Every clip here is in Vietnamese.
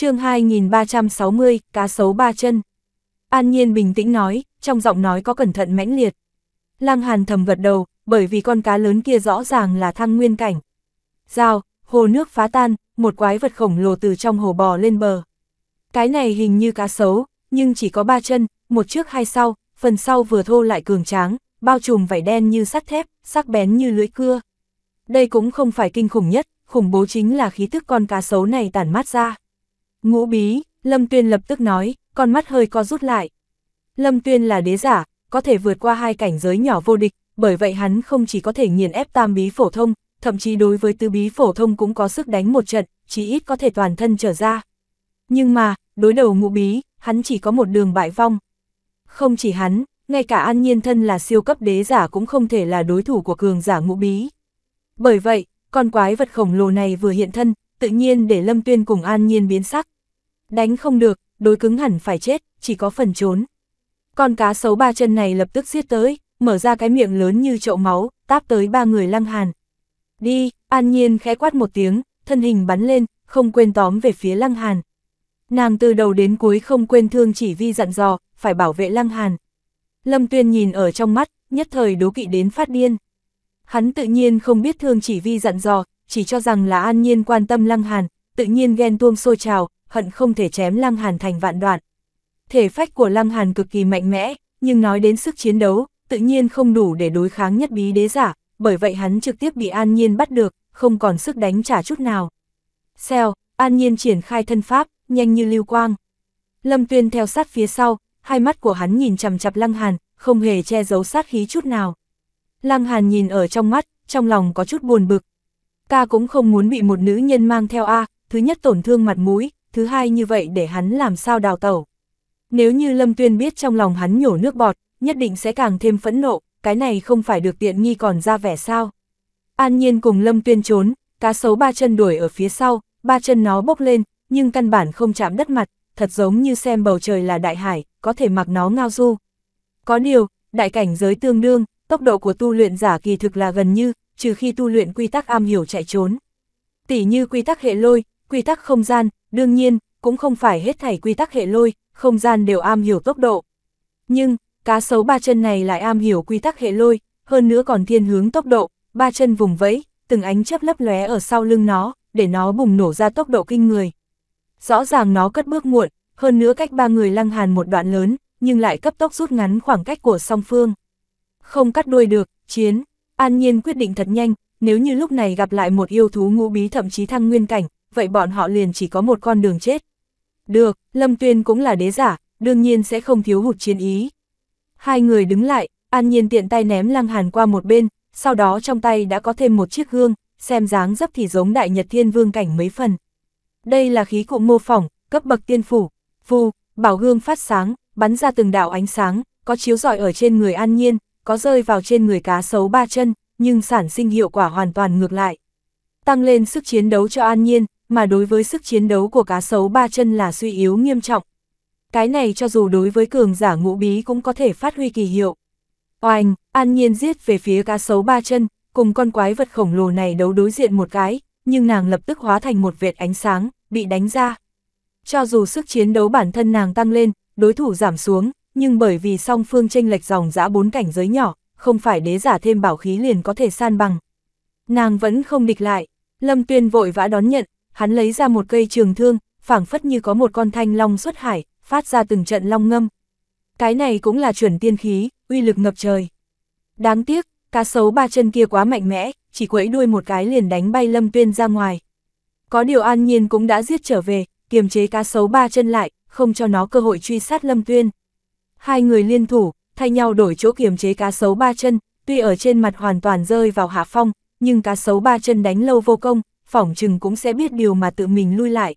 chương 2360, cá sấu ba chân. An Nhiên bình tĩnh nói, trong giọng nói có cẩn thận mãnh liệt. Lăng Hàn thầm gật đầu, bởi vì con cá lớn kia rõ ràng là thăng nguyên cảnh. Dao, hồ nước phá tan, một quái vật khổng lồ từ trong hồ bò lên bờ. Cái này hình như cá sấu, nhưng chỉ có ba chân, một trước hai sau, phần sau vừa thô lại cường tráng, bao trùm vảy đen như sắt thép, sắc bén như lưỡi cưa. Đây cũng không phải kinh khủng nhất, khủng bố chính là khí tức con cá sấu này tản mát ra. Ngũ bí, Lâm Tuyên lập tức nói, con mắt hơi co rút lại. Lâm Tuyên là đế giả, có thể vượt qua hai cảnh giới nhỏ vô địch, bởi vậy hắn không chỉ có thể nghiền ép tam bí phổ thông, thậm chí đối với tứ bí phổ thông cũng có sức đánh một trận, chí ít có thể toàn thân trở ra. Nhưng mà, đối đầu ngũ bí, hắn chỉ có một đường bại vong. Không chỉ hắn, ngay cả an nhiên thân là siêu cấp đế giả cũng không thể là đối thủ của cường giả ngũ bí. Bởi vậy, con quái vật khổng lồ này vừa hiện thân, tự nhiên để Lâm Tuyên cùng An Nhiên biến sắc. Đánh không được, đối cứng hẳn phải chết, chỉ có phần trốn. Con cá sấu ba chân này lập tức giết tới, mở ra cái miệng lớn như chậu máu, táp tới ba người lăng hàn. Đi, An Nhiên khẽ quát một tiếng, thân hình bắn lên, không quên tóm về phía lăng hàn. Nàng từ đầu đến cuối không quên thương chỉ vi dặn dò, phải bảo vệ lăng hàn. Lâm Tuyên nhìn ở trong mắt, nhất thời đố kỵ đến phát điên. Hắn tự nhiên không biết thương chỉ vi dặn dò, chỉ cho rằng là an nhiên quan tâm Lăng Hàn, tự nhiên ghen tuông sôi trào, hận không thể chém Lăng Hàn thành vạn đoạn. Thể phách của Lăng Hàn cực kỳ mạnh mẽ, nhưng nói đến sức chiến đấu, tự nhiên không đủ để đối kháng nhất bí đế giả, bởi vậy hắn trực tiếp bị An Nhiên bắt được, không còn sức đánh trả chút nào. xeo An Nhiên triển khai thân pháp, nhanh như lưu quang. Lâm Tuyên theo sát phía sau, hai mắt của hắn nhìn chằm chặp Lăng Hàn, không hề che giấu sát khí chút nào. Lăng Hàn nhìn ở trong mắt, trong lòng có chút buồn bực, ca cũng không muốn bị một nữ nhân mang theo A, thứ nhất tổn thương mặt mũi, thứ hai như vậy để hắn làm sao đào tẩu. Nếu như Lâm Tuyên biết trong lòng hắn nhổ nước bọt, nhất định sẽ càng thêm phẫn nộ, cái này không phải được tiện nghi còn ra vẻ sao. An nhiên cùng Lâm Tuyên trốn, cá sấu ba chân đuổi ở phía sau, ba chân nó bốc lên, nhưng căn bản không chạm đất mặt, thật giống như xem bầu trời là đại hải, có thể mặc nó ngao du. Có điều, đại cảnh giới tương đương, tốc độ của tu luyện giả kỳ thực là gần như, trừ khi tu luyện quy tắc am hiểu chạy trốn. Tỷ như quy tắc hệ lôi, quy tắc không gian, đương nhiên, cũng không phải hết thảy quy tắc hệ lôi, không gian đều am hiểu tốc độ. Nhưng, cá sấu ba chân này lại am hiểu quy tắc hệ lôi, hơn nữa còn thiên hướng tốc độ, ba chân vùng vẫy, từng ánh chớp lấp lóe ở sau lưng nó, để nó bùng nổ ra tốc độ kinh người. Rõ ràng nó cất bước muộn, hơn nữa cách ba người lăng hàn một đoạn lớn, nhưng lại cấp tốc rút ngắn khoảng cách của song phương. Không cắt đuôi được, chiến. An Nhiên quyết định thật nhanh, nếu như lúc này gặp lại một yêu thú ngũ bí thậm chí thăng nguyên cảnh, vậy bọn họ liền chỉ có một con đường chết. Được, Lâm Tuyên cũng là đế giả, đương nhiên sẽ không thiếu hụt chiến ý. Hai người đứng lại, An Nhiên tiện tay ném Lăng Hàn qua một bên, sau đó trong tay đã có thêm một chiếc gương, xem dáng dấp thì giống Đại Nhật Thiên Vương cảnh mấy phần. Đây là khí cụ mô phỏng, cấp bậc tiên phủ, phù, bảo gương phát sáng, bắn ra từng đạo ánh sáng, có chiếu rọi ở trên người An Nhiên, có rơi vào trên người cá sấu ba chân, nhưng sản sinh hiệu quả hoàn toàn ngược lại. Tăng lên sức chiến đấu cho an nhiên, mà đối với sức chiến đấu của cá sấu ba chân là suy yếu nghiêm trọng. Cái này cho dù đối với cường giả ngũ bí cũng có thể phát huy kỳ hiệu. Oanh, an nhiên giết về phía cá sấu ba chân, cùng con quái vật khổng lồ này đấu đối diện một cái, nhưng nàng lập tức hóa thành một vệt ánh sáng, bị đánh ra. Cho dù sức chiến đấu bản thân nàng tăng lên, đối thủ giảm xuống, nhưng bởi vì song phương tranh lệch dòng dã bốn cảnh giới nhỏ, không phải đế giả thêm bảo khí liền có thể san bằng. Nàng vẫn không địch lại, Lâm Tuyên vội vã đón nhận, hắn lấy ra một cây trường thương, phảng phất như có một con thanh long xuất hải, phát ra từng trận long ngâm. Cái này cũng là chuẩn tiên khí, uy lực ngập trời. Đáng tiếc, cá sấu ba chân kia quá mạnh mẽ, chỉ quẫy đuôi một cái liền đánh bay Lâm Tuyên ra ngoài. Có điều an nhiên cũng đã giết trở về, kiềm chế cá sấu ba chân lại, không cho nó cơ hội truy sát Lâm Tuyên hai người liên thủ, thay nhau đổi chỗ kiềm chế cá sấu ba chân, tuy ở trên mặt hoàn toàn rơi vào hạ phong, nhưng cá sấu ba chân đánh lâu vô công, phỏng chừng cũng sẽ biết điều mà tự mình lui lại.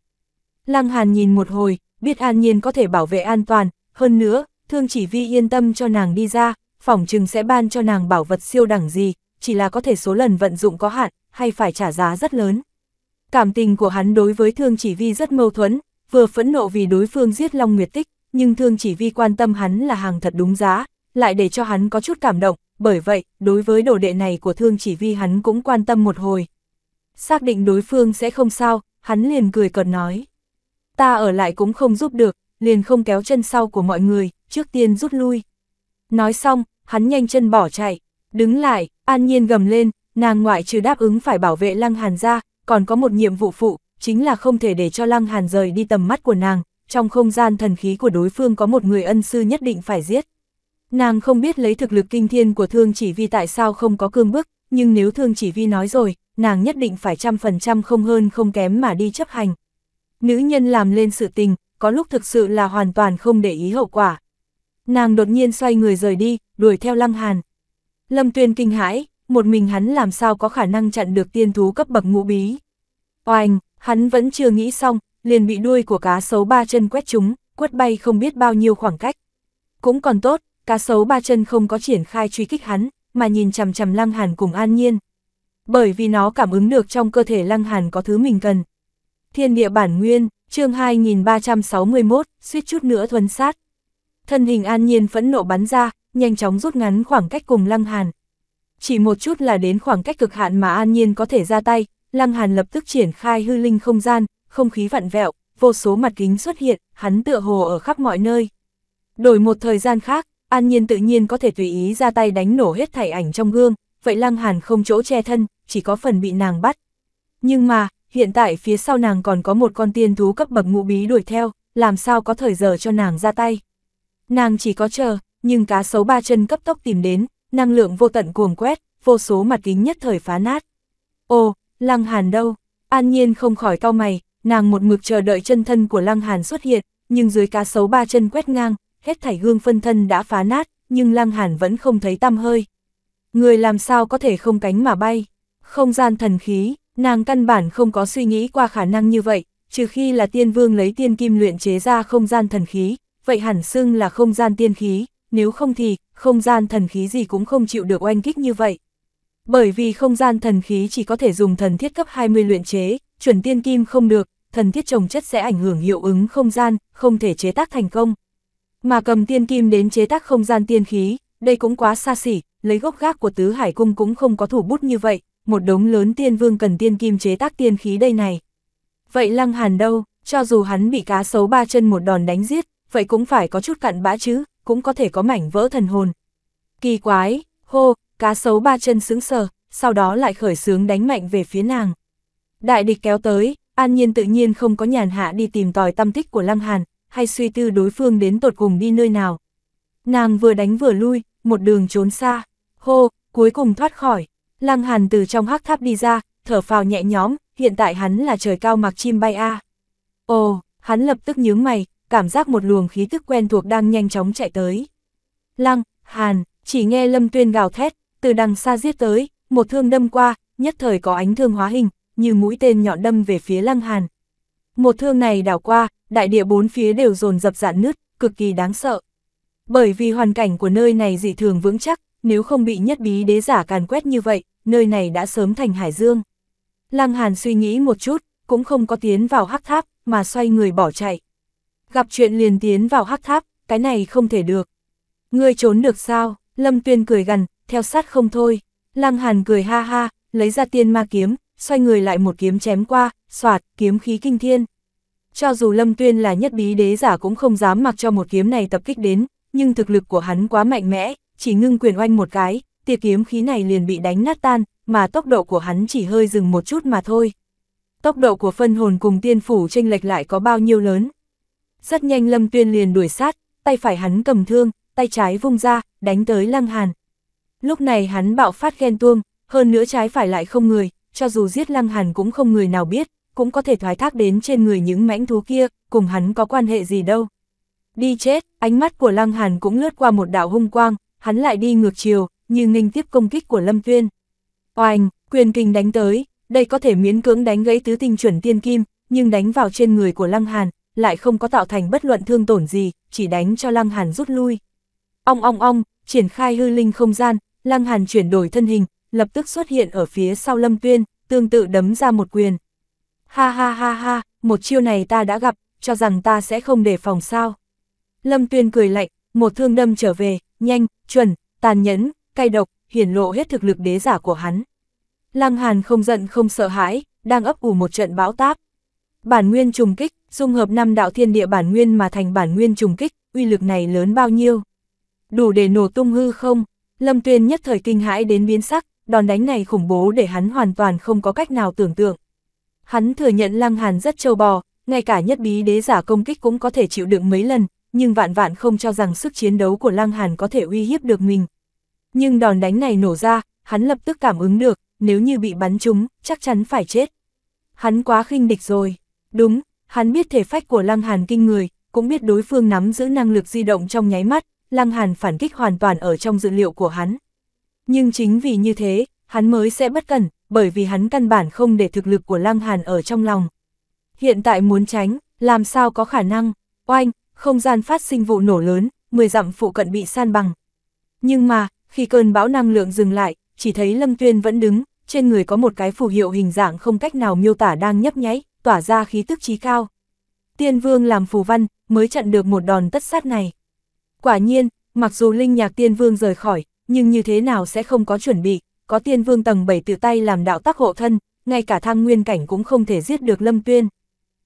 Lăng Hàn nhìn một hồi, biết an nhiên có thể bảo vệ an toàn, hơn nữa, thương chỉ vi yên tâm cho nàng đi ra, phỏng chừng sẽ ban cho nàng bảo vật siêu đẳng gì, chỉ là có thể số lần vận dụng có hạn, hay phải trả giá rất lớn. Cảm tình của hắn đối với thương chỉ vi rất mâu thuẫn, vừa phẫn nộ vì đối phương giết Long Nguyệt Tích, nhưng thương chỉ vi quan tâm hắn là hàng thật đúng giá, lại để cho hắn có chút cảm động, bởi vậy, đối với đồ đệ này của thương chỉ vi hắn cũng quan tâm một hồi. Xác định đối phương sẽ không sao, hắn liền cười cợt nói. Ta ở lại cũng không giúp được, liền không kéo chân sau của mọi người, trước tiên rút lui. Nói xong, hắn nhanh chân bỏ chạy, đứng lại, an nhiên gầm lên, nàng ngoại trừ đáp ứng phải bảo vệ Lăng Hàn ra, còn có một nhiệm vụ phụ, chính là không thể để cho Lăng Hàn rời đi tầm mắt của nàng, trong không gian thần khí của đối phương có một người ân sư nhất định phải giết. Nàng không biết lấy thực lực kinh thiên của thương chỉ vi tại sao không có cương bức, nhưng nếu thương chỉ vi nói rồi, nàng nhất định phải trăm phần trăm không hơn không kém mà đi chấp hành. Nữ nhân làm lên sự tình, có lúc thực sự là hoàn toàn không để ý hậu quả. Nàng đột nhiên xoay người rời đi, đuổi theo Lăng Hàn. Lâm Tuyên kinh hãi, một mình hắn làm sao có khả năng chặn được tiên thú cấp bậc ngũ bí. Oanh, hắn vẫn chưa nghĩ xong, liền bị đuôi của cá sấu ba chân quét chúng, quất bay không biết bao nhiêu khoảng cách. Cũng còn tốt, cá sấu ba chân không có triển khai truy kích hắn, mà nhìn chằm chằm Lăng Hàn cùng an nhiên. Bởi vì nó cảm ứng được trong cơ thể Lăng Hàn có thứ mình cần. Thiên địa bản nguyên, chương 2361, suýt chút nữa thuần sát. Thân hình an nhiên phẫn nộ bắn ra, nhanh chóng rút ngắn khoảng cách cùng Lăng Hàn. Chỉ một chút là đến khoảng cách cực hạn mà an nhiên có thể ra tay, Lăng Hàn lập tức triển khai hư linh không gian, không khí vặn vẹo, vô số mặt kính xuất hiện, hắn tựa hồ ở khắp mọi nơi. Đổi một thời gian khác, An Nhiên tự nhiên có thể tùy ý ra tay đánh nổ hết thảy ảnh trong gương, vậy Lăng Hàn không chỗ che thân, chỉ có phần bị nàng bắt. Nhưng mà, hiện tại phía sau nàng còn có một con tiên thú cấp bậc ngũ bí đuổi theo, làm sao có thời giờ cho nàng ra tay. Nàng chỉ có chờ, nhưng cá sấu ba chân cấp tốc tìm đến, năng lượng vô tận cuồng quét, vô số mặt kính nhất thời phá nát. Ồ, Lăng Hàn đâu? An Nhiên không khỏi cau mày, nàng một mực chờ đợi chân thân của Lăng Hàn xuất hiện, nhưng dưới cá sấu ba chân quét ngang, hết thảy gương phân thân đã phá nát, nhưng Lăng Hàn vẫn không thấy tăm hơi. Người làm sao có thể không cánh mà bay? Không gian thần khí, nàng căn bản không có suy nghĩ qua khả năng như vậy, trừ khi là tiên vương lấy tiên kim luyện chế ra không gian thần khí, vậy hẳn xưng là không gian tiên khí, nếu không thì, không gian thần khí gì cũng không chịu được oanh kích như vậy. Bởi vì không gian thần khí chỉ có thể dùng thần thiết cấp 20 luyện chế, chuẩn tiên kim không được, thần thiết trồng chất sẽ ảnh hưởng hiệu ứng không gian, không thể chế tác thành công. Mà cầm tiên kim đến chế tác không gian tiên khí, đây cũng quá xa xỉ, lấy gốc gác của tứ hải cung cũng không có thủ bút như vậy, một đống lớn tiên vương cần tiên kim chế tác tiên khí đây này. Vậy lăng hàn đâu, cho dù hắn bị cá sấu ba chân một đòn đánh giết, vậy cũng phải có chút cặn bã chứ, cũng có thể có mảnh vỡ thần hồn. Kỳ quái, hô, cá sấu ba chân sững sờ, sau đó lại khởi sướng đánh mạnh về phía nàng. Đại địch kéo tới, An Nhiên tự nhiên không có nhàn hạ đi tìm tòi tâm tích của Lăng Hàn, hay suy tư đối phương đến tột cùng đi nơi nào. Nàng vừa đánh vừa lui, một đường trốn xa, hô, cuối cùng thoát khỏi. Lăng Hàn từ trong hắc tháp đi ra, thở phào nhẹ nhõm, hiện tại hắn là trời cao mặc chim bay a. Ồ, hắn lập tức nhướng mày, cảm giác một luồng khí tức quen thuộc đang nhanh chóng chạy tới. Lăng, Hàn, chỉ nghe Lâm Tuyên gào thét, từ đằng xa giết tới, một thương đâm qua, nhất thời có ánh thương hóa hình, như mũi tên nhọn đâm về phía Lăng Hàn. Một thương này đảo qua, đại địa bốn phía đều dồn dập dạn nứt, cực kỳ đáng sợ. Bởi vì hoàn cảnh của nơi này dị thường vững chắc, nếu không bị nhất bí đế giả càn quét như vậy, nơi này đã sớm thành hải dương. Lăng Hàn suy nghĩ một chút, cũng không có tiến vào hắc tháp, mà xoay người bỏ chạy. Gặp chuyện liền tiến vào hắc tháp, cái này không thể được. Ngươi trốn được sao? Lâm Tuyên cười gằn, theo sát không thôi. Lăng Hàn cười ha ha, lấy ra tiên ma kiếm, xoay người lại một kiếm chém qua, soạt, kiếm khí kinh thiên. Cho dù Lâm Tuyên là nhất bí đế giả cũng không dám mặc cho một kiếm này tập kích đến, nhưng thực lực của hắn quá mạnh mẽ, chỉ ngưng quyền oanh một cái, tia kiếm khí này liền bị đánh nát tan, mà tốc độ của hắn chỉ hơi dừng một chút mà thôi. Tốc độ của phân hồn cùng tiên phủ chênh lệch lại có bao nhiêu lớn. Rất nhanh Lâm Tuyên liền đuổi sát, tay phải hắn cầm thương, tay trái vung ra, đánh tới Lăng Hàn. Lúc này hắn bạo phát ghen tuông, hơn nữa trái phải lại không người, cho dù giết Lăng Hàn cũng không người nào biết, cũng có thể thoái thác đến trên người những mãnh thú kia, cùng hắn có quan hệ gì đâu. Đi chết, ánh mắt của Lăng Hàn cũng lướt qua một đạo hung quang, hắn lại đi ngược chiều, như nghênh tiếp công kích của Lâm Tuyên. Oanh, quyền kinh đánh tới, đây có thể miễn cưỡng đánh gãy tứ tinh chuẩn tiên kim, nhưng đánh vào trên người của Lăng Hàn, lại không có tạo thành bất luận thương tổn gì, chỉ đánh cho Lăng Hàn rút lui. Ong ong ong, triển khai hư linh không gian, Lăng Hàn chuyển đổi thân hình, lập tức xuất hiện ở phía sau Lâm Tuyên, tương tự đấm ra một quyền. Ha ha ha ha, một chiêu này ta đã gặp, cho rằng ta sẽ không đề phòng sao. Lâm Tuyên cười lạnh, một thương đâm trở về, nhanh, chuẩn, tàn nhẫn, cay độc, hiển lộ hết thực lực đế giả của hắn. Lăng Hàn không giận không sợ hãi, đang ấp ủ một trận bão táp. Bản nguyên trùng kích, dung hợp năm đạo thiên địa bản nguyên mà thành bản nguyên trùng kích, uy lực này lớn bao nhiêu? Đủ để nổ tung hư không? Lâm Tuyên nhất thời kinh hãi đến biến sắc, đòn đánh này khủng bố để hắn hoàn toàn không có cách nào tưởng tượng. Hắn thừa nhận Lăng Hàn rất trâu bò, ngay cả nhất bí đế giả công kích cũng có thể chịu đựng mấy lần, nhưng vạn vạn không cho rằng sức chiến đấu của Lăng Hàn có thể uy hiếp được mình. Nhưng đòn đánh này nổ ra, hắn lập tức cảm ứng được, nếu như bị bắn trúng, chắc chắn phải chết. Hắn quá khinh địch rồi. Đúng, hắn biết thể phách của Lăng Hàn kinh người, cũng biết đối phương nắm giữ năng lực di động trong nháy mắt, Lăng Hàn phản kích hoàn toàn ở trong dự liệu của hắn. Nhưng chính vì như thế, hắn mới sẽ bất cẩn, bởi vì hắn căn bản không để thực lực của Lăng Hàn ở trong lòng. Hiện tại muốn tránh, làm sao có khả năng, oanh, không gian phát sinh vụ nổ lớn, 10 dặm phụ cận bị san bằng. Nhưng mà, khi cơn bão năng lượng dừng lại, chỉ thấy Lâm Tuyên vẫn đứng, trên người có một cái phù hiệu hình dạng không cách nào miêu tả đang nhấp nháy, tỏa ra khí tức trí cao. Tiên Vương làm phù văn, mới chặn được một đòn tất sát này. Quả nhiên, mặc dù Linh Nhạc Tiên Vương rời khỏi, nhưng như thế nào sẽ không có chuẩn bị, có tiên vương tầng 7 từ tay làm đạo tắc hộ thân, ngay cả thang nguyên cảnh cũng không thể giết được Lâm Tuyên.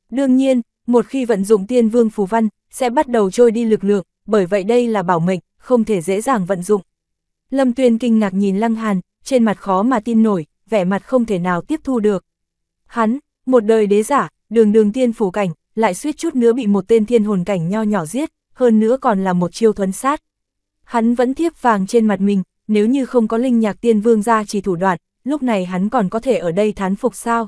Đương nhiên, một khi vận dụng tiên vương phù văn, sẽ bắt đầu trôi đi lực lượng, bởi vậy đây là bảo mệnh, không thể dễ dàng vận dụng. Lâm Tuyên kinh ngạc nhìn Lăng Hàn, trên mặt khó mà tin nổi, vẻ mặt không thể nào tiếp thu được. Hắn, một đời đế giả, đường đường tiên phủ cảnh, lại suýt chút nữa bị một tên thiên hồn cảnh nho nhỏ giết, hơn nữa còn là một chiêu thuấn sát, Hắn vẫn thiếp vàng trên mặt mình, nếu như không có linh nhạc tiên vương ra chỉ thủ đoạn, lúc này hắn còn có thể ở đây thán phục sao.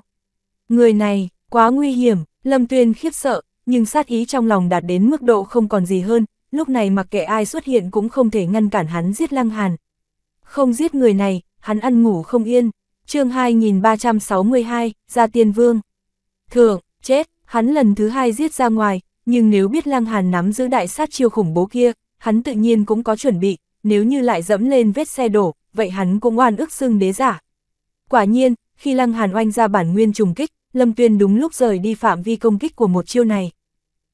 Người này, quá nguy hiểm, Lâm Tuyên khiếp sợ, nhưng sát ý trong lòng đạt đến mức độ không còn gì hơn, lúc này mặc kệ ai xuất hiện cũng không thể ngăn cản hắn giết Lăng Hàn. Không giết người này, hắn ăn ngủ không yên. chương 2362, ra tiên vương. Thường, chết, hắn lần thứ hai giết ra ngoài, nhưng nếu biết Lăng Hàn nắm giữ đại sát chiêu khủng bố kia, hắn tự nhiên cũng có chuẩn bị, nếu như lại dẫm lên vết xe đổ, vậy hắn cũng oan ức xưng đế giả. Quả nhiên, khi Lăng Hàn oanh ra bản nguyên trùng kích, Lâm Tuyên đúng lúc rời đi phạm vi công kích của một chiêu này.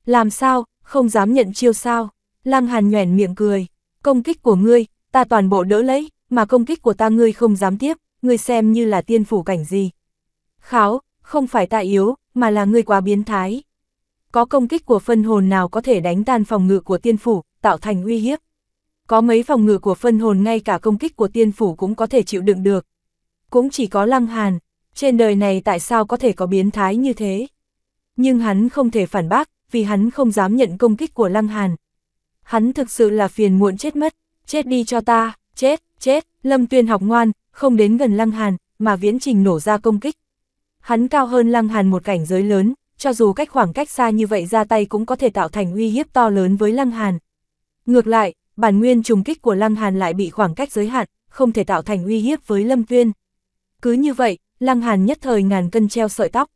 Làm sao, không dám nhận chiêu sao? Lăng Hàn nhoẻn miệng cười, công kích của ngươi, ta toàn bộ đỡ lấy, mà công kích của ta ngươi không dám tiếp, ngươi xem như là tiên phủ cảnh gì. Kháo, không phải ta yếu, mà là ngươi quá biến thái. Có công kích của phân hồn nào có thể đánh tan phòng ngự của tiên phủ, tạo thành uy hiếp. Có mấy phòng ngự của phân hồn ngay cả công kích của tiên phủ cũng có thể chịu đựng được. Cũng chỉ có lăng hàn, trên đời này tại sao có thể có biến thái như thế. Nhưng hắn không thể phản bác, vì hắn không dám nhận công kích của lăng hàn. Hắn thực sự là phiền muộn chết mất, chết đi cho ta, chết, chết, lâm tuyên học ngoan, không đến gần lăng hàn, mà viễn trình nổ ra công kích. Hắn cao hơn lăng hàn một cảnh giới lớn, cho dù cách khoảng cách xa như vậy ra tay cũng có thể tạo thành uy hiếp to lớn với lăng hàn. Ngược lại, bản nguyên trùng kích của Lăng Hàn lại bị khoảng cách giới hạn, không thể tạo thành uy hiếp với Lâm Tuyên. Cứ như vậy, Lăng Hàn nhất thời ngàn cân treo sợi tóc.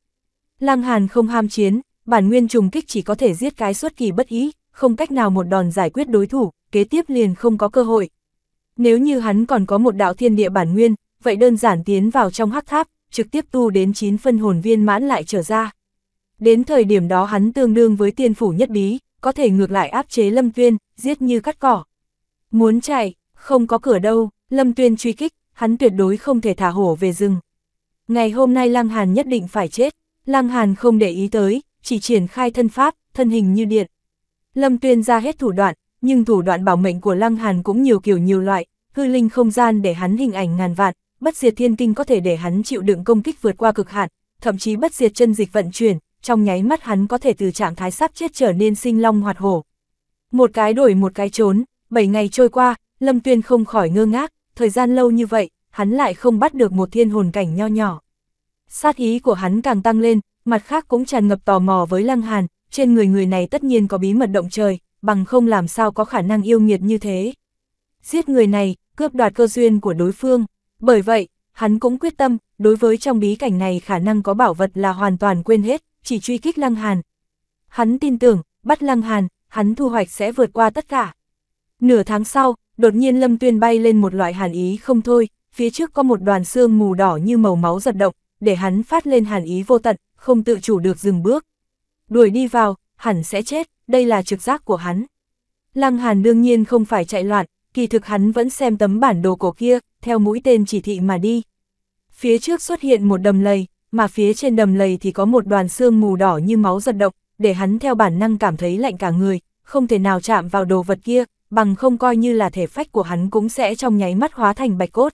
Lăng Hàn không ham chiến, bản nguyên trùng kích chỉ có thể giết cái xuất kỳ bất ý, không cách nào một đòn giải quyết đối thủ, kế tiếp liền không có cơ hội. Nếu như hắn còn có một đạo thiên địa bản nguyên, vậy đơn giản tiến vào trong hắc tháp, trực tiếp tu đến 9 phân hồn viên mãn lại trở ra. Đến thời điểm đó hắn tương đương với tiên phủ nhất bí, có thể ngược lại áp chế Lâm Tuyên, giết như cắt cỏ. Muốn chạy, không có cửa đâu, Lâm Tuyên truy kích, hắn tuyệt đối không thể thả hổ về rừng. Ngày hôm nay Lăng Hàn nhất định phải chết, Lăng Hàn không để ý tới, chỉ triển khai thân pháp, thân hình như điện. Lâm Tuyên ra hết thủ đoạn, nhưng thủ đoạn bảo mệnh của Lăng Hàn cũng nhiều kiểu nhiều loại, hư linh không gian để hắn hình ảnh ngàn vạn, bất diệt thiên kinh có thể để hắn chịu đựng công kích vượt qua cực hạn, thậm chí bất diệt chân dịch vận chuyển, trong nháy mắt hắn có thể từ trạng thái sắp chết trở nên sinh long hoạt hổ. Một cái đổi một cái trốn, 7 ngày trôi qua, Lâm Tuyên không khỏi ngơ ngác, thời gian lâu như vậy, hắn lại không bắt được một thiên hồn cảnh nho nhỏ. Sát ý của hắn càng tăng lên, mặt khác cũng tràn ngập tò mò với Lăng Hàn, trên người người này tất nhiên có bí mật động trời, bằng không làm sao có khả năng yêu nghiệt như thế. Giết người này, cướp đoạt cơ duyên của đối phương, bởi vậy, hắn cũng quyết tâm, đối với trong bí cảnh này khả năng có bảo vật là hoàn toàn quên hết, chỉ truy kích Lăng Hàn. Hắn tin tưởng, bắt Lăng Hàn, hắn thu hoạch sẽ vượt qua tất cả. Nửa tháng sau, đột nhiên Lâm Tuyên bay lên một loại hàn ý không thôi, phía trước có một đoàn xương mù đỏ như màu máu giật động, để hắn phát lên hàn ý vô tận, không tự chủ được dừng bước. Đuổi đi vào, hẳn sẽ chết, đây là trực giác của hắn. Lăng Hàn đương nhiên không phải chạy loạn, kỳ thực hắn vẫn xem tấm bản đồ cổ kia, theo mũi tên chỉ thị mà đi. Phía trước xuất hiện một đầm lầy, mà phía trên đầm lầy thì có một đoàn xương mù đỏ như máu giật độc, để hắn theo bản năng cảm thấy lạnh cả người, không thể nào chạm vào đồ vật kia, bằng không coi như là thể phách của hắn cũng sẽ trong nháy mắt hóa thành bạch cốt.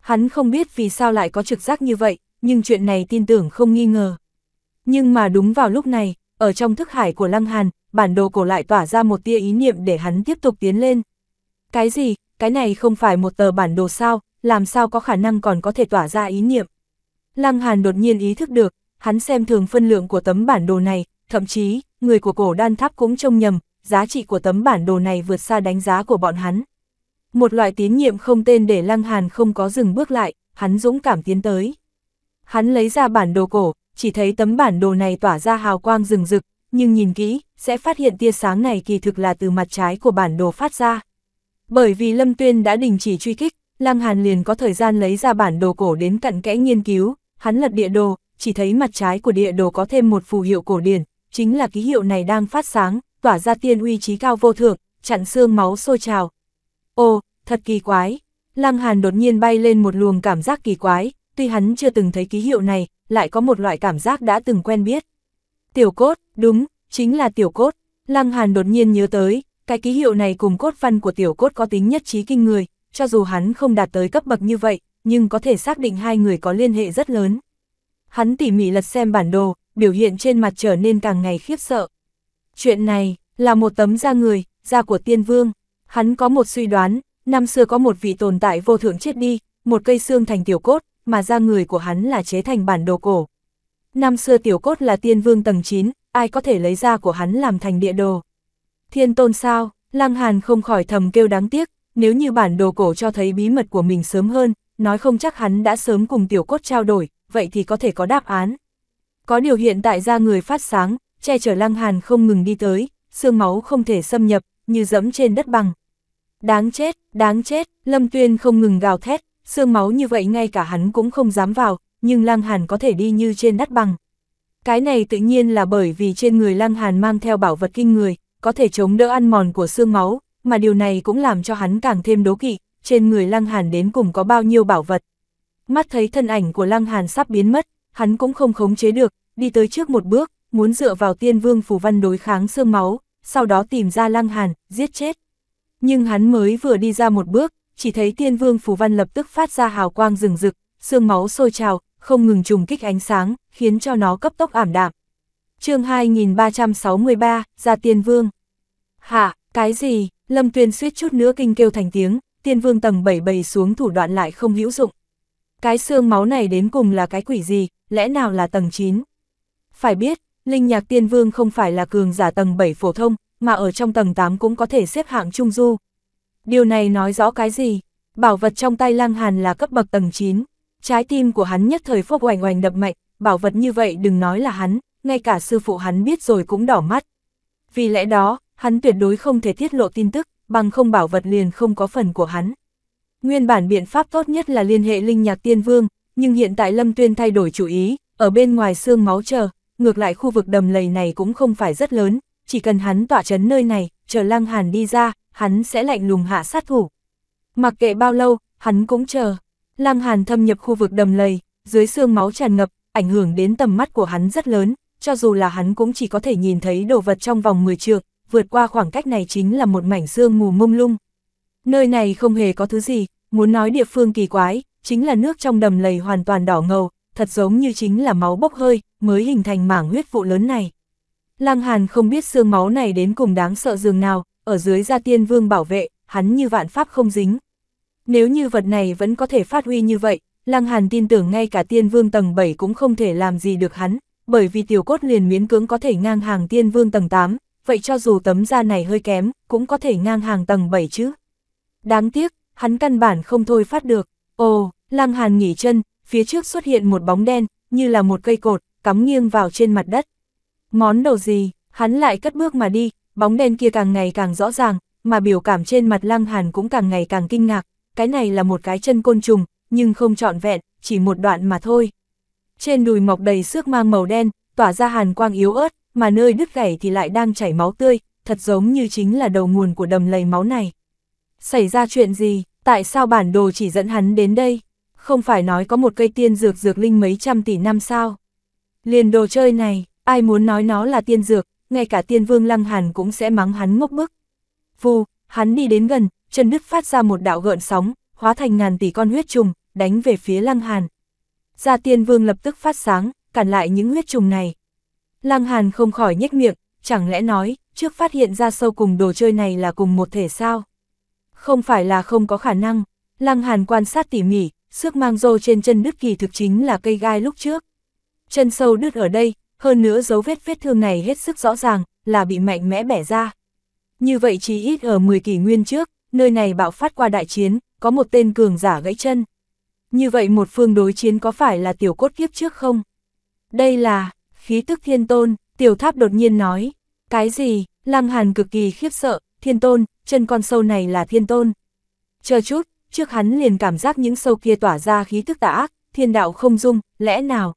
Hắn không biết vì sao lại có trực giác như vậy, nhưng chuyện này tin tưởng không nghi ngờ. Nhưng mà đúng vào lúc này, ở trong thức hải của Lăng Hàn, bản đồ cổ lại tỏa ra một tia ý niệm để hắn tiếp tục tiến lên. Cái gì, cái này không phải một tờ bản đồ sao, làm sao có khả năng còn có thể tỏa ra ý niệm. Lăng Hàn đột nhiên ý thức được, hắn xem thường phân lượng của tấm bản đồ này, thậm chí, người của cổ đan tháp cũng trông nhầm, giá trị của tấm bản đồ này vượt xa đánh giá của bọn hắn. Một loại tín nhiệm không tên để Lăng Hàn không có dừng bước lại, hắn dũng cảm tiến tới. Hắn lấy ra bản đồ cổ, chỉ thấy tấm bản đồ này tỏa ra hào quang rừng rực, nhưng nhìn kỹ, sẽ phát hiện tia sáng này kỳ thực là từ mặt trái của bản đồ phát ra. Bởi vì Lâm Tuyên đã đình chỉ truy kích, Lăng Hàn liền có thời gian lấy ra bản đồ cổ đến cặn kẽ nghiên cứu, Hắn lật địa đồ, chỉ thấy mặt trái của địa đồ có thêm một phù hiệu cổ điển, chính là ký hiệu này đang phát sáng, tỏa ra tiên uy trí cao vô thượng, chặn xương máu sôi trào. Ô, thật kỳ quái. Lăng Hàn đột nhiên bay lên một luồng cảm giác kỳ quái, tuy hắn chưa từng thấy ký hiệu này, lại có một loại cảm giác đã từng quen biết. Tiểu cốt, đúng, chính là tiểu cốt. Lăng Hàn đột nhiên nhớ tới, cái ký hiệu này cùng cốt văn của tiểu cốt có tính nhất trí kinh người, cho dù hắn không đạt tới cấp bậc như vậy, nhưng có thể xác định hai người có liên hệ rất lớn. Hắn tỉ mỉ lật xem bản đồ, biểu hiện trên mặt trở nên càng ngày khiếp sợ. Chuyện này, là một tấm da người, da của tiên vương. Hắn có một suy đoán, năm xưa có một vị tồn tại vô thượng chết đi, một cây xương thành tiểu cốt, mà da người của hắn là chế thành bản đồ cổ. Năm xưa tiểu cốt là tiên vương tầng 9, ai có thể lấy da của hắn làm thành địa đồ. Thiên tôn sao, Lăng Hàn không khỏi thầm kêu đáng tiếc, nếu như bản đồ cổ cho thấy bí mật của mình sớm hơn, nói không chắc hắn đã sớm cùng tiểu cốt trao đổi, vậy thì có thể có đáp án. Có điều hiện tại ra người phát sáng, che chở lăng hàn không ngừng đi tới, xương máu không thể xâm nhập, như dẫm trên đất bằng. Đáng chết, đáng chết, Lâm Tuyên không ngừng gào thét, xương máu như vậy ngay cả hắn cũng không dám vào, nhưng lăng hàn có thể đi như trên đất bằng. Cái này tự nhiên là bởi vì trên người lăng hàn mang theo bảo vật kinh người, có thể chống đỡ ăn mòn của xương máu, mà điều này cũng làm cho hắn càng thêm đố kỵ, trên người Lăng Hàn đến cùng có bao nhiêu bảo vật. Mắt thấy thân ảnh của Lăng Hàn sắp biến mất, hắn cũng không khống chế được, đi tới trước một bước, muốn dựa vào tiên vương phù văn đối kháng xương máu, sau đó tìm ra Lăng Hàn, giết chết. Nhưng hắn mới vừa đi ra một bước, chỉ thấy tiên vương phù văn lập tức phát ra hào quang rừng rực, xương máu sôi trào, không ngừng trùng kích ánh sáng, khiến cho nó cấp tốc ảm đạm. chương 2363, ra tiên vương. Hả, cái gì, Lâm Tuyền suýt chút nữa kinh kêu thành tiếng, tiên vương tầng 7 bày xuống thủ đoạn lại không hữu dụng. Cái xương máu này đến cùng là cái quỷ gì, lẽ nào là tầng 9? Phải biết, linh nhạc tiên vương không phải là cường giả tầng 7 phổ thông, mà ở trong tầng 8 cũng có thể xếp hạng trung du. Điều này nói rõ cái gì? Bảo vật trong tay lang hàn là cấp bậc tầng 9. Trái tim của hắn nhất thời phốc oành oành đập mạnh, bảo vật như vậy đừng nói là hắn, ngay cả sư phụ hắn biết rồi cũng đỏ mắt. Vì lẽ đó, hắn tuyệt đối không thể tiết lộ tin tức, bằng không bảo vật liền không có phần của hắn. Nguyên bản biện pháp tốt nhất là liên hệ linh nhạc tiên vương, nhưng hiện tại Lâm Tuyên thay đổi chủ ý, ở bên ngoài xương máu chờ, ngược lại khu vực đầm lầy này cũng không phải rất lớn, chỉ cần hắn tỏa chấn nơi này, chờ Lăng Hàn đi ra, hắn sẽ lạnh lùng hạ sát thủ. Mặc kệ bao lâu, hắn cũng chờ. Lăng Hàn thâm nhập khu vực đầm lầy, dưới xương máu tràn ngập, ảnh hưởng đến tầm mắt của hắn rất lớn, cho dù là hắn cũng chỉ có thể nhìn thấy đồ vật trong vòng 10 trượng, vượt qua khoảng cách này chính là một mảnh xương mù mông lung. Nơi này không hề có thứ gì, muốn nói địa phương kỳ quái, chính là nước trong đầm lầy hoàn toàn đỏ ngầu, thật giống như chính là máu bốc hơi, mới hình thành mảng huyết vụ lớn này. Lăng Hàn không biết xương máu này đến cùng đáng sợ dường nào, ở dưới gia tiên vương bảo vệ, hắn như vạn pháp không dính. Nếu như vật này vẫn có thể phát huy như vậy, Lăng Hàn tin tưởng ngay cả tiên vương tầng 7 cũng không thể làm gì được hắn, bởi vì tiểu cốt liền miễn cứng có thể ngang hàng tiên vương tầng 8, vậy cho dù tấm da này hơi kém, cũng có thể ngang hàng tầng 7 chứ. Đáng tiếc, hắn căn bản không thôi phát được. Ồ, Lăng Hàn nghỉ chân, phía trước xuất hiện một bóng đen, như là một cây cột, cắm nghiêng vào trên mặt đất. Món đồ gì, hắn lại cất bước mà đi, bóng đen kia càng ngày càng rõ ràng, mà biểu cảm trên mặt Lăng Hàn cũng càng ngày càng kinh ngạc. Cái này là một cái chân côn trùng, nhưng không trọn vẹn, chỉ một đoạn mà thôi. Trên đùi mọc đầy xước mang màu đen, tỏa ra hàn quang yếu ớt, mà nơi đứt gãy thì lại đang chảy máu tươi, thật giống như chính là đầu nguồn của đầm lầy máu này. Xảy ra chuyện gì, tại sao bản đồ chỉ dẫn hắn đến đây? Không phải nói có một cây tiên dược dược linh mấy trăm tỷ năm sao? Liền đồ chơi này, ai muốn nói nó là tiên dược, ngay cả tiên vương lăng hàn cũng sẽ mắng hắn ngốc bức. Vù, hắn đi đến gần, chân đứt phát ra một đạo gợn sóng, hóa thành ngàn tỷ con huyết trùng, đánh về phía lăng hàn. Gia tiên vương lập tức phát sáng, cản lại những huyết trùng này, Lăng Hàn không khỏi nhếch miệng, chẳng lẽ nói, trước phát hiện ra sâu cùng đồ chơi này là cùng một thể sao? Không phải là không có khả năng, Lăng Hàn quan sát tỉ mỉ, sức mang rô trên chân đứt kỳ thực chính là cây gai lúc trước. Chân sâu đứt ở đây, hơn nữa dấu vết vết thương này hết sức rõ ràng, là bị mạnh mẽ bẻ ra. Như vậy chỉ ít ở 10 kỷ nguyên trước, nơi này bạo phát qua đại chiến, có một tên cường giả gãy chân. Như vậy một phương đối chiến có phải là tiểu cốt kiếp trước không? Đây là, khí tức thiên tôn, tiểu tháp đột nhiên nói, cái gì, lăng hàn cực kỳ khiếp sợ, thiên tôn, chân con sâu này là thiên tôn. Chờ chút, trước hắn liền cảm giác những sâu kia tỏa ra khí tức tà ác, thiên đạo không dung, lẽ nào?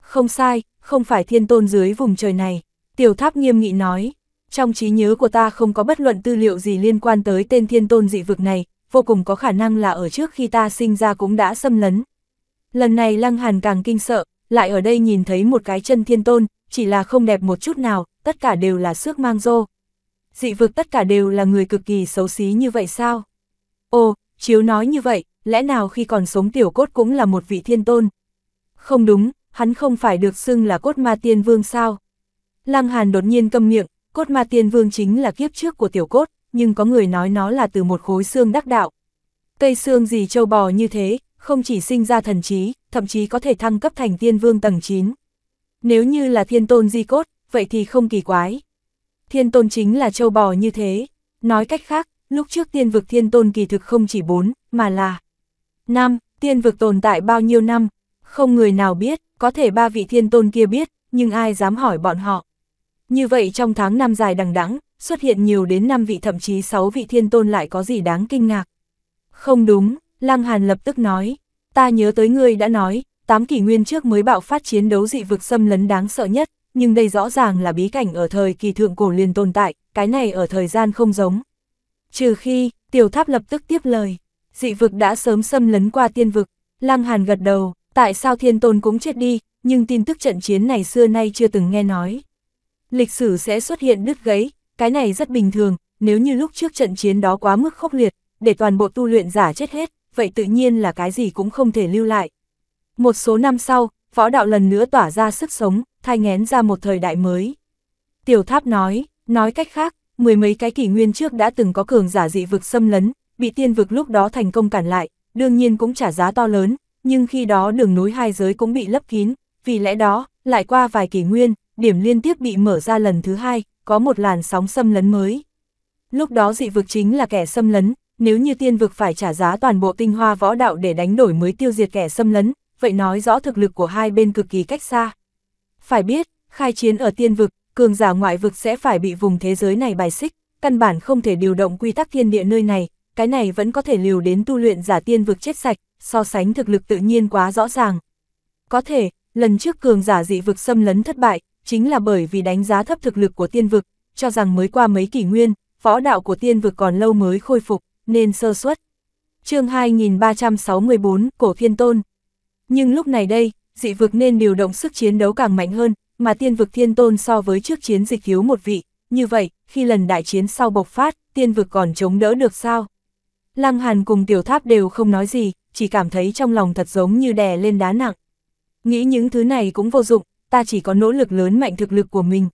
Không sai, không phải thiên tôn dưới vùng trời này, tiểu tháp nghiêm nghị nói, trong trí nhớ của ta không có bất luận tư liệu gì liên quan tới tên thiên tôn dị vực này, vô cùng có khả năng là ở trước khi ta sinh ra cũng đã xâm lấn. Lần này Lăng Hàn càng kinh sợ, lại ở đây nhìn thấy một cái chân thiên tôn, chỉ là không đẹp một chút nào, tất cả đều là xước mang rô. Dị vực tất cả đều là người cực kỳ xấu xí như vậy sao? Ồ, chiếu nói như vậy, lẽ nào khi còn sống tiểu cốt cũng là một vị thiên tôn? Không đúng, hắn không phải được xưng là cốt ma tiên vương sao? Lăng Hàn đột nhiên câm miệng, cốt ma tiên vương chính là kiếp trước của tiểu cốt, nhưng có người nói nó là từ một khối xương đắc đạo. Cây xương gì châu bò như thế, không chỉ sinh ra thần trí, thậm chí có thể thăng cấp thành tiên vương tầng 9. Nếu như là thiên tôn di cốt, vậy thì không kỳ quái. Thiên tôn chính là châu bò như thế. Nói cách khác, lúc trước tiên vực thiên tôn kỳ thực không chỉ 4, mà là 5, tiên vực tồn tại bao nhiêu năm, không người nào biết, có thể ba vị thiên tôn kia biết, nhưng ai dám hỏi bọn họ. Như vậy trong tháng năm dài đằng đẵng xuất hiện nhiều đến 5 vị thậm chí 6 vị thiên tôn lại có gì đáng kinh ngạc. Không đúng, Lăng Hàn lập tức nói, ta nhớ tới ngươi đã nói, 8 kỷ nguyên trước mới bạo phát chiến đấu dị vực xâm lấn đáng sợ nhất, nhưng đây rõ ràng là bí cảnh ở thời kỳ thượng cổ liền tồn tại, cái này ở thời gian không giống. Trừ khi, tiểu tháp lập tức tiếp lời, dị vực đã sớm xâm lấn qua tiên vực, Lăng Hàn gật đầu, tại sao thiên tôn cũng chết đi, nhưng tin tức trận chiến này xưa nay chưa từng nghe nói. Lịch sử sẽ xuất hiện đứt gãy, cái này rất bình thường, nếu như lúc trước trận chiến đó quá mức khốc liệt, để toàn bộ tu luyện giả chết hết, vậy tự nhiên là cái gì cũng không thể lưu lại. Một số năm sau, võ đạo lần nữa tỏa ra sức sống, thay ngén ra một thời đại mới. Tiểu tháp nói, nói cách khác, mười mấy cái kỷ nguyên trước đã từng có cường giả dị vực xâm lấn, bị tiên vực lúc đó thành công cản lại, đương nhiên cũng trả giá to lớn, nhưng khi đó đường núi hai giới cũng bị lấp kín, vì lẽ đó, lại qua vài kỷ nguyên, điểm liên tiếp bị mở ra lần thứ hai, có một làn sóng xâm lấn mới. Lúc đó dị vực chính là kẻ xâm lấn, nếu như tiên vực phải trả giá toàn bộ tinh hoa võ đạo để đánh đổi mới tiêu diệt kẻ xâm lấn, vậy nói rõ thực lực của hai bên cực kỳ cách xa. Phải biết, khai chiến ở tiên vực, cường giả ngoại vực sẽ phải bị vùng thế giới này bài xích, căn bản không thể điều động quy tắc thiên địa nơi này, cái này vẫn có thể liều đến tu luyện giả tiên vực chết sạch, so sánh thực lực tự nhiên quá rõ ràng. Có thể, lần trước cường giả dị vực xâm lấn thất bại, chính là bởi vì đánh giá thấp thực lực của tiên vực, cho rằng mới qua mấy kỷ nguyên, võ đạo của tiên vực còn lâu mới khôi phục nên sơ suất. chương 2364, Cổ Thiên Tôn. Nhưng lúc này đây, dị vực nên điều động sức chiến đấu càng mạnh hơn, mà tiên vực Thiên Tôn so với trước chiến dịch thiếu một vị. Như vậy, khi lần đại chiến sau bộc phát, tiên vực còn chống đỡ được sao? Lăng Hàn cùng Tiểu Tháp đều không nói gì, chỉ cảm thấy trong lòng thật giống như đè lên đá nặng. Nghĩ những thứ này cũng vô dụng, ta chỉ có nỗ lực lớn mạnh thực lực của mình.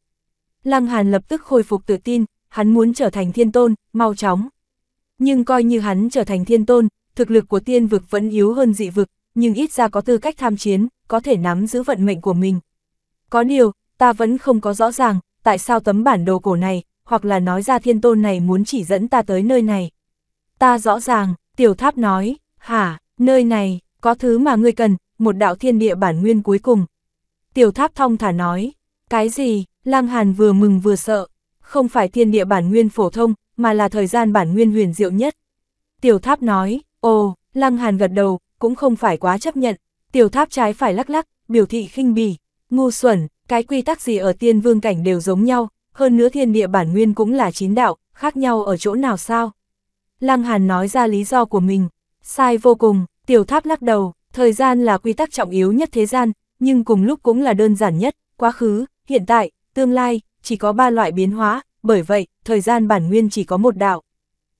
Lăng Hàn lập tức khôi phục tự tin, hắn muốn trở thành thiên tôn, mau chóng nhưng coi như hắn trở thành thiên tôn, thực lực của tiên vực vẫn yếu hơn dị vực, nhưng ít ra có tư cách tham chiến, có thể nắm giữ vận mệnh của mình. Có điều, ta vẫn không có rõ ràng, tại sao tấm bản đồ cổ này, hoặc là nói ra thiên tôn này muốn chỉ dẫn ta tới nơi này. Ta rõ ràng, tiểu tháp nói, hả, nơi này, có thứ mà ngươi cần, một đạo thiên địa bản nguyên cuối cùng. Tiểu tháp thong thả nói, cái gì, lang hàn vừa mừng vừa sợ, không phải thiên địa bản nguyên phổ thông, mà là thời gian bản nguyên huyền diệu nhất. Tiểu tháp nói, ồ, lăng hàn gật đầu, cũng không phải quá chấp nhận, tiểu tháp trái phải lắc lắc, biểu thị khinh bỉ, ngu xuẩn, cái quy tắc gì ở tiên vương cảnh đều giống nhau, hơn nữa thiên địa bản nguyên cũng là chín đạo, khác nhau ở chỗ nào sao? Lăng Hàn nói ra lý do của mình, sai vô cùng, tiểu tháp lắc đầu, thời gian là quy tắc trọng yếu nhất thế gian, nhưng cùng lúc cũng là đơn giản nhất, quá khứ, hiện tại, tương lai, chỉ có ba loại biến hóa, bởi vậy, thời gian bản nguyên chỉ có một đạo.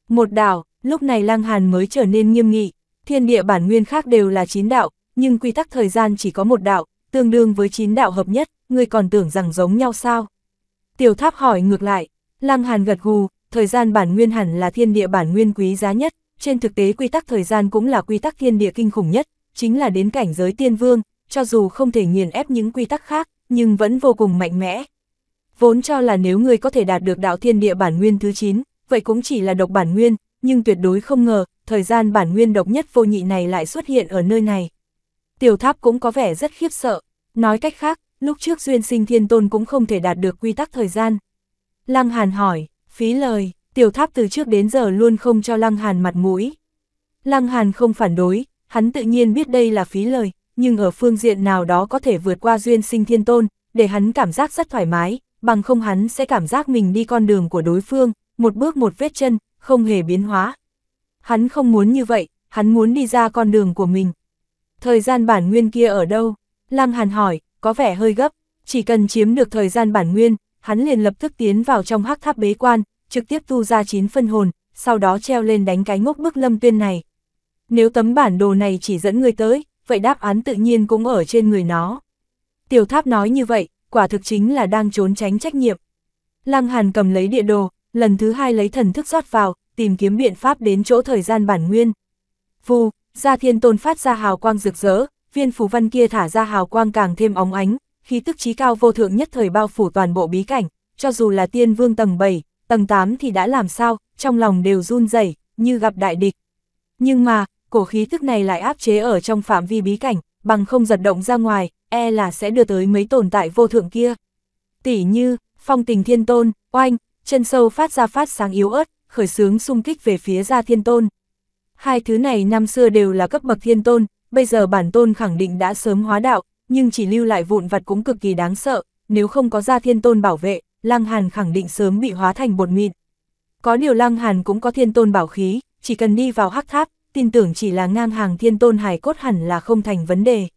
Một đạo, lúc này Lăng Hàn mới trở nên nghiêm nghị, thiên địa bản nguyên khác đều là chín đạo, nhưng quy tắc thời gian chỉ có một đạo, tương đương với chín đạo hợp nhất, người còn tưởng rằng giống nhau sao? Tiểu tháp hỏi ngược lại, Lăng Hàn gật gù, thời gian bản nguyên hẳn là thiên địa bản nguyên quý giá nhất, trên thực tế quy tắc thời gian cũng là quy tắc thiên địa kinh khủng nhất, chính là đến cảnh giới tiên vương, cho dù không thể nghiền ép những quy tắc khác, nhưng vẫn vô cùng mạnh mẽ, vốn cho là nếu người có thể đạt được đạo thiên địa bản nguyên thứ 9, vậy cũng chỉ là độc bản nguyên, nhưng tuyệt đối không ngờ, thời gian bản nguyên độc nhất vô nhị này lại xuất hiện ở nơi này. Tiểu tháp cũng có vẻ rất khiếp sợ, nói cách khác, lúc trước duyên sinh thiên tôn cũng không thể đạt được quy tắc thời gian. Lăng Hàn hỏi, phí lời, tiểu tháp từ trước đến giờ luôn không cho Lăng Hàn mặt mũi. Lăng Hàn không phản đối, hắn tự nhiên biết đây là phí lời, nhưng ở phương diện nào đó có thể vượt qua duyên sinh thiên tôn, để hắn cảm giác rất thoải mái, bằng không hắn sẽ cảm giác mình đi con đường của đối phương, một bước một vết chân, không hề biến hóa. Hắn không muốn như vậy, hắn muốn đi ra con đường của mình. Thời gian bản nguyên kia ở đâu? Lăng Hàn hỏi, có vẻ hơi gấp, chỉ cần chiếm được thời gian bản nguyên, hắn liền lập tức tiến vào trong hắc tháp bế quan, trực tiếp tu ra chín phân hồn, sau đó treo lên đánh cái ngốc bức lâm tuyên này. Nếu tấm bản đồ này chỉ dẫn người tới, vậy đáp án tự nhiên cũng ở trên người nó. Tiểu tháp nói như vậy, quả thực chính là đang trốn tránh trách nhiệm. Lăng Hàn cầm lấy địa đồ, lần thứ hai lấy thần thức rót vào, tìm kiếm biện pháp đến chỗ thời gian bản nguyên. Phù, Gia Thiên Tôn phát ra hào quang rực rỡ, viên phù văn kia thả ra hào quang càng thêm óng ánh, khí tức trí cao vô thượng nhất thời bao phủ toàn bộ bí cảnh, cho dù là tiên vương tầng 7, tầng 8 thì đã làm sao, trong lòng đều run rẩy như gặp đại địch. Nhưng mà, cổ khí tức này lại áp chế ở trong phạm vi bí cảnh, bằng không giật động ra ngoài, e là sẽ đưa tới mấy tồn tại vô thượng kia. Tỷ như, phong tình thiên tôn, oanh, chân sâu phát ra phát sáng yếu ớt, khởi sướng xung kích về phía ra thiên tôn. Hai thứ này năm xưa đều là cấp bậc thiên tôn, bây giờ bản tôn khẳng định đã sớm hóa đạo, nhưng chỉ lưu lại vụn vặt cũng cực kỳ đáng sợ, nếu không có ra thiên tôn bảo vệ, Lăng Hàn khẳng định sớm bị hóa thành bột mịn. Có điều Lăng Hàn cũng có thiên tôn bảo khí, chỉ cần đi vào hắc tháp, tin tưởng chỉ là ngang hàng thiên tôn hải cốt hẳn là không thành vấn đề.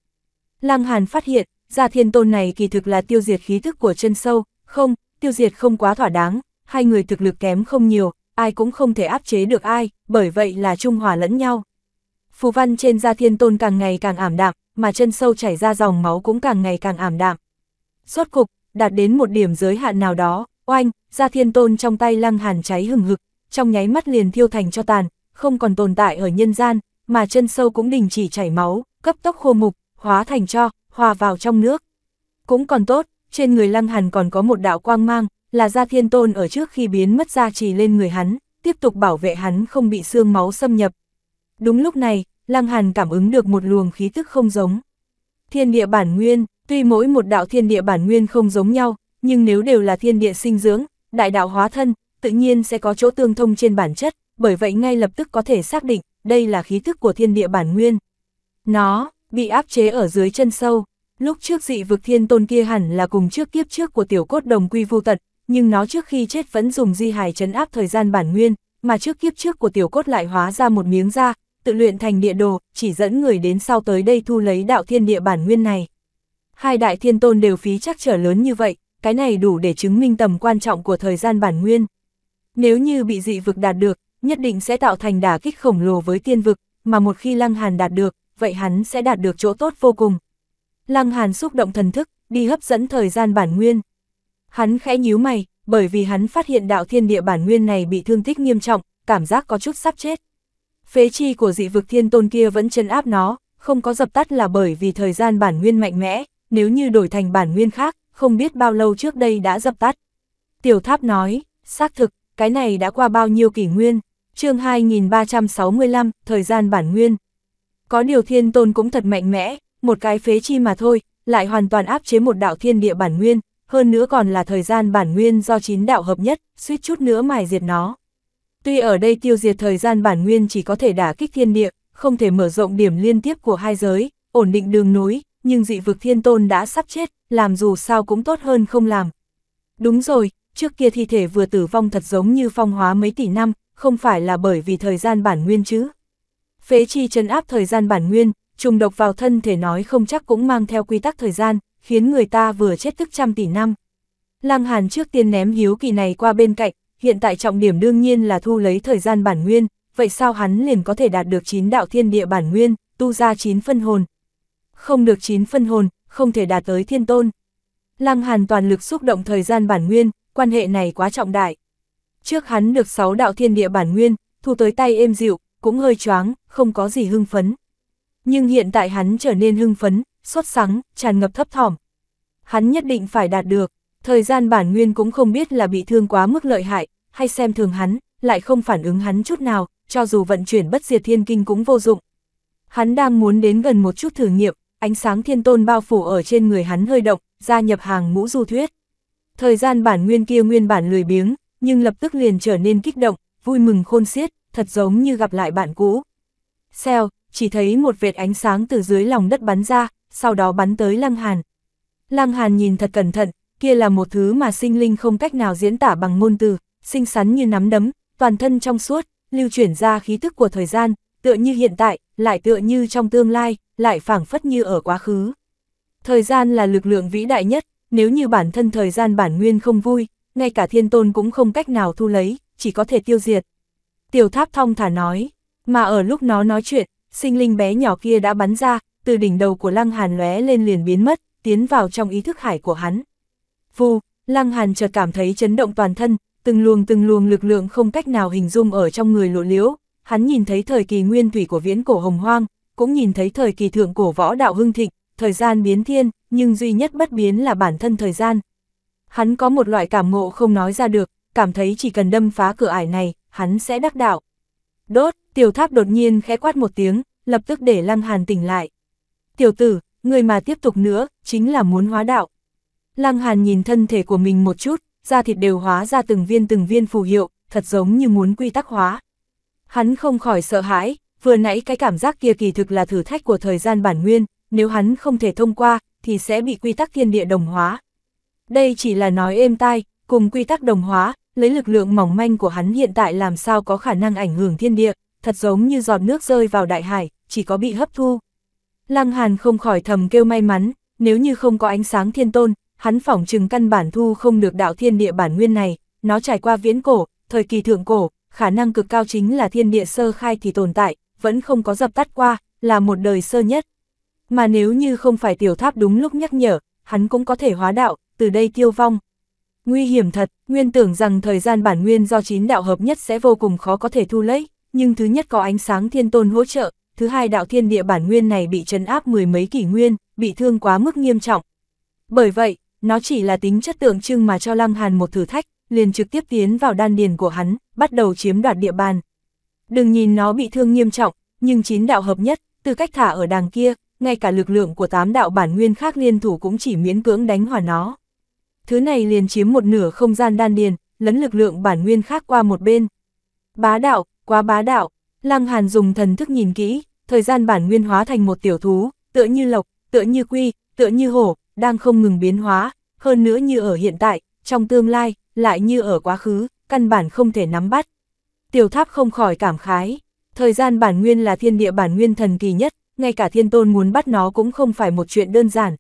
Lăng Hàn phát hiện, ra thiên tôn này kỳ thực là tiêu diệt khí thức của chân sâu, không, tiêu diệt không quá thỏa đáng, hai người thực lực kém không nhiều, ai cũng không thể áp chế được ai, bởi vậy là trung hòa lẫn nhau. Phù văn trên da thiên tôn càng ngày càng ảm đạm, mà chân sâu chảy ra dòng máu cũng càng ngày càng ảm đạm. Suốt cục, đạt đến một điểm giới hạn nào đó, oanh, da thiên tôn trong tay lăng hàn cháy hừng hực, trong nháy mắt liền thiêu thành cho tàn, không còn tồn tại ở nhân gian, mà chân sâu cũng đình chỉ chảy máu, cấp tốc khô mục, hóa thành cho, hòa vào trong nước. Cũng còn tốt, trên người Lăng Hàn còn có một đạo quang mang, là gia thiên tôn ở trước khi biến mất ra trì lên người hắn, tiếp tục bảo vệ hắn không bị xương máu xâm nhập. Đúng lúc này, Lăng Hàn cảm ứng được một luồng khí tức không giống. Thiên địa bản nguyên, tuy mỗi một đạo thiên địa bản nguyên không giống nhau, nhưng nếu đều là thiên địa sinh dưỡng, đại đạo hóa thân, tự nhiên sẽ có chỗ tương thông trên bản chất, bởi vậy ngay lập tức có thể xác định, đây là khí thức của thiên địa bản nguyên. Nó, bị áp chế ở dưới chân sâu, lúc trước dị vực thiên tôn kia hẳn là cùng trước kiếp trước của tiểu cốt đồng quy vô tận, nhưng nó trước khi chết vẫn dùng di hài trấn áp thời gian bản nguyên, mà trước kiếp trước của tiểu cốt lại hóa ra một miếng da, tự luyện thành địa đồ, chỉ dẫn người đến sau tới đây thu lấy đạo thiên địa bản nguyên này. Hai đại thiên tôn đều phí chắc trở lớn như vậy, cái này đủ để chứng minh tầm quan trọng của thời gian bản nguyên. Nếu như bị dị vực đạt được, nhất định sẽ tạo thành đả kích khổng lồ với tiên vực, mà một khi Lăng Hàn đạt được, vậy hắn sẽ đạt được chỗ tốt vô cùng. Lăng Hàn xúc động thần thức, đi hấp dẫn thời gian bản nguyên. Hắn khẽ nhíu mày, bởi vì hắn phát hiện đạo thiên địa bản nguyên này bị thương tích nghiêm trọng, cảm giác có chút sắp chết. Phế chi của dị vực thiên tôn kia vẫn chân áp nó, không có dập tắt là bởi vì thời gian bản nguyên mạnh mẽ, nếu như đổi thành bản nguyên khác, không biết bao lâu trước đây đã dập tắt. Tiểu tháp nói, xác thực, cái này đã qua bao nhiêu kỷ nguyên chương 2365, thời gian bản nguyên. Có điều thiên tôn cũng thật mạnh mẽ, một cái phế chi mà thôi, lại hoàn toàn áp chế một đạo thiên địa bản nguyên, hơn nữa còn là thời gian bản nguyên do chín đạo hợp nhất, suýt chút nữa mài diệt nó. Tuy ở đây tiêu diệt thời gian bản nguyên chỉ có thể đả kích thiên địa, không thể mở rộng điểm liên tiếp của hai giới, ổn định đường núi, nhưng dị vực thiên tôn đã sắp chết, làm dù sao cũng tốt hơn không làm. Đúng rồi, trước kia thi thể vừa tử vong thật giống như phong hóa mấy tỷ năm, không phải là bởi vì thời gian bản nguyên chứ. Phế chi chân áp thời gian bản nguyên, trùng độc vào thân thể nói không chắc cũng mang theo quy tắc thời gian, khiến người ta vừa chết tức trăm tỷ năm. Lăng Hàn trước tiên ném hiếu kỳ này qua bên cạnh, hiện tại trọng điểm đương nhiên là thu lấy thời gian bản nguyên, vậy sao hắn liền có thể đạt được chín đạo thiên địa bản nguyên, tu ra chín phân hồn. Không được chín phân hồn, không thể đạt tới thiên tôn. Lăng Hàn toàn lực xúc động thời gian bản nguyên, quan hệ này quá trọng đại. Trước hắn được sáu đạo thiên địa bản nguyên, thu tới tay êm dịu, cũng hơi choáng, không có gì hưng phấn. Nhưng hiện tại hắn trở nên hưng phấn, sốt sắng, tràn ngập thấp thỏm. Hắn nhất định phải đạt được, thời gian bản nguyên cũng không biết là bị thương quá mức lợi hại, hay xem thường hắn, lại không phản ứng hắn chút nào, cho dù vận chuyển bất diệt thiên kinh cũng vô dụng. Hắn đang muốn đến gần một chút thử nghiệm, ánh sáng thiên tôn bao phủ ở trên người hắn hơi động, gia nhập hàng ngũ du thuyết. Thời gian bản nguyên kia nguyên bản lười biếng, nhưng lập tức liền trở nên kích động, vui mừng khôn xiết, thật giống như gặp lại bạn cũ. Xèo, chỉ thấy một vệt ánh sáng từ dưới lòng đất bắn ra, sau đó bắn tới Lăng Hàn. Lăng Hàn nhìn thật cẩn thận, kia là một thứ mà sinh linh không cách nào diễn tả bằng ngôn từ, xinh xắn như nắm đấm, toàn thân trong suốt, lưu chuyển ra khí tức của thời gian, tựa như hiện tại, lại tựa như trong tương lai, lại phảng phất như ở quá khứ. Thời gian là lực lượng vĩ đại nhất, nếu như bản thân thời gian bản nguyên không vui, ngay cả thiên tôn cũng không cách nào thu lấy, chỉ có thể tiêu diệt. Tiểu tháp thong thả nói, mà ở lúc nó nói chuyện, sinh linh bé nhỏ kia đã bắn ra, từ đỉnh đầu của lăng hàn lóe lên liền biến mất, tiến vào trong ý thức hải của hắn. Vù, lăng hàn chợt cảm thấy chấn động toàn thân, từng luồng từng luồng lực lượng không cách nào hình dung ở trong người lộ liễu, hắn nhìn thấy thời kỳ nguyên thủy của viễn cổ hồng hoang, cũng nhìn thấy thời kỳ thượng cổ võ đạo hưng thịnh, thời gian biến thiên, nhưng duy nhất bất biến là bản thân thời gian, Hắn có một loại cảm ngộ không nói ra được, cảm thấy chỉ cần đâm phá cửa ải này, hắn sẽ đắc đạo. Đốt, tiểu tháp đột nhiên khẽ quát một tiếng, lập tức để Lăng Hàn tỉnh lại. Tiểu tử, người mà tiếp tục nữa, chính là muốn hóa đạo. Lăng Hàn nhìn thân thể của mình một chút, da thịt đều hóa ra từng viên từng viên phù hiệu, thật giống như muốn quy tắc hóa. Hắn không khỏi sợ hãi, vừa nãy cái cảm giác kia kỳ thực là thử thách của thời gian bản nguyên, nếu hắn không thể thông qua, thì sẽ bị quy tắc thiên địa đồng hóa đây chỉ là nói êm tai, cùng quy tắc đồng hóa, lấy lực lượng mỏng manh của hắn hiện tại làm sao có khả năng ảnh hưởng thiên địa, thật giống như giọt nước rơi vào đại hải, chỉ có bị hấp thu. Lăng Hàn không khỏi thầm kêu may mắn, nếu như không có ánh sáng thiên tôn, hắn phỏng chừng căn bản thu không được đạo thiên địa bản nguyên này, nó trải qua viễn cổ, thời kỳ thượng cổ, khả năng cực cao chính là thiên địa sơ khai thì tồn tại, vẫn không có dập tắt qua, là một đời sơ nhất. Mà nếu như không phải tiểu tháp đúng lúc nhắc nhở, hắn cũng có thể hóa đạo, từ đây tiêu vong. Nguy hiểm thật, Nguyên tưởng rằng thời gian bản nguyên do chín đạo hợp nhất sẽ vô cùng khó có thể thu lấy, nhưng thứ nhất có ánh sáng thiên tôn hỗ trợ, thứ hai đạo thiên địa bản nguyên này bị trấn áp mười mấy kỷ nguyên, bị thương quá mức nghiêm trọng. Bởi vậy, nó chỉ là tính chất tượng trưng mà cho Lăng Hàn một thử thách, liền trực tiếp tiến vào đan điền của hắn, bắt đầu chiếm đoạt địa bàn. Đừng nhìn nó bị thương nghiêm trọng, nhưng chín đạo hợp nhất, từ cách thả ở đàng kia, ngay cả lực lượng của tám đạo bản nguyên khác liên thủ cũng chỉ miễn cưỡng đánh hòa nó thứ này liền chiếm một nửa không gian đan điền, lấn lực lượng bản nguyên khác qua một bên. Bá đạo, quá bá đạo, Lăng Hàn dùng thần thức nhìn kỹ, thời gian bản nguyên hóa thành một tiểu thú, tựa như lộc, tựa như quy, tựa như hổ, đang không ngừng biến hóa, hơn nữa như ở hiện tại, trong tương lai, lại như ở quá khứ, căn bản không thể nắm bắt. Tiểu tháp không khỏi cảm khái, thời gian bản nguyên là thiên địa bản nguyên thần kỳ nhất, ngay cả thiên tôn muốn bắt nó cũng không phải một chuyện đơn giản.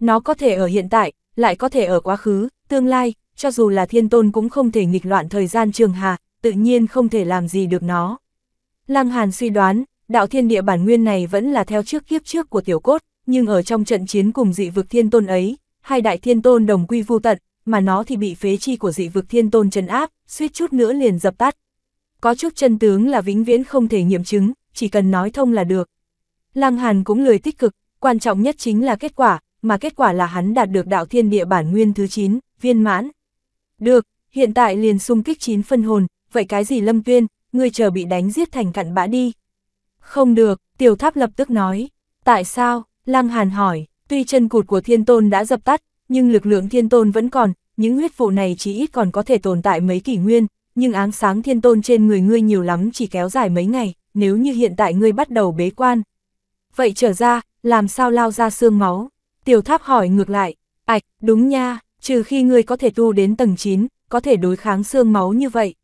Nó có thể ở hiện tại, lại có thể ở quá khứ, tương lai, cho dù là thiên tôn cũng không thể nghịch loạn thời gian trường hà, tự nhiên không thể làm gì được nó. Lăng Hàn suy đoán, đạo thiên địa bản nguyên này vẫn là theo trước kiếp trước của tiểu cốt, nhưng ở trong trận chiến cùng dị vực thiên tôn ấy, hai đại thiên tôn đồng quy vu tận, mà nó thì bị phế chi của dị vực thiên tôn trấn áp, suýt chút nữa liền dập tắt. Có chút chân tướng là vĩnh viễn không thể nghiệm chứng, chỉ cần nói thông là được. Lăng Hàn cũng lười tích cực, quan trọng nhất chính là kết quả, mà kết quả là hắn đạt được đạo thiên địa bản nguyên thứ 9, viên mãn. Được, hiện tại liền xung kích 9 phân hồn, vậy cái gì Lâm Tuyên, ngươi chờ bị đánh giết thành cặn bã đi. Không được, tiểu tháp lập tức nói. Tại sao? Lăng Hàn hỏi, tuy chân cụt của thiên tôn đã dập tắt, nhưng lực lượng thiên tôn vẫn còn, những huyết vụ này chỉ ít còn có thể tồn tại mấy kỷ nguyên, nhưng áng sáng thiên tôn trên người ngươi nhiều lắm chỉ kéo dài mấy ngày, nếu như hiện tại ngươi bắt đầu bế quan. Vậy trở ra, làm sao lao ra xương máu? Tiểu tháp hỏi ngược lại, ạch, đúng nha, trừ khi ngươi có thể tu đến tầng 9, có thể đối kháng xương máu như vậy.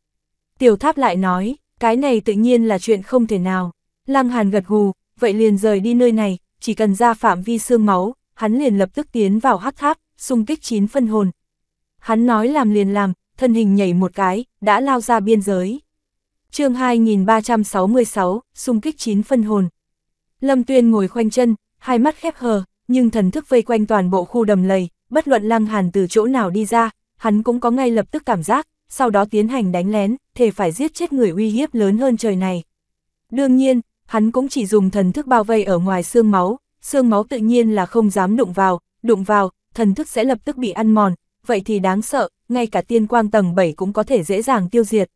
Tiểu tháp lại nói, cái này tự nhiên là chuyện không thể nào. Lăng Hàn gật gù, vậy liền rời đi nơi này, chỉ cần ra phạm vi xương máu, hắn liền lập tức tiến vào hắc tháp, xung kích chín phân hồn. Hắn nói làm liền làm, thân hình nhảy một cái, đã lao ra biên giới. chương 2366, xung kích chín phân hồn. Lâm Tuyên ngồi khoanh chân, hai mắt khép hờ, nhưng thần thức vây quanh toàn bộ khu đầm lầy, bất luận Lăng Hàn từ chỗ nào đi ra, hắn cũng có ngay lập tức cảm giác, sau đó tiến hành đánh lén, thề phải giết chết người uy hiếp lớn hơn trời này. Đương nhiên, hắn cũng chỉ dùng thần thức bao vây ở ngoài xương máu, xương máu tự nhiên là không dám đụng vào, đụng vào, thần thức sẽ lập tức bị ăn mòn, vậy thì đáng sợ, ngay cả tiên quang tầng 7 cũng có thể dễ dàng tiêu diệt.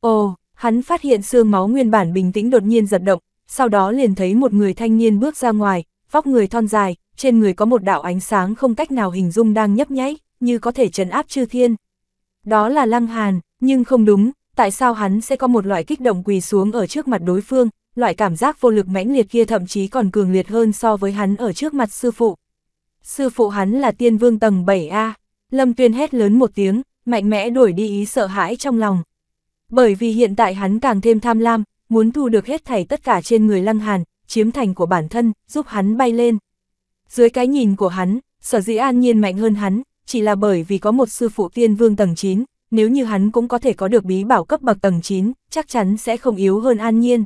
Ồ, hắn phát hiện xương máu nguyên bản bình tĩnh đột nhiên giật động, sau đó liền thấy một người thanh niên bước ra ngoài, vóc người thon dài, trên người có một đạo ánh sáng không cách nào hình dung đang nhấp nháy, như có thể trấn áp chư thiên. Đó là Lăng Hàn, nhưng không đúng, tại sao hắn sẽ có một loại kích động quỳ xuống ở trước mặt đối phương, loại cảm giác vô lực mãnh liệt kia thậm chí còn cường liệt hơn so với hắn ở trước mặt sư phụ. Sư phụ hắn là tiên vương tầng 7A, Lâm Tuyên hét lớn một tiếng, mạnh mẽ đuổi đi ý sợ hãi trong lòng. Bởi vì hiện tại hắn càng thêm tham lam, muốn thu được hết thảy tất cả trên người Lăng Hàn, chiếm thành của bản thân, giúp hắn bay lên. Dưới cái nhìn của hắn, sở dĩ an nhiên mạnh hơn hắn, chỉ là bởi vì có một sư phụ tiên vương tầng 9, nếu như hắn cũng có thể có được bí bảo cấp bậc tầng 9, chắc chắn sẽ không yếu hơn an nhiên.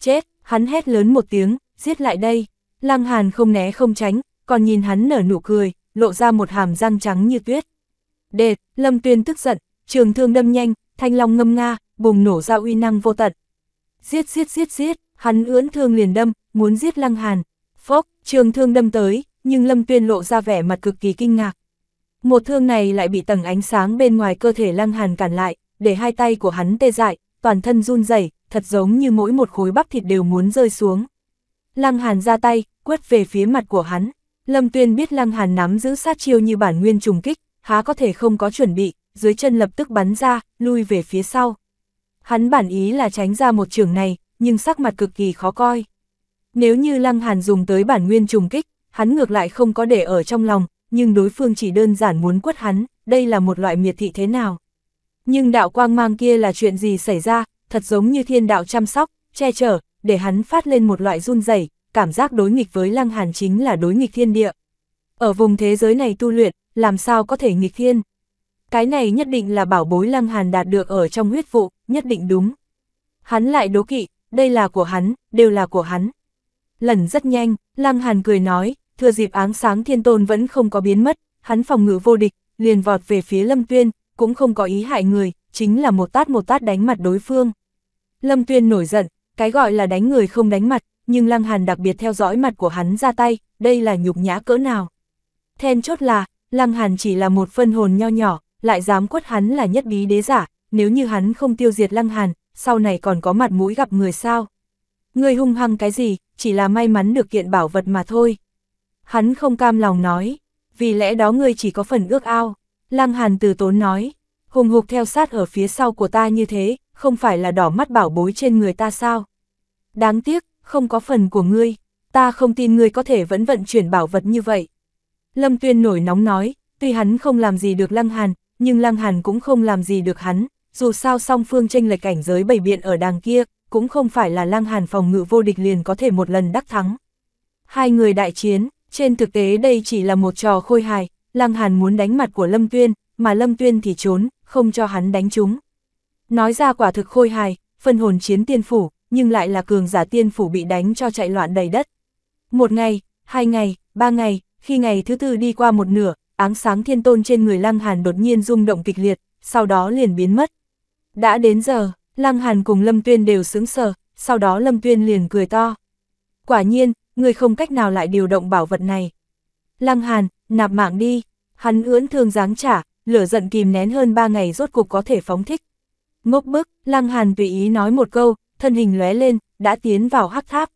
Chết, hắn hét lớn một tiếng, giết lại đây. Lăng Hàn không né không tránh, còn nhìn hắn nở nụ cười, lộ ra một hàm răng trắng như tuyết. Đệt, Lâm Tuyên tức giận, trường thương đâm nhanh, thanh long ngâm nga, bùng nổ ra uy năng vô tận. Giết giết giết giết, Hắn ưỡn thương liền đâm, muốn giết Lăng Hàn. Phốc, trường thương đâm tới, nhưng Lâm Tuyên lộ ra vẻ mặt cực kỳ kinh ngạc. Một thương này lại bị tầng ánh sáng bên ngoài cơ thể Lăng Hàn cản lại, để hai tay của hắn tê dại, toàn thân run rẩy, thật giống như mỗi một khối bắp thịt đều muốn rơi xuống. Lăng Hàn ra tay, quét về phía mặt của hắn. Lâm Tuyên biết Lăng Hàn nắm giữ sát chiêu như bản nguyên trùng kích, há có thể không có chuẩn bị, dưới chân lập tức bắn ra, lui về phía sau. Hắn bản ý là tránh ra một trường này, nhưng sắc mặt cực kỳ khó coi. Nếu như Lăng Hàn dùng tới bản nguyên trùng kích, hắn ngược lại không có để ở trong lòng, nhưng đối phương chỉ đơn giản muốn quất hắn, đây là một loại miệt thị thế nào. Nhưng đạo quang mang kia là chuyện gì xảy ra, thật giống như thiên đạo chăm sóc, che chở, để hắn phát lên một loại run rẩy cảm giác đối nghịch với Lăng Hàn chính là đối nghịch thiên địa. Ở vùng thế giới này tu luyện, làm sao có thể nghịch thiên? Cái này nhất định là bảo bối Lăng Hàn đạt được ở trong huyết vụ, nhất định đúng. Hắn lại đố kỵ, đây là của hắn, đều là của hắn. Lần rất nhanh, Lăng Hàn cười nói, thừa dịp áng sáng thiên tôn vẫn không có biến mất, hắn phòng ngự vô địch, liền vọt về phía Lâm Tuyên, cũng không có ý hại người, chính là một tát một tát đánh mặt đối phương. Lâm Tuyên nổi giận, cái gọi là đánh người không đánh mặt, nhưng Lăng Hàn đặc biệt theo dõi mặt của hắn ra tay, đây là nhục nhã cỡ nào. Then chốt là, Lăng Hàn chỉ là một phân hồn nho nhỏ, lại dám quất hắn là nhất bí đế giả, nếu như hắn không tiêu diệt Lăng Hàn, sau này còn có mặt mũi gặp người sao. Người hung hăng cái gì, chỉ là may mắn được kiện bảo vật mà thôi. Hắn không cam lòng nói, vì lẽ đó ngươi chỉ có phần ước ao. Lăng Hàn từ tốn nói, hùng hục theo sát ở phía sau của ta như thế, không phải là đỏ mắt bảo bối trên người ta sao. Đáng tiếc, không có phần của ngươi, ta không tin ngươi có thể vẫn vận chuyển bảo vật như vậy. Lâm Tuyên nổi nóng nói, tuy hắn không làm gì được Lăng Hàn, nhưng Lăng Hàn cũng không làm gì được hắn, dù sao song phương tranh lệch cảnh giới bảy biện ở đàng kia, cũng không phải là lang hàn phòng ngự vô địch liền có thể một lần đắc thắng. Hai người đại chiến, trên thực tế đây chỉ là một trò khôi hài, lang hàn muốn đánh mặt của Lâm Tuyên, mà Lâm Tuyên thì trốn, không cho hắn đánh chúng. Nói ra quả thực khôi hài, phân hồn chiến tiên phủ, nhưng lại là cường giả tiên phủ bị đánh cho chạy loạn đầy đất. Một ngày, hai ngày, ba ngày, khi ngày thứ tư đi qua một nửa, áng sáng thiên tôn trên người lang hàn đột nhiên rung động kịch liệt, sau đó liền biến mất. Đã đến giờ, Lăng Hàn cùng Lâm Tuyên đều sướng sờ, sau đó Lâm Tuyên liền cười to. Quả nhiên, người không cách nào lại điều động bảo vật này. Lăng Hàn, nạp mạng đi, hắn ưỡn thương dáng trả, lửa giận kìm nén hơn 3 ngày rốt cục có thể phóng thích. Ngốc bức, Lăng Hàn tùy ý nói một câu, thân hình lóe lên, đã tiến vào hắc tháp.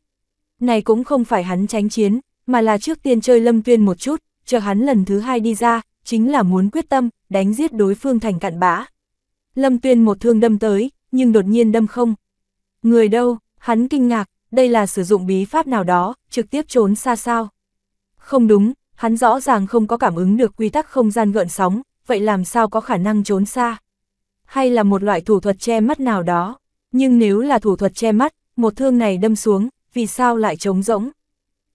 Này cũng không phải hắn tránh chiến, mà là trước tiên chơi Lâm Tuyên một chút, chờ hắn lần thứ hai đi ra, chính là muốn quyết tâm, đánh giết đối phương thành cặn bã. Lâm Tuyên một thương đâm tới, nhưng đột nhiên đâm không. Người đâu, hắn kinh ngạc, đây là sử dụng bí pháp nào đó, trực tiếp trốn xa sao. Không đúng, hắn rõ ràng không có cảm ứng được quy tắc không gian gợn sóng, vậy làm sao có khả năng trốn xa. Hay là một loại thủ thuật che mắt nào đó, nhưng nếu là thủ thuật che mắt, một thương này đâm xuống, vì sao lại trống rỗng.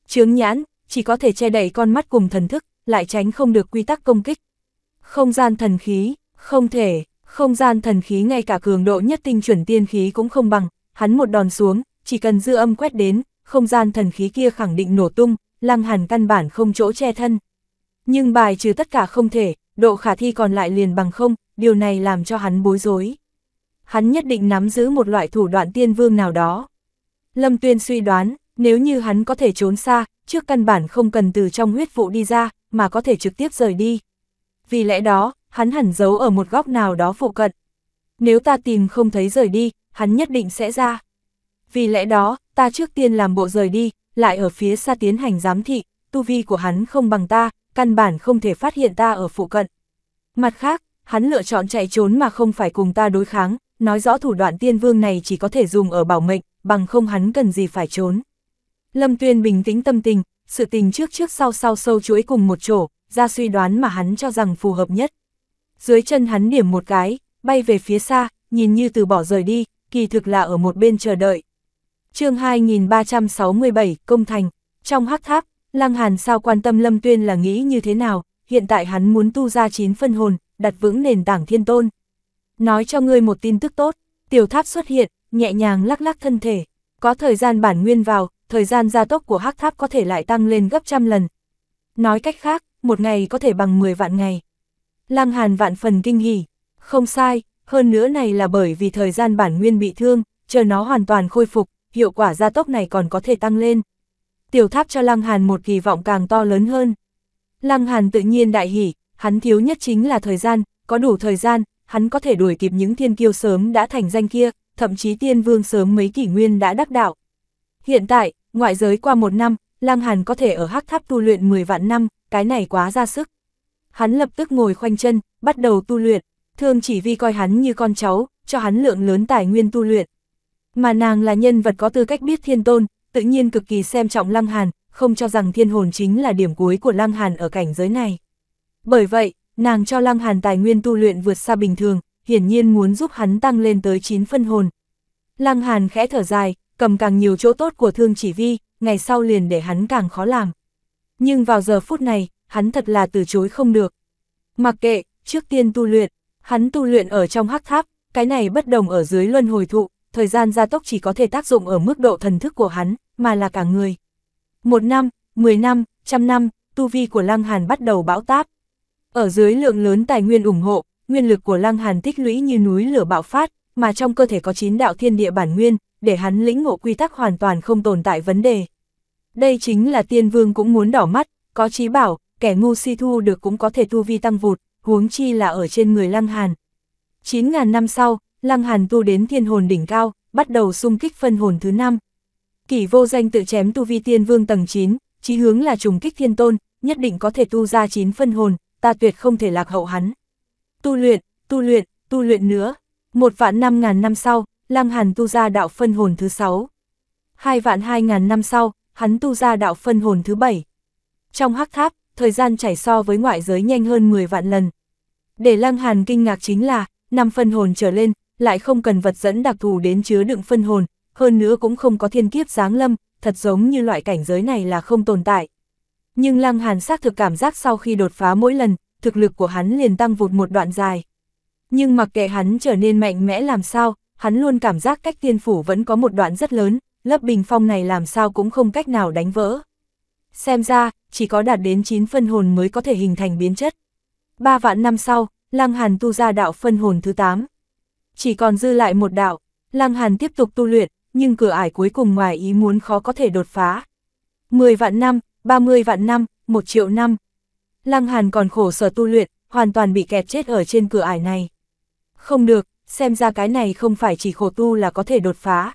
Chướng nhãn, chỉ có thể che đậy con mắt cùng thần thức, lại tránh không được quy tắc công kích. Không gian thần khí, không thể, không gian thần khí ngay cả cường độ nhất tinh chuẩn tiên khí cũng không bằng, hắn một đòn xuống, chỉ cần dư âm quét đến, không gian thần khí kia khẳng định nổ tung, lăng hàn căn bản không chỗ che thân. Nhưng bài trừ tất cả không thể, độ khả thi còn lại liền bằng không, điều này làm cho hắn bối rối. Hắn nhất định nắm giữ một loại thủ đoạn tiên vương nào đó. Lâm Tuyên suy đoán, nếu như hắn có thể trốn xa, trước căn bản không cần từ trong huyết vụ đi ra, mà có thể trực tiếp rời đi. Vì lẽ đó, hắn hẳn giấu ở một góc nào đó phụ cận. Nếu ta tìm không thấy rời đi, hắn nhất định sẽ ra. Vì lẽ đó, ta trước tiên làm bộ rời đi, lại ở phía xa tiến hành giám thị, tu vi của hắn không bằng ta, căn bản không thể phát hiện ta ở phụ cận. Mặt khác, hắn lựa chọn chạy trốn mà không phải cùng ta đối kháng, nói rõ thủ đoạn tiên vương này chỉ có thể dùng ở bảo mệnh, bằng không hắn cần gì phải trốn. Lâm Tuyên bình tĩnh tâm tình, sự tình trước trước sau sau sâu chuỗi cùng một chỗ, ra suy đoán mà hắn cho rằng phù hợp nhất dưới chân hắn điểm một cái, bay về phía xa, nhìn như từ bỏ rời đi, kỳ thực là ở một bên chờ đợi. chương 2367, Công Thành, trong hắc tháp, Lăng Hàn sao quan tâm Lâm Tuyên là nghĩ như thế nào, hiện tại hắn muốn tu ra chín phân hồn, đặt vững nền tảng thiên tôn. Nói cho ngươi một tin tức tốt, tiểu tháp xuất hiện, nhẹ nhàng lắc lắc thân thể, có thời gian bản nguyên vào, thời gian gia tốc của hắc tháp có thể lại tăng lên gấp trăm lần. Nói cách khác, một ngày có thể bằng 10 vạn ngày. Lăng Hàn vạn phần kinh hỉ. Không sai, hơn nữa này là bởi vì thời gian bản nguyên bị thương, chờ nó hoàn toàn khôi phục, hiệu quả gia tốc này còn có thể tăng lên. Tiểu tháp cho Lăng Hàn một kỳ vọng càng to lớn hơn. Lăng Hàn tự nhiên đại hỉ, hắn thiếu nhất chính là thời gian, có đủ thời gian, hắn có thể đuổi kịp những thiên kiêu sớm đã thành danh kia, thậm chí tiên vương sớm mấy kỷ nguyên đã đắc đạo. Hiện tại, ngoại giới qua một năm, Lăng Hàn có thể ở hắc tháp tu luyện 10 vạn năm, cái này quá ra sức. Hắn lập tức ngồi khoanh chân, bắt đầu tu luyện, thương chỉ vi coi hắn như con cháu, cho hắn lượng lớn tài nguyên tu luyện. Mà nàng là nhân vật có tư cách biết thiên tôn, tự nhiên cực kỳ xem trọng Lăng Hàn, không cho rằng thiên hồn chính là điểm cuối của Lăng Hàn ở cảnh giới này. Bởi vậy, nàng cho Lăng Hàn tài nguyên tu luyện vượt xa bình thường, hiển nhiên muốn giúp hắn tăng lên tới 9 phân hồn. Lăng Hàn khẽ thở dài, cầm càng nhiều chỗ tốt của thương chỉ vi, ngày sau liền để hắn càng khó làm. Nhưng vào giờ phút này, hắn thật là từ chối không được. Mặc kệ, trước tiên tu luyện, hắn tu luyện ở trong hắc tháp, cái này bất đồng ở dưới luân hồi thụ, thời gian gia tốc chỉ có thể tác dụng ở mức độ thần thức của hắn, mà là cả người. Một năm, mười năm, trăm năm, tu vi của Lăng Hàn bắt đầu bão táp. Ở dưới lượng lớn tài nguyên ủng hộ, nguyên lực của Lăng Hàn tích lũy như núi lửa bạo phát, mà trong cơ thể có chín đạo thiên địa bản nguyên, để hắn lĩnh ngộ quy tắc hoàn toàn không tồn tại vấn đề. Đây chính là tiên vương cũng muốn đỏ mắt, có trí bảo, kẻ ngu si thu được cũng có thể tu vi tăng vụt, huống chi là ở trên người Lăng Hàn. 9.000 năm sau, Lăng Hàn tu đến thiên hồn đỉnh cao, bắt đầu xung kích phân hồn thứ 5. Kỷ vô danh tự chém tu vi tiên vương tầng 9, chí hướng là trùng kích thiên tôn, nhất định có thể tu ra 9 phân hồn, ta tuyệt không thể lạc hậu hắn. Tu luyện, tu luyện, tu luyện nữa. Một vạn năm ngàn năm sau, Lăng Hàn tu ra đạo phân hồn thứ 6. Hai vạn hai ngàn năm sau, hắn tu ra đạo phân hồn thứ 7. Trong hắc tháp, thời gian chảy so với ngoại giới nhanh hơn 10 vạn lần. Để Lăng Hàn kinh ngạc chính là, năm phân hồn trở lên, lại không cần vật dẫn đặc thù đến chứa đựng phân hồn, hơn nữa cũng không có thiên kiếp giáng lâm, thật giống như loại cảnh giới này là không tồn tại. Nhưng Lăng Hàn xác thực cảm giác sau khi đột phá mỗi lần, thực lực của hắn liền tăng vụt một đoạn dài. Nhưng mặc kệ hắn trở nên mạnh mẽ làm sao, hắn luôn cảm giác cách tiên phủ vẫn có một đoạn rất lớn, lớp bình phong này làm sao cũng không cách nào đánh vỡ. Xem ra, chỉ có đạt đến 9 phân hồn mới có thể hình thành biến chất. 3 vạn năm sau, Lăng Hàn tu ra đạo phân hồn thứ 8. Chỉ còn dư lại một đạo, Lăng Hàn tiếp tục tu luyện, nhưng cửa ải cuối cùng ngoài ý muốn khó có thể đột phá. 10 vạn năm, 30 vạn năm, 1 triệu năm. Lăng Hàn còn khổ sở tu luyện, hoàn toàn bị kẹt chết ở trên cửa ải này. Không được, xem ra cái này không phải chỉ khổ tu là có thể đột phá.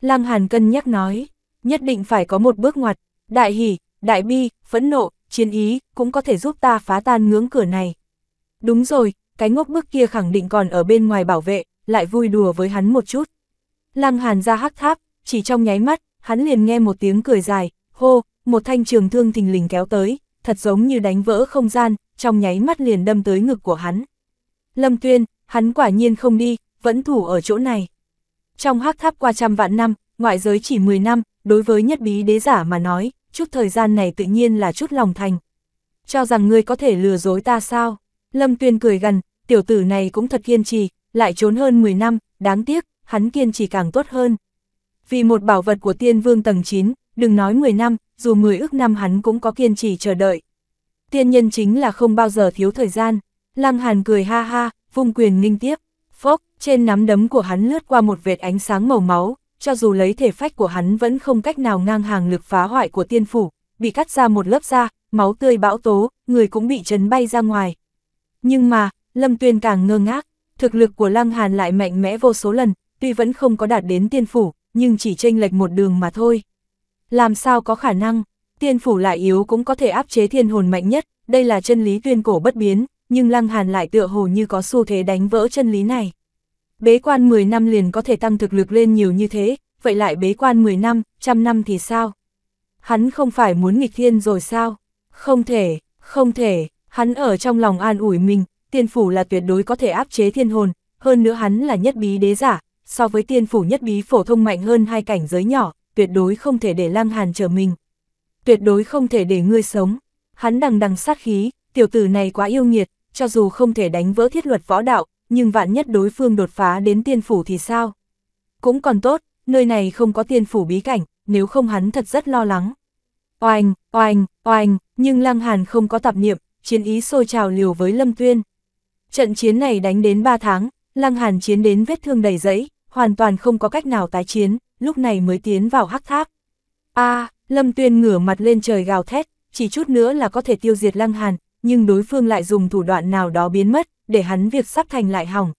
Lăng Hàn cân nhắc nói, nhất định phải có một bước ngoặt, đại hỉ, đại bi, phẫn nộ, chiến ý, cũng có thể giúp ta phá tan ngưỡng cửa này. Đúng rồi, cái ngốc bức kia khẳng định còn ở bên ngoài bảo vệ, lại vui đùa với hắn một chút. Lăng Hàn ra hắc tháp, chỉ trong nháy mắt, hắn liền nghe một tiếng cười dài, hô, một thanh trường thương thình lình kéo tới, thật giống như đánh vỡ không gian, trong nháy mắt liền đâm tới ngực của hắn. Lâm Tuyên, hắn quả nhiên không đi, vẫn thủ ở chỗ này. Trong hắc tháp qua trăm vạn năm, ngoại giới chỉ 10 năm, đối với nhất bí đế giả mà nói, chút thời gian này tự nhiên là chút lòng thành. Cho rằng ngươi có thể lừa dối ta sao? Lâm Tuyên cười gần, tiểu tử này cũng thật kiên trì, lại trốn hơn 10 năm, đáng tiếc, hắn kiên trì càng tốt hơn. Vì một bảo vật của tiên vương tầng 9, đừng nói 10 năm, dù 10 ước năm hắn cũng có kiên trì chờ đợi. Tiên nhân chính là không bao giờ thiếu thời gian. Lăng Hàn cười ha ha, vung quyền ninh tiếp. Phốc, trên nắm đấm của hắn lướt qua một vệt ánh sáng màu máu, cho dù lấy thể phách của hắn vẫn không cách nào ngang hàng lực phá hoại của tiên phủ, bị cắt ra một lớp da, máu tươi bão tố, người cũng bị chấn bay ra ngoài. Nhưng mà, Lâm Tuyên càng ngơ ngác, thực lực của Lăng Hàn lại mạnh mẽ vô số lần, tuy vẫn không có đạt đến tiên phủ, nhưng chỉ chênh lệch một đường mà thôi. Làm sao có khả năng, tiên phủ lại yếu cũng có thể áp chế thiên hồn mạnh nhất, đây là chân lý tuyên cổ bất biến, nhưng Lăng Hàn lại tựa hồ như có xu thế đánh vỡ chân lý này bế quan 10 năm liền có thể tăng thực lực lên nhiều như thế, vậy lại bế quan 10 năm, trăm năm thì sao? Hắn không phải muốn nghịch thiên rồi sao? Không thể, không thể, hắn ở trong lòng an ủi mình, tiên phủ là tuyệt đối có thể áp chế thiên hồn, hơn nữa hắn là nhất bí đế giả, so với tiên phủ nhất bí phổ thông mạnh hơn hai cảnh giới nhỏ, tuyệt đối không thể để lang hàn trở mình. Tuyệt đối không thể để ngươi sống. Hắn đằng đằng sát khí, tiểu tử này quá yêu nghiệt, cho dù không thể đánh vỡ thiết luật võ đạo, nhưng vạn nhất đối phương đột phá đến tiên phủ thì sao? Cũng còn tốt, nơi này không có tiên phủ bí cảnh, nếu không hắn thật rất lo lắng. Oanh, oanh, oanh, nhưng Lăng Hàn không có tạp niệm, chiến ý sôi trào liều với Lâm Tuyên. Trận chiến này đánh đến 3 tháng, Lăng Hàn chiến đến vết thương đầy giấy hoàn toàn không có cách nào tái chiến, lúc này mới tiến vào hắc tháp. A, Lâm Tuyên ngửa mặt lên trời gào thét, chỉ chút nữa là có thể tiêu diệt Lăng Hàn, nhưng đối phương lại dùng thủ đoạn nào đó biến mất, để hắn việc sắp thành lại hỏng.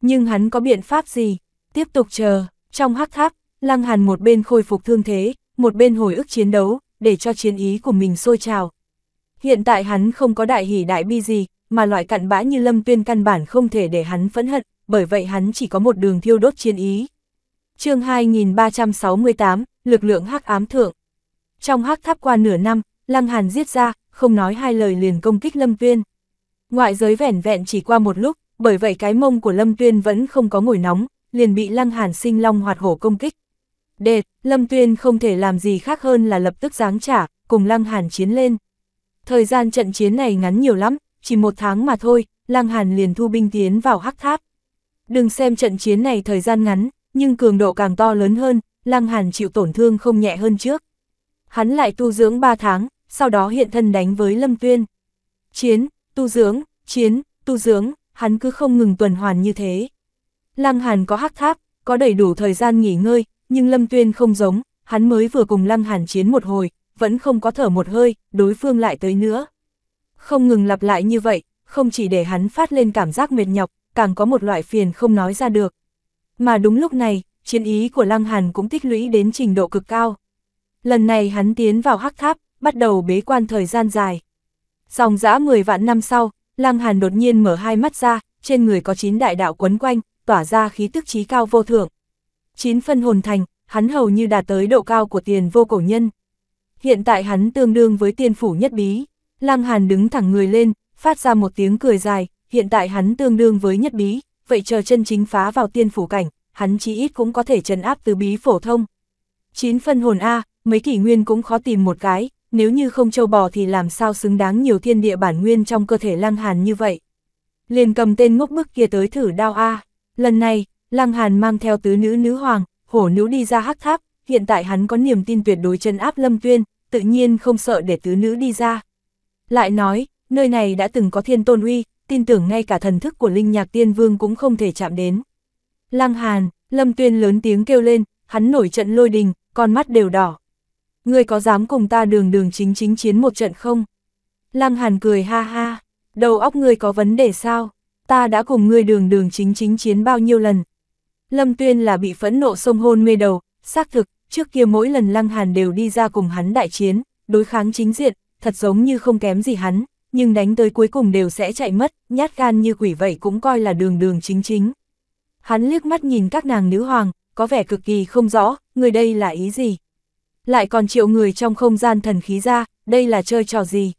Nhưng hắn có biện pháp gì? Tiếp tục chờ, trong hắc tháp, Lăng Hàn một bên khôi phục thương thế, một bên hồi ức chiến đấu, để cho chiến ý của mình sôi trào. Hiện tại hắn không có đại hỉ đại bi gì, mà loại cặn bã như Lâm Tuyên căn bản không thể để hắn phẫn hận, bởi vậy hắn chỉ có một đường thiêu đốt chiến ý. chương 2368, lực lượng hắc ám thượng. Trong hắc tháp qua nửa năm, Lăng Hàn giết ra, không nói hai lời liền công kích Lâm Tuyên ngoại giới vẻn vẹn chỉ qua một lúc, bởi vậy cái mông của Lâm Tuyên vẫn không có ngồi nóng, liền bị Lăng Hàn sinh long hoạt hổ công kích. Đệt, Lâm Tuyên không thể làm gì khác hơn là lập tức giáng trả, cùng Lăng Hàn chiến lên. Thời gian trận chiến này ngắn nhiều lắm, chỉ một tháng mà thôi, Lăng Hàn liền thu binh tiến vào hắc tháp. Đừng xem trận chiến này thời gian ngắn, nhưng cường độ càng to lớn hơn, Lăng Hàn chịu tổn thương không nhẹ hơn trước. Hắn lại tu dưỡng 3 tháng, sau đó hiện thân đánh với Lâm Tuyên. Chiến, tu dưỡng, chiến, tu dưỡng, hắn cứ không ngừng tuần hoàn như thế. Lăng Hàn có hắc tháp, có đầy đủ thời gian nghỉ ngơi, nhưng Lâm Tuyên không giống, hắn mới vừa cùng Lăng Hàn chiến một hồi, vẫn không có thở một hơi, đối phương lại tới nữa. Không ngừng lặp lại như vậy, không chỉ để hắn phát lên cảm giác mệt nhọc, càng có một loại phiền không nói ra được. Mà đúng lúc này, chiến ý của Lăng Hàn cũng tích lũy đến trình độ cực cao. Lần này hắn tiến vào hắc tháp, bắt đầu bế quan thời gian dài. Dòng dã 10 vạn năm sau, Lăng Hàn đột nhiên mở hai mắt ra, trên người có 9 đại đạo quấn quanh, tỏa ra khí tức trí cao vô thượng. 9 phân hồn thành, hắn hầu như đạt tới độ cao của tiền vô cổ nhân. Hiện tại hắn tương đương với tiên phủ nhất bí. Lăng Hàn đứng thẳng người lên, phát ra một tiếng cười dài, hiện tại hắn tương đương với nhất bí, vậy chờ chân chính phá vào tiên phủ cảnh, hắn chí ít cũng có thể trấn áp từ bí phổ thông. 9 phân hồn A, mấy kỷ nguyên cũng khó tìm một cái, nếu như không châu bò thì làm sao xứng đáng nhiều thiên địa bản nguyên trong cơ thể Lăng Hàn như vậy. Liền cầm tên ngốc bức kia tới thử đao A, lần này, Lăng Hàn mang theo tứ nữ nữ hoàng, hổ nữ đi ra hắc tháp, hiện tại hắn có niềm tin tuyệt đối chân áp lâm tuyên, tự nhiên không sợ để tứ nữ đi ra. Lại nói, nơi này đã từng có thiên tôn uy, tin tưởng ngay cả thần thức của linh nhạc tiên vương cũng không thể chạm đến. Lăng Hàn, lâm tuyên lớn tiếng kêu lên, hắn nổi trận lôi đình, con mắt đều đỏ ngươi có dám cùng ta đường đường chính chính chiến một trận không? Lăng Hàn cười ha ha, đầu óc ngươi có vấn đề sao? Ta đã cùng ngươi đường đường chính chính chiến bao nhiêu lần? Lâm Tuyên là bị phẫn nộ sông hôn mê đầu, xác thực, trước kia mỗi lần Lăng Hàn đều đi ra cùng hắn đại chiến, đối kháng chính diện, thật giống như không kém gì hắn, nhưng đánh tới cuối cùng đều sẽ chạy mất, nhát gan như quỷ vậy cũng coi là đường đường chính chính. Hắn liếc mắt nhìn các nàng nữ hoàng, có vẻ cực kỳ không rõ, người đây là ý gì? lại còn triệu người trong không gian thần khí ra, đây là chơi trò gì?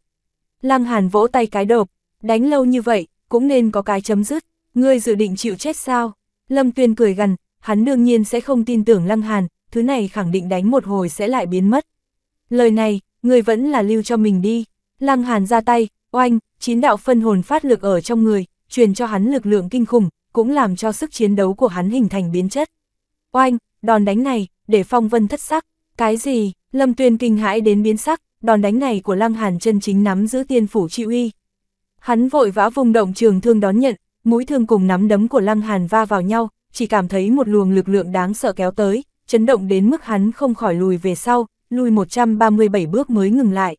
Lăng Hàn vỗ tay cái đột, đánh lâu như vậy, cũng nên có cái chấm dứt, ngươi dự định chịu chết sao? Lâm Tuyên cười gần, hắn đương nhiên sẽ không tin tưởng Lăng Hàn, thứ này khẳng định đánh một hồi sẽ lại biến mất. Lời này, ngươi vẫn là lưu cho mình đi. Lăng Hàn ra tay, oanh, chín đạo phân hồn phát lực ở trong người, truyền cho hắn lực lượng kinh khủng, cũng làm cho sức chiến đấu của hắn hình thành biến chất. Oanh, đòn đánh này, để phong vân thất sắc, cái gì? Lâm Tuyên kinh hãi đến biến sắc, đòn đánh này của Lăng Hàn chân chính nắm giữ tiên phủ trị uy. Hắn vội vã vùng động trường thương đón nhận, mũi thương cùng nắm đấm của Lăng Hàn va vào nhau, chỉ cảm thấy một luồng lực lượng đáng sợ kéo tới, chấn động đến mức hắn không khỏi lùi về sau, lùi 137 bước mới ngừng lại.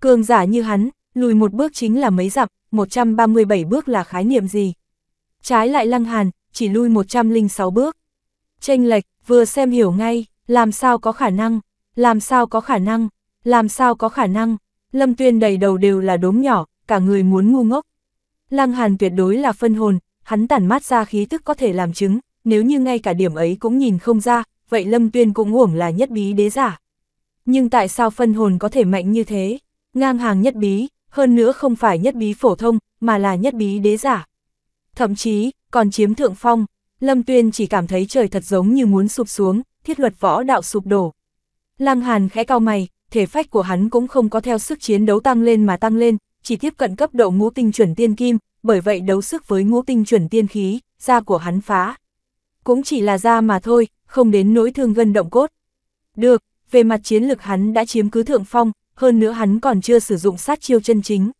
Cường giả như hắn, lùi một bước chính là mấy dặm, 137 bước là khái niệm gì? Trái lại Lăng Hàn, chỉ lui 106 bước. tranh lệch, vừa xem hiểu ngay. Làm sao có khả năng, làm sao có khả năng, làm sao có khả năng, Lâm Tuyên đầy đầu đều là đốm nhỏ, cả người muốn ngu ngốc. Lăng Hàn tuyệt đối là phân hồn, hắn tản mát ra khí tức có thể làm chứng, nếu như ngay cả điểm ấy cũng nhìn không ra, vậy Lâm Tuyên cũng uổng là nhất bí đế giả. Nhưng tại sao phân hồn có thể mạnh như thế? Ngang hàng nhất bí, hơn nữa không phải nhất bí phổ thông, mà là nhất bí đế giả. Thậm chí, còn chiếm thượng phong, Lâm Tuyên chỉ cảm thấy trời thật giống như muốn sụp xuống, thiết luật võ đạo sụp đổ. Lăng Hàn khẽ cao mày, thể phách của hắn cũng không có theo sức chiến đấu tăng lên mà tăng lên, chỉ tiếp cận cấp độ ngũ tinh chuẩn tiên kim, bởi vậy đấu sức với ngũ tinh chuẩn tiên khí, da của hắn phá. Cũng chỉ là da mà thôi, không đến nỗi thương gân động cốt. Được, về mặt chiến lực hắn đã chiếm cứ thượng phong, hơn nữa hắn còn chưa sử dụng sát chiêu chân chính.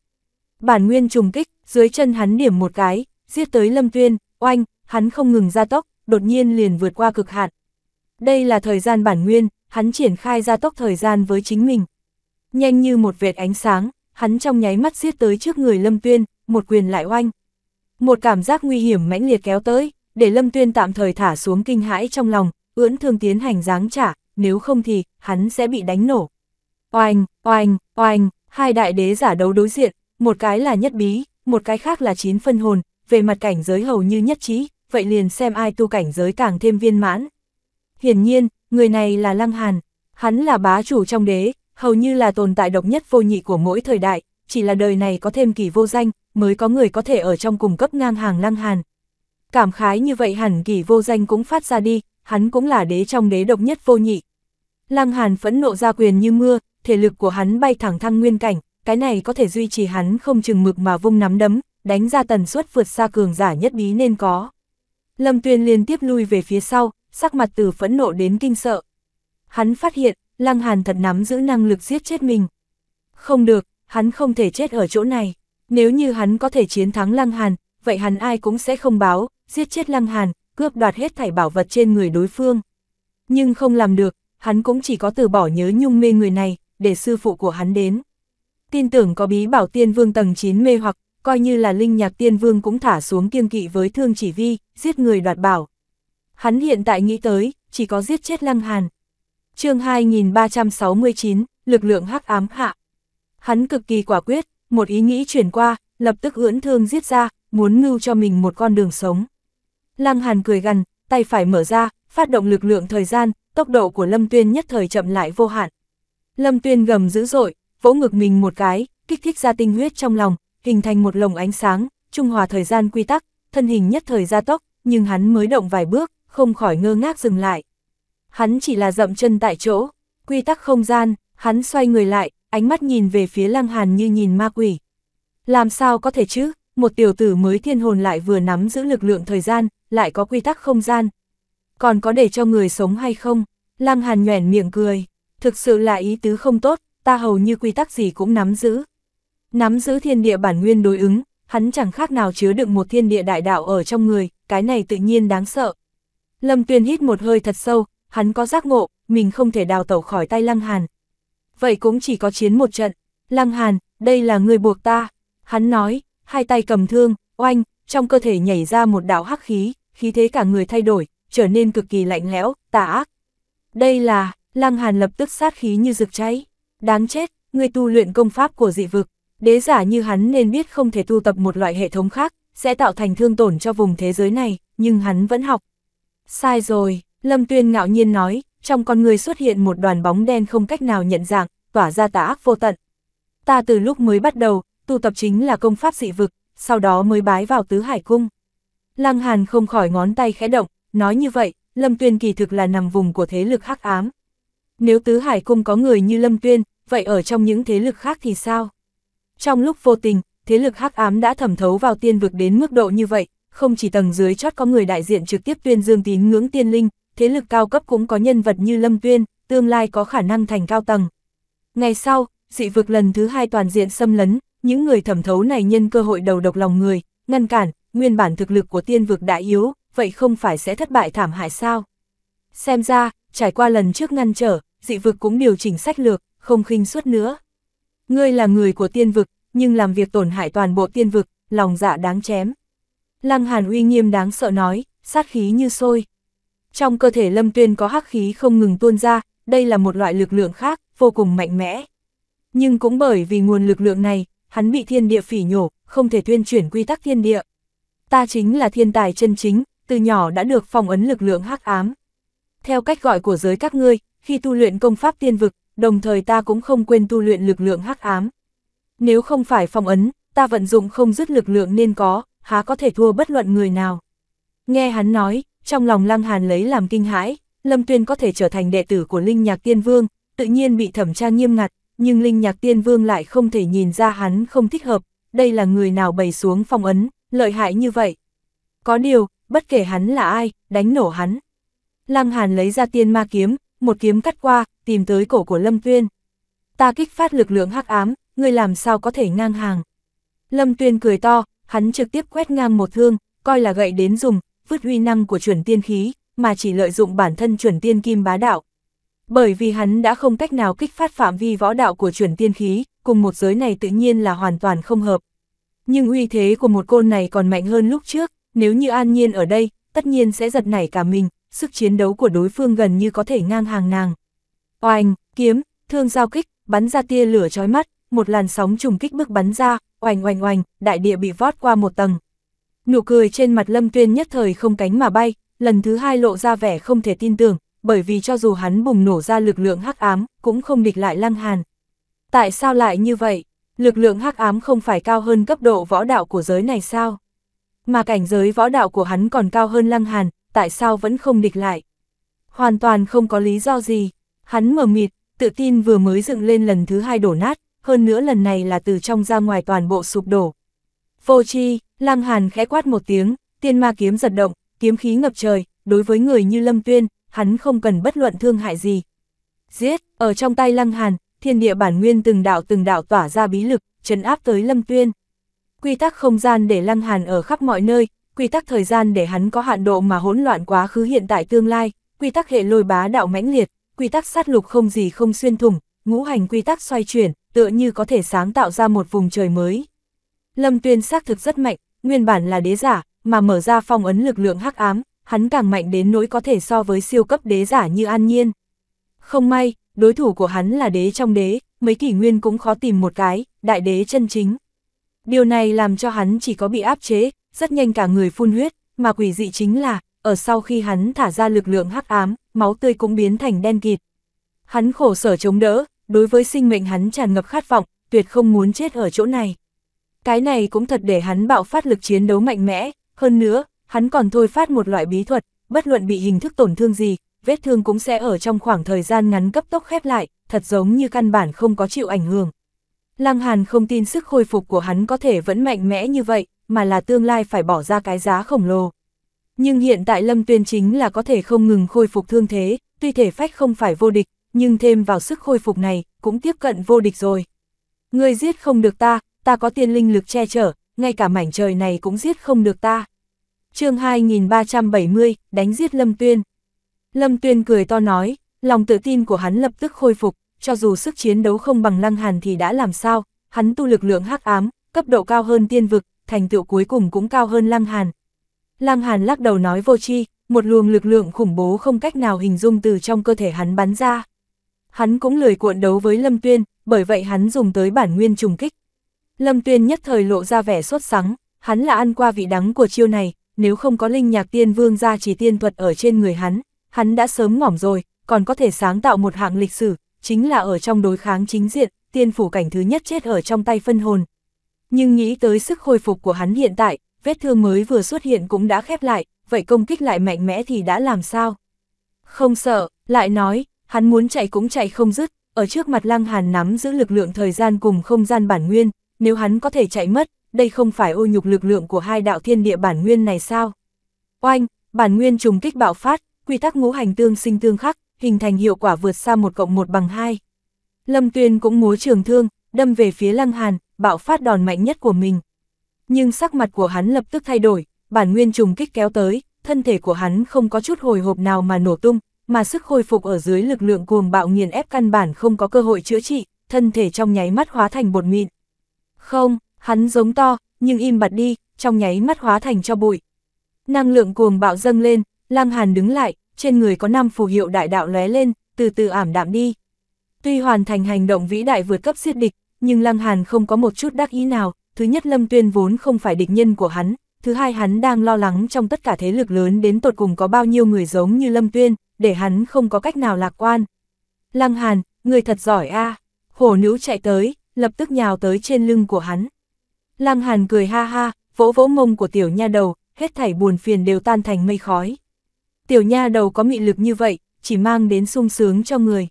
Bản nguyên trùng kích, dưới chân hắn điểm một cái, giết tới Lâm Tuyên, oanh, hắn không ngừng gia tốc, đột nhiên liền vượt qua cực hạn, đây là thời gian bản nguyên, hắn triển khai ra tốc thời gian với chính mình. Nhanh như một vệt ánh sáng, hắn trong nháy mắt giết tới trước người Lâm Tuyên, một quyền lại oanh. Một cảm giác nguy hiểm mãnh liệt kéo tới, để Lâm Tuyên tạm thời thả xuống kinh hãi trong lòng, ưỡn thương tiến hành giáng trả, nếu không thì, hắn sẽ bị đánh nổ. Oanh, oanh, oanh, hai đại đế giả đấu đối diện, một cái là nhất bí, một cái khác là chín phân hồn, về mặt cảnh giới hầu như nhất trí, vậy liền xem ai tu cảnh giới càng thêm viên mãn. Hiển nhiên, người này là Lăng Hàn, hắn là bá chủ trong đế, hầu như là tồn tại độc nhất vô nhị của mỗi thời đại, chỉ là đời này có thêm kỳ vô danh, mới có người có thể ở trong cùng cấp ngang hàng Lăng Hàn. Cảm khái như vậy hẳn kỳ vô danh cũng phát ra đi, hắn cũng là đế trong đế độc nhất vô nhị. Lăng Hàn phẫn nộ ra quyền như mưa, thể lực của hắn bay thẳng thăng nguyên cảnh, cái này có thể duy trì hắn không chừng mực mà vung nắm đấm, đánh ra tần suất vượt xa cường giả nhất bí nên có. Lâm Tuyên liên tiếp lui về phía sau, sắc mặt từ phẫn nộ đến kinh sợ. Hắn phát hiện, Lăng Hàn thật nắm giữ năng lực giết chết mình. Không được, hắn không thể chết ở chỗ này. Nếu như hắn có thể chiến thắng Lăng Hàn, vậy hắn ai cũng sẽ không báo, giết chết Lăng Hàn, cướp đoạt hết thảy bảo vật trên người đối phương. Nhưng không làm được, hắn cũng chỉ có từ bỏ nhớ nhung mê người này, để sư phụ của hắn đến. Tin tưởng có bí bảo tiên vương tầng 9 mê hoặc, coi như là linh nhạc tiên vương cũng thả xuống kiêng kỵ với thương chỉ vi, giết người đoạt bảo hắn hiện tại nghĩ tới, chỉ có giết chết Lăng Hàn. chương 2369, lực lượng hắc ám hạ. Hắn cực kỳ quả quyết, một ý nghĩ chuyển qua, lập tức ưỡn thương giết ra, muốn ngưu cho mình một con đường sống. Lăng Hàn cười gằn, tay phải mở ra, phát động lực lượng thời gian, tốc độ của Lâm Tuyên nhất thời chậm lại vô hạn. Lâm Tuyên gầm dữ dội, vỗ ngực mình một cái, kích thích ra tinh huyết trong lòng, hình thành một lồng ánh sáng, trung hòa thời gian quy tắc, thân hình nhất thời gia tốc, nhưng hắn mới động vài bước, không khỏi ngơ ngác dừng lại. Hắn chỉ là dậm chân tại chỗ, quy tắc không gian, hắn xoay người lại, ánh mắt nhìn về phía lăng hàn như nhìn ma quỷ. Làm sao có thể chứ, một tiểu tử mới thiên hồn lại vừa nắm giữ lực lượng thời gian, lại có quy tắc không gian. Còn có để cho người sống hay không? Lăng hàn nhoẻn miệng cười, thực sự là ý tứ không tốt, ta hầu như quy tắc gì cũng nắm giữ. Nắm giữ thiên địa bản nguyên đối ứng, hắn chẳng khác nào chứa đựng một thiên địa đại đạo ở trong người, cái này tự nhiên đáng sợ, Lâm Tuyên hít một hơi thật sâu, hắn có giác ngộ, mình không thể đào tẩu khỏi tay Lăng Hàn. Vậy cũng chỉ có chiến một trận. Lăng Hàn, đây là người buộc ta. Hắn nói, hai tay cầm thương, oanh, trong cơ thể nhảy ra một đạo hắc khí, khí thế cả người thay đổi, trở nên cực kỳ lạnh lẽo, tà ác. Đây là, Lăng Hàn lập tức sát khí như rực cháy. Đáng chết, người tu luyện công pháp của dị vực, đế giả như hắn nên biết không thể tu tập một loại hệ thống khác, sẽ tạo thành thương tổn cho vùng thế giới này, nhưng hắn vẫn học, Sai rồi, Lâm Tuyên ngạo nhiên nói, trong con người xuất hiện một đoàn bóng đen không cách nào nhận dạng, tỏa ra tà ác vô tận. Ta từ lúc mới bắt đầu, tu tập chính là công pháp dị vực, sau đó mới bái vào tứ hải cung. Lăng Hàn không khỏi ngón tay khẽ động, nói như vậy, Lâm Tuyên kỳ thực là nằm vùng của thế lực hắc ám. Nếu tứ hải cung có người như Lâm Tuyên, vậy ở trong những thế lực khác thì sao? Trong lúc vô tình, thế lực hắc ám đã thẩm thấu vào tiên vực đến mức độ như vậy, không chỉ tầng dưới chót có người đại diện trực tiếp tuyên dương tín ngưỡng tiên linh, thế lực cao cấp cũng có nhân vật như Lâm Tuyên, tương lai có khả năng thành cao tầng. Ngày sau, dị vực lần thứ hai toàn diện xâm lấn, những người thẩm thấu này nhân cơ hội đầu độc lòng người, ngăn cản, nguyên bản thực lực của tiên vực đã yếu, vậy không phải sẽ thất bại thảm hại sao? Xem ra, trải qua lần trước ngăn trở, dị vực cũng điều chỉnh sách lược, không khinh suất nữa. Ngươi là người của tiên vực, nhưng làm việc tổn hại toàn bộ tiên vực, lòng dạ đáng chém. Lăng Hàn uy nghiêm đáng sợ nói, sát khí như sôi. Trong cơ thể Lâm Tuyên có hắc khí không ngừng tuôn ra, đây là một loại lực lượng khác, vô cùng mạnh mẽ. Nhưng cũng bởi vì nguồn lực lượng này, hắn bị thiên địa phỉ nhổ, không thể tuyên chuyển quy tắc thiên địa. Ta chính là thiên tài chân chính, từ nhỏ đã được phong ấn lực lượng hắc ám. Theo cách gọi của giới các ngươi, khi tu luyện công pháp tiên vực, đồng thời ta cũng không quên tu luyện lực lượng hắc ám. Nếu không phải phong ấn, ta vận dụng không dứt lực lượng nên có, há có thể thua bất luận người nào. Nghe hắn nói, trong lòng Lăng Hàn lấy làm kinh hãi, Lâm Tuyên có thể trở thành đệ tử của Linh Nhạc Tiên Vương, tự nhiên bị thẩm tra nghiêm ngặt, nhưng Linh Nhạc Tiên Vương lại không thể nhìn ra hắn không thích hợp, đây là người nào bày xuống phong ấn, lợi hại như vậy. Có điều, bất kể hắn là ai, đánh nổ hắn. Lăng Hàn lấy ra tiên ma kiếm, một kiếm cắt qua, tìm tới cổ của Lâm Tuyên. Ta kích phát lực lượng hắc ám, ngươi làm sao có thể ngang hàng. Lâm Tuyên cười to, hắn trực tiếp quét ngang một thương, coi là gậy đến dùng, vứt huy năng của chuẩn tiên khí, mà chỉ lợi dụng bản thân chuẩn tiên kim bá đạo. Bởi vì hắn đã không cách nào kích phát phạm vi võ đạo của chuẩn tiên khí, cùng một giới này tự nhiên là hoàn toàn không hợp. Nhưng uy thế của một côn này còn mạnh hơn lúc trước, nếu như an nhiên ở đây, tất nhiên sẽ giật nảy cả mình, sức chiến đấu của đối phương gần như có thể ngang hàng nàng. Oanh, kiếm, thương giao kích, bắn ra tia lửa chói mắt, một làn sóng trùng kích bước bắn ra, oành oành oành, đại địa bị vót qua một tầng. Nụ cười trên mặt Lâm Tuyên nhất thời không cánh mà bay, lần thứ hai lộ ra vẻ không thể tin tưởng, bởi vì cho dù hắn bùng nổ ra lực lượng hắc ám, cũng không địch lại Lăng Hàn. Tại sao lại như vậy? Lực lượng hắc ám không phải cao hơn cấp độ võ đạo của giới này sao? Mà cảnh giới võ đạo của hắn còn cao hơn Lăng Hàn, tại sao vẫn không địch lại? Hoàn toàn không có lý do gì. Hắn mờ mịt, tự tin vừa mới dựng lên lần thứ hai đổ nát, hơn nữa lần này là từ trong ra ngoài toàn bộ sụp đổ. Vô chi, Lăng Hàn khẽ quát một tiếng, tiên ma kiếm giật động, kiếm khí ngập trời, đối với người như Lâm Tuyên, hắn không cần bất luận thương hại gì. Giết, ở trong tay Lăng Hàn, thiên địa bản nguyên từng đạo từng đạo tỏa ra bí lực, trấn áp tới Lâm Tuyên. Quy tắc không gian để Lăng Hàn ở khắp mọi nơi, quy tắc thời gian để hắn có hạn độ mà hỗn loạn quá khứ hiện tại tương lai, quy tắc hệ lôi bá đạo mãnh liệt, quy tắc sát lục không gì không xuyên thủng, ngũ hành quy tắc xoay chuyển, tựa như có thể sáng tạo ra một vùng trời mới. Lâm Tuyên xác thực rất mạnh, nguyên bản là đế giả, mà mở ra phong ấn lực lượng hắc ám, hắn càng mạnh đến nỗi có thể so với siêu cấp đế giả như An Nhiên. Không may, đối thủ của hắn là đế trong đế, mấy kỷ nguyên cũng khó tìm một cái, đại đế chân chính. Điều này làm cho hắn chỉ có bị áp chế, rất nhanh cả người phun huyết, mà quỷ dị chính là, ở sau khi hắn thả ra lực lượng hắc ám, máu tươi cũng biến thành đen kịt. Hắn khổ sở chống đỡ, đối với sinh mệnh hắn tràn ngập khát vọng, tuyệt không muốn chết ở chỗ này. Cái này cũng thật để hắn bạo phát lực chiến đấu mạnh mẽ, hơn nữa, hắn còn thôi phát một loại bí thuật, bất luận bị hình thức tổn thương gì, vết thương cũng sẽ ở trong khoảng thời gian ngắn cấp tốc khép lại, thật giống như căn bản không có chịu ảnh hưởng. Lăng Hàn không tin sức khôi phục của hắn có thể vẫn mạnh mẽ như vậy, mà là tương lai phải bỏ ra cái giá khổng lồ. Nhưng hiện tại Lâm Tuyên chính là có thể không ngừng khôi phục thương thế, tuy thể phách không phải vô địch, nhưng thêm vào sức khôi phục này, cũng tiếp cận vô địch rồi. Ngươi giết không được ta, ta có tiên linh lực che chở, ngay cả mảnh trời này cũng giết không được ta. chương 2370, đánh giết Lâm Tuyên. Lâm Tuyên cười to nói, lòng tự tin của hắn lập tức khôi phục, cho dù sức chiến đấu không bằng lăng hàn thì đã làm sao, hắn tu lực lượng hắc ám, cấp độ cao hơn tiên vực, thành tựu cuối cùng cũng cao hơn lăng hàn. Lăng hàn lắc đầu nói vô chi, một luồng lực lượng khủng bố không cách nào hình dung từ trong cơ thể hắn bắn ra. Hắn cũng lười cuộn đấu với Lâm Tuyên, bởi vậy hắn dùng tới bản nguyên trùng kích. Lâm Tuyên nhất thời lộ ra vẻ sốt sắng, hắn là ăn qua vị đắng của chiêu này, nếu không có linh nhạc tiên vương ra chỉ tiên thuật ở trên người hắn, hắn đã sớm ngỏm rồi, còn có thể sáng tạo một hạng lịch sử, chính là ở trong đối kháng chính diện, tiên phủ cảnh thứ nhất chết ở trong tay phân hồn. Nhưng nghĩ tới sức khôi phục của hắn hiện tại, vết thương mới vừa xuất hiện cũng đã khép lại, vậy công kích lại mạnh mẽ thì đã làm sao? Không sợ, lại nói, hắn muốn chạy cũng chạy không dứt, ở trước mặt Lăng Hàn nắm giữ lực lượng thời gian cùng không gian bản nguyên, nếu hắn có thể chạy mất, đây không phải ô nhục lực lượng của hai đạo thiên địa bản nguyên này sao? Oanh, bản nguyên trùng kích bạo phát, quy tắc ngũ hành tương sinh tương khắc, hình thành hiệu quả vượt xa một cộng một bằng hai. Lâm Tuyên cũng múa trường thương, đâm về phía Lăng Hàn, bạo phát đòn mạnh nhất của mình. Nhưng sắc mặt của hắn lập tức thay đổi, bản nguyên trùng kích kéo tới, thân thể của hắn không có chút hồi hộp nào mà nổ tung, mà sức khôi phục ở dưới lực lượng cuồng bạo nghiền ép căn bản không có cơ hội chữa trị, thân thể trong nháy mắt hóa thành bột mịn. Không, hắn giống to, nhưng im bặt đi, trong nháy mắt hóa thành cho bụi. Năng lượng cuồng bạo dâng lên, Lăng Hàn đứng lại, trên người có năm phù hiệu đại đạo lóe lên, từ từ ảm đạm đi. Tuy hoàn thành hành động vĩ đại vượt cấp siết địch, nhưng Lăng Hàn không có một chút đắc ý nào, thứ nhất Lâm Tuyên vốn không phải địch nhân của hắn, thứ hai hắn đang lo lắng trong tất cả thế lực lớn đến tột cùng có bao nhiêu người giống như Lâm Tuyên, để hắn không có cách nào lạc quan. Lăng Hàn, người thật giỏi a Hổ nữ chạy tới, lập tức nhào tới trên lưng của hắn. Lăng Hàn cười ha ha, vỗ vỗ mông của tiểu nha đầu, hết thảy buồn phiền đều tan thành mây khói. Tiểu nha đầu có mị lực như vậy, chỉ mang đến sung sướng cho người.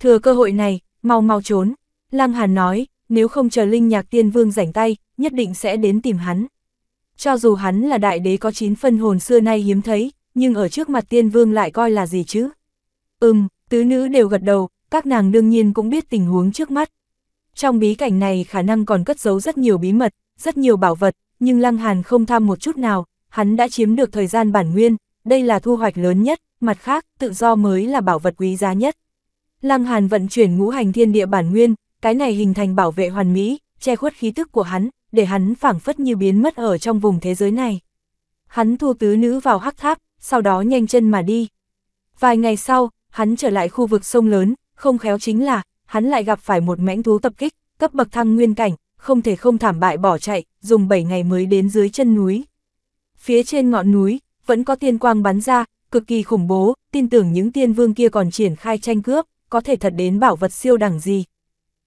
Thừa cơ hội này, mau mau trốn. Lăng Hàn nói, nếu không chờ Linh Nhạc Tiên Vương rảnh tay, nhất định sẽ đến tìm hắn. Cho dù hắn là đại đế có chín phân hồn xưa nay hiếm thấy, nhưng ở trước mặt tiên vương lại coi là gì chứ? Ừm, tứ nữ đều gật đầu, các nàng đương nhiên cũng biết tình huống trước mắt. Trong bí cảnh này khả năng còn cất giấu rất nhiều bí mật, rất nhiều bảo vật, nhưng Lăng Hàn không tham một chút nào, hắn đã chiếm được thời gian bản nguyên, đây là thu hoạch lớn nhất, mặt khác, tự do mới là bảo vật quý giá nhất. Lăng Hàn vận chuyển ngũ hành thiên địa bản nguyên, cái này hình thành bảo vệ hoàn mỹ, che khuất khí tức của hắn, để hắn phảng phất như biến mất ở trong vùng thế giới này. Hắn thu tứ nữ vào hắc tháp, sau đó nhanh chân mà đi. Vài ngày sau, hắn trở lại khu vực sông lớn, không khéo chính là, hắn lại gặp phải một mãnh thú tập kích, cấp bậc thăng nguyên cảnh, không thể không thảm bại bỏ chạy, dùng 7 ngày mới đến dưới chân núi. Phía trên ngọn núi, vẫn có tiên quang bắn ra, cực kỳ khủng bố, tin tưởng những tiên vương kia còn triển khai tranh cướp, có thể thật đến bảo vật siêu đẳng gì.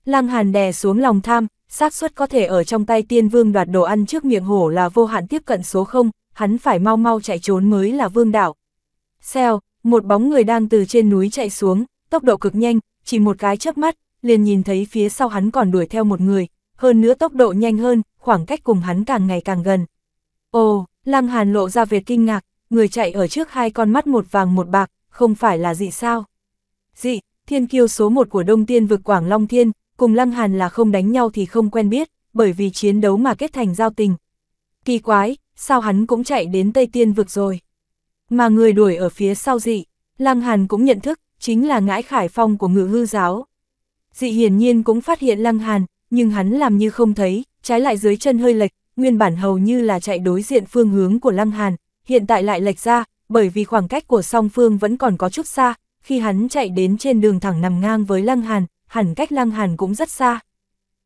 Lăng Hàn đè xuống lòng tham, xác suất có thể ở trong tay tiên vương đoạt đồ ăn trước miệng hổ là vô hạn tiếp cận số 0, hắn phải mau mau chạy trốn mới là vương đạo. Xèo, một bóng người đang từ trên núi chạy xuống, tốc độ cực nhanh, chỉ một cái chớp mắt, liền nhìn thấy phía sau hắn còn đuổi theo một người, hơn nữa tốc độ nhanh hơn, khoảng cách cùng hắn càng ngày càng gần. Ồ, Lăng Hàn lộ ra vẻ kinh ngạc, người chạy ở trước hai con mắt một vàng một bạc, không phải là dị sao? Dị, thiên kiêu số một của Đông Tiên vực Quảng Long Thiên, cùng Lăng Hàn là không đánh nhau thì không quen biết, bởi vì chiến đấu mà kết thành giao tình. Kỳ quái, sao hắn cũng chạy đến Tây Tiên vực rồi. Mà người đuổi ở phía sau dị, Lăng Hàn cũng nhận thức, chính là ngãi khải phong của ngự hư giáo. Dị hiển nhiên cũng phát hiện Lăng Hàn, nhưng hắn làm như không thấy, trái lại dưới chân hơi lệch, nguyên bản hầu như là chạy đối diện phương hướng của Lăng Hàn, hiện tại lại lệch ra, bởi vì khoảng cách của song phương vẫn còn có chút xa, khi hắn chạy đến trên đường thẳng nằm ngang với Lăng Hàn, hẳn cách Lăng Hàn cũng rất xa.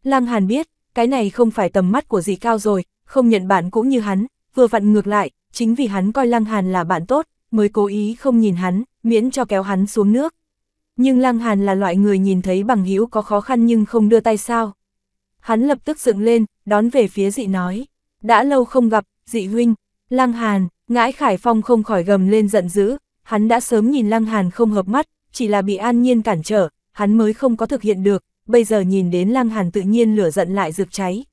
Lăng Hàn biết, cái này không phải tầm mắt của dị cao rồi, không nhận bản cũng như hắn, vừa vặn ngược lại, chính vì hắn coi Lăng Hàn là bạn tốt, mới cố ý không nhìn hắn, miễn cho kéo hắn xuống nước. Nhưng Lăng Hàn là loại người nhìn thấy bằng hữu có khó khăn nhưng không đưa tay sao. Hắn lập tức dựng lên, đón về phía dị nói, đã lâu không gặp, dị huynh, Lăng Hàn, ngãi Khải Phong không khỏi gầm lên giận dữ, hắn đã sớm nhìn Lăng Hàn không hợp mắt, chỉ là bị an nhiên cản trở, hắn mới không có thực hiện được, bây giờ nhìn đến Lăng Hàn tự nhiên lửa giận lại rực cháy.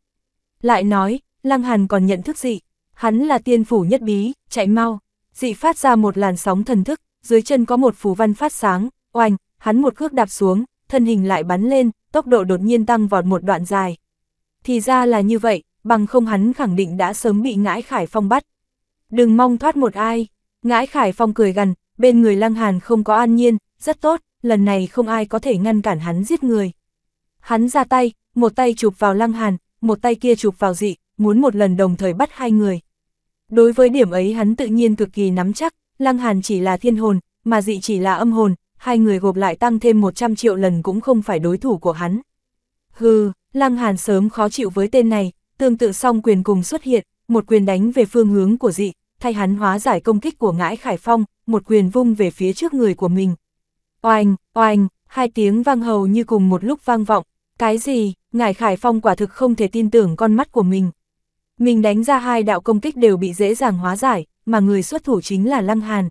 Lại nói, Lăng Hàn còn nhận thức dị, Hắn là tiên phủ nhất bí, chạy mau. Dị phát ra một làn sóng thần thức, dưới chân có một phù văn phát sáng, oanh, hắn một cước đạp xuống, thân hình lại bắn lên, tốc độ đột nhiên tăng vọt một đoạn dài. Thì ra là như vậy, bằng không hắn khẳng định đã sớm bị ngãi khải phong bắt. Đừng mong thoát một ai, ngãi khải phong cười gần, bên người lăng hàn không có an nhiên, rất tốt, lần này không ai có thể ngăn cản hắn giết người. Hắn ra tay, một tay chụp vào lăng hàn, một tay kia chụp vào dị, muốn một lần đồng thời bắt hai người. Đối với điểm ấy hắn tự nhiên cực kỳ nắm chắc, Lăng Hàn chỉ là thiên hồn, mà dị chỉ là âm hồn, hai người gộp lại tăng thêm 100 triệu lần cũng không phải đối thủ của hắn. Hừ, Lăng Hàn sớm khó chịu với tên này, tương tự song quyền cùng xuất hiện, một quyền đánh về phương hướng của dị, thay hắn hóa giải công kích của ngãi Khải Phong, một quyền vung về phía trước người của mình. Oanh, oanh, hai tiếng vang hầu như cùng một lúc vang vọng, cái gì, ngải Khải Phong quả thực không thể tin tưởng con mắt của mình. Mình đánh ra hai đạo công kích đều bị dễ dàng hóa giải, mà người xuất thủ chính là Lăng Hàn.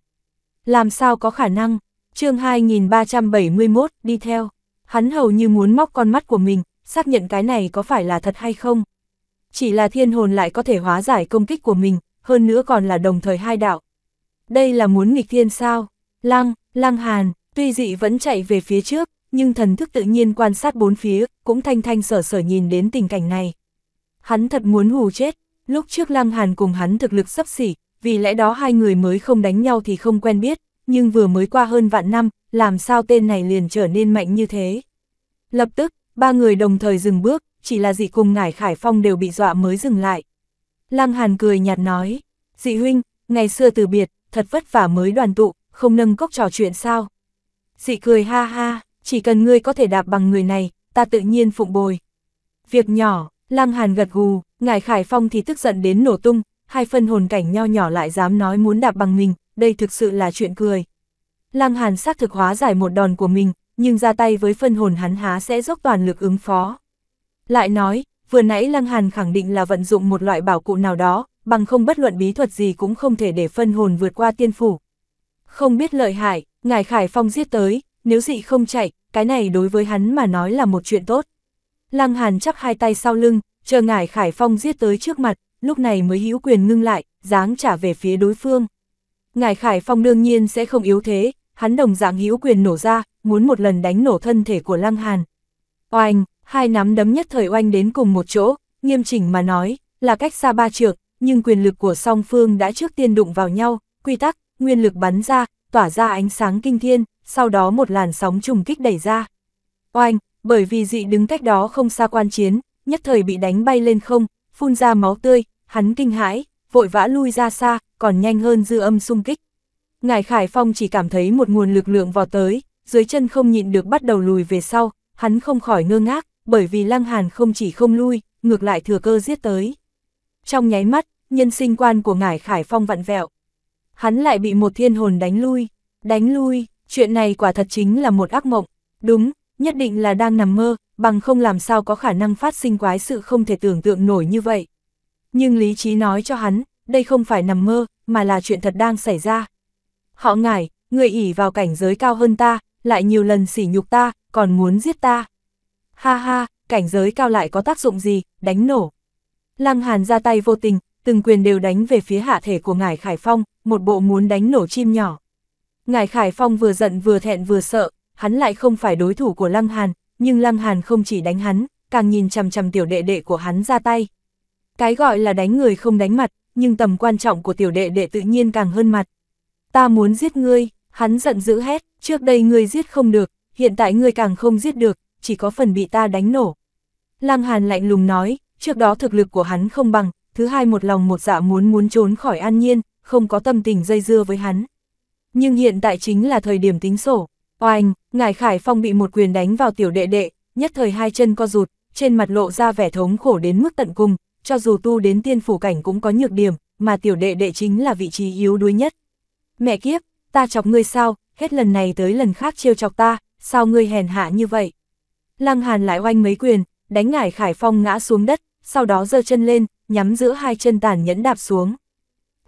Làm sao có khả năng? chương 2371 đi theo. Hắn hầu như muốn móc con mắt của mình, xác nhận cái này có phải là thật hay không. Chỉ là thiên hồn lại có thể hóa giải công kích của mình, hơn nữa còn là đồng thời hai đạo. Đây là muốn nghịch thiên sao? Lăng, Lăng Hàn, tuy dị vẫn chạy về phía trước, nhưng thần thức tự nhiên quan sát bốn phía, cũng thanh thanh sở sở nhìn đến tình cảnh này. Hắn thật muốn hù chết, lúc trước Lăng Hàn cùng hắn thực lực sấp xỉ, vì lẽ đó hai người mới không đánh nhau thì không quen biết, nhưng vừa mới qua hơn vạn năm, làm sao tên này liền trở nên mạnh như thế. Lập tức, ba người đồng thời dừng bước, chỉ là dị cùng ngải khải phong đều bị dọa mới dừng lại. Lăng Hàn cười nhạt nói, dị huynh, ngày xưa từ biệt, thật vất vả mới đoàn tụ, không nâng cốc trò chuyện sao. Dị cười ha ha, chỉ cần ngươi có thể đạp bằng người này, ta tự nhiên phụng bồi. Việc nhỏ, Lăng Hàn gật gù, ngài Khải Phong thì tức giận đến nổ tung, hai phân hồn cảnh nho nhỏ lại dám nói muốn đạp bằng mình, đây thực sự là chuyện cười. Lăng Hàn xác thực hóa giải một đòn của mình, nhưng ra tay với phân hồn hắn há sẽ dốc toàn lực ứng phó. Lại nói, vừa nãy Lăng Hàn khẳng định là vận dụng một loại bảo cụ nào đó, bằng không bất luận bí thuật gì cũng không thể để phân hồn vượt qua tiên phủ. Không biết lợi hại, ngài Khải Phong giết tới, nếu dị không chạy, cái này đối với hắn mà nói là một chuyện tốt. Lăng Hàn chắp hai tay sau lưng, chờ ngải Khải Phong giết tới trước mặt, lúc này mới hữu quyền ngưng lại, dáng trả về phía đối phương. Ngải Khải Phong đương nhiên sẽ không yếu thế, hắn đồng dạng hữu quyền nổ ra, muốn một lần đánh nổ thân thể của Lăng Hàn. Oanh, hai nắm đấm nhất thời oanh đến cùng một chỗ, nghiêm chỉnh mà nói, là cách xa ba trượng, nhưng quyền lực của song phương đã trước tiên đụng vào nhau, quy tắc, nguyên lực bắn ra, tỏa ra ánh sáng kinh thiên, sau đó một làn sóng trùng kích đẩy ra. Oanh, bởi vì dị đứng cách đó không xa quan chiến, nhất thời bị đánh bay lên không, phun ra máu tươi, hắn kinh hãi, vội vã lui ra xa, còn nhanh hơn dư âm xung kích. Ngài Khải Phong chỉ cảm thấy một nguồn lực lượng vào tới, dưới chân không nhịn được bắt đầu lùi về sau, hắn không khỏi ngơ ngác, bởi vì Lăng Hàn không chỉ không lui, ngược lại thừa cơ giết tới. Trong nháy mắt, nhân sinh quan của ngài Khải Phong vặn vẹo. Hắn lại bị một thiên hồn đánh lui, đánh lui, chuyện này quả thật chính là một ác mộng. Đúng, nhất định là đang nằm mơ, bằng không làm sao có khả năng phát sinh quái sự không thể tưởng tượng nổi như vậy. Nhưng lý trí nói cho hắn, đây không phải nằm mơ, mà là chuyện thật đang xảy ra. Họ ngải, người ỉ vào cảnh giới cao hơn ta, lại nhiều lần sỉ nhục ta, còn muốn giết ta. Ha ha, cảnh giới cao lại có tác dụng gì, đánh nổ. Lăng Hàn ra tay vô tình, từng quyền đều đánh về phía hạ thể của Ngải Khải Phong, một bộ muốn đánh nổ chim nhỏ. ngài Khải Phong vừa giận vừa thẹn vừa sợ, hắn lại không phải đối thủ của Lăng Hàn, nhưng Lăng Hàn không chỉ đánh hắn, càng nhìn chằm chằm tiểu đệ đệ của hắn ra tay. Cái gọi là đánh người không đánh mặt, nhưng tầm quan trọng của tiểu đệ đệ tự nhiên càng hơn mặt. Ta muốn giết ngươi, hắn giận dữ hét, trước đây ngươi giết không được, hiện tại ngươi càng không giết được, chỉ có phần bị ta đánh nổ. Lăng Hàn lạnh lùng nói, trước đó thực lực của hắn không bằng, thứ hai một lòng một dạ muốn muốn trốn khỏi an nhiên, không có tâm tình dây dưa với hắn. Nhưng hiện tại chính là thời điểm tính sổ. Oanh, ngài Khải Phong bị một quyền đánh vào tiểu đệ đệ, nhất thời hai chân co rụt, trên mặt lộ ra vẻ thống khổ đến mức tận cùng, cho dù tu đến tiên phủ cảnh cũng có nhược điểm, mà tiểu đệ đệ chính là vị trí yếu đuối nhất. Mẹ kiếp, ta chọc ngươi sao, hết lần này tới lần khác trêu chọc ta, sao ngươi hèn hạ như vậy? Lăng Hàn lại oanh mấy quyền, đánh ngải Khải Phong ngã xuống đất, sau đó giơ chân lên, nhắm giữa hai chân tàn nhẫn đạp xuống.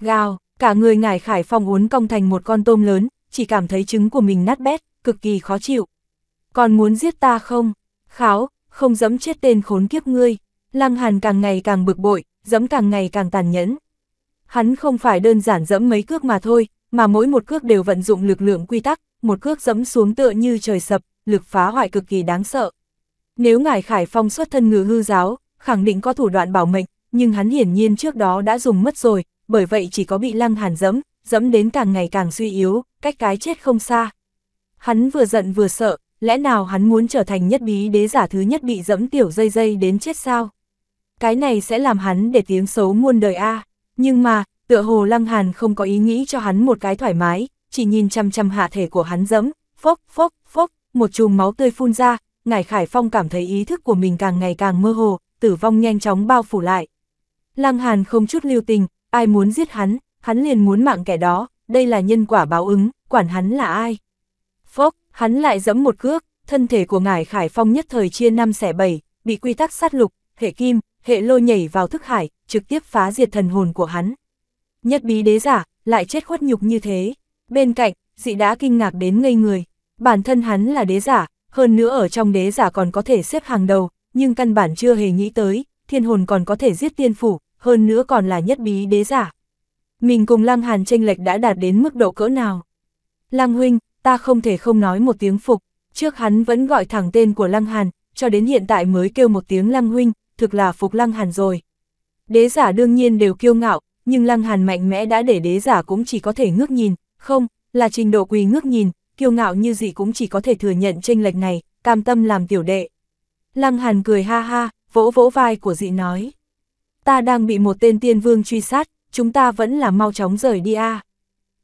Gào, cả người ngải Khải Phong uốn cong thành một con tôm lớn, chỉ cảm thấy trứng của mình nát bét, cực kỳ khó chịu. Còn muốn giết ta không? Kháo, không dẫm chết tên khốn kiếp ngươi. Lăng Hàn càng ngày càng bực bội, dẫm càng ngày càng tàn nhẫn. Hắn không phải đơn giản dẫm mấy cước mà thôi, mà mỗi một cước đều vận dụng lực lượng quy tắc, một cước dẫm xuống tựa như trời sập, lực phá hoại cực kỳ đáng sợ. Nếu ngài Khải Phong xuất thân ngự hư giáo, khẳng định có thủ đoạn bảo mệnh, nhưng hắn hiển nhiên trước đó đã dùng mất rồi, bởi vậy chỉ có bị Lăng Hàn dẫm, dẫm đến càng ngày càng suy yếu, cách cái chết không xa. Hắn vừa giận vừa sợ, lẽ nào hắn muốn trở thành nhất bí đế giả thứ nhất bị dẫm tiểu dây dây đến chết sao? Cái này sẽ làm hắn để tiếng xấu muôn đời a Nhưng mà, tựa hồ lăng hàn không có ý nghĩ cho hắn một cái thoải mái, chỉ nhìn chăm chăm hạ thể của hắn dẫm, phốc, phốc, phốc, một chùm máu tươi phun ra, ngải khải phong cảm thấy ý thức của mình càng ngày càng mơ hồ, tử vong nhanh chóng bao phủ lại. Lăng hàn không chút lưu tình, ai muốn giết hắn, hắn liền muốn mạng kẻ đó, đây là nhân quả báo ứng, quản hắn là ai. Phốc, hắn lại giẫm một cước, thân thể của ngài khải phong nhất thời chia năm xẻ bảy, bị quy tắc sát lục, hệ kim, hệ lôi nhảy vào thức hải, trực tiếp phá diệt thần hồn của hắn. Nhất bí đế giả, lại chết khuất nhục như thế. Bên cạnh, dị đã kinh ngạc đến ngây người. Bản thân hắn là đế giả, hơn nữa ở trong đế giả còn có thể xếp hàng đầu, nhưng căn bản chưa hề nghĩ tới, thiên hồn còn có thể giết tiên phủ, hơn nữa còn là nhất bí đế giả. Mình cùng Lăng Hàn tranh lệch đã đạt đến mức độ cỡ nào? Lăng huynh, ta không thể không nói một tiếng phục, trước hắn vẫn gọi thẳng tên của Lăng Hàn, cho đến hiện tại mới kêu một tiếng Lăng Huynh, thực là phục Lăng Hàn rồi. Đế giả đương nhiên đều kiêu ngạo, nhưng Lăng Hàn mạnh mẽ đã để đế giả cũng chỉ có thể ngước nhìn, không, là trình độ quỳ ngước nhìn, kiêu ngạo như gì cũng chỉ có thể thừa nhận chênh lệch này, cam tâm làm tiểu đệ. Lăng Hàn cười ha ha, vỗ vỗ vai của dị nói. Ta đang bị một tên tiên vương truy sát, chúng ta vẫn là mau chóng rời đi a. À.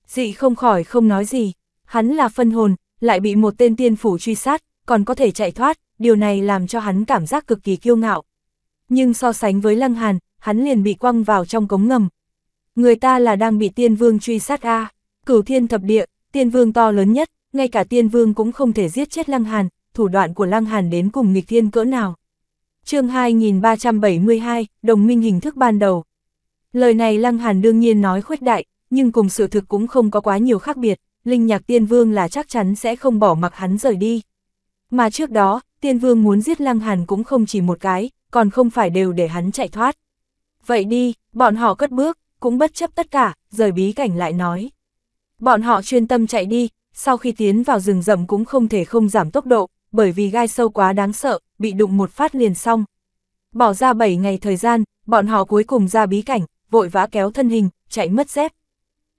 Dị không khỏi không nói gì, hắn là phân hồn, lại bị một tên tiên phủ truy sát, còn có thể chạy thoát, điều này làm cho hắn cảm giác cực kỳ kiêu ngạo. Nhưng so sánh với Lăng Hàn, hắn liền bị quăng vào trong cống ngầm. Người ta là đang bị tiên vương truy sát a cửu thiên thập địa, tiên vương to lớn nhất, ngay cả tiên vương cũng không thể giết chết Lăng Hàn, thủ đoạn của Lăng Hàn đến cùng nghịch thiên cỡ nào. chương 2372, đồng minh hình thức ban đầu. Lời này Lăng Hàn đương nhiên nói khuếch đại, nhưng cùng sự thực cũng không có quá nhiều khác biệt linh nhạc tiên vương là chắc chắn sẽ không bỏ mặc hắn rời đi. Mà trước đó, tiên vương muốn giết lăng hàn cũng không chỉ một cái, còn không phải đều để hắn chạy thoát. Vậy đi, bọn họ cất bước, cũng bất chấp tất cả, rời bí cảnh lại nói. Bọn họ chuyên tâm chạy đi, sau khi tiến vào rừng rậm cũng không thể không giảm tốc độ, bởi vì gai sâu quá đáng sợ, bị đụng một phát liền xong. Bỏ ra 7 ngày thời gian, bọn họ cuối cùng ra bí cảnh, vội vã kéo thân hình, chạy mất dép.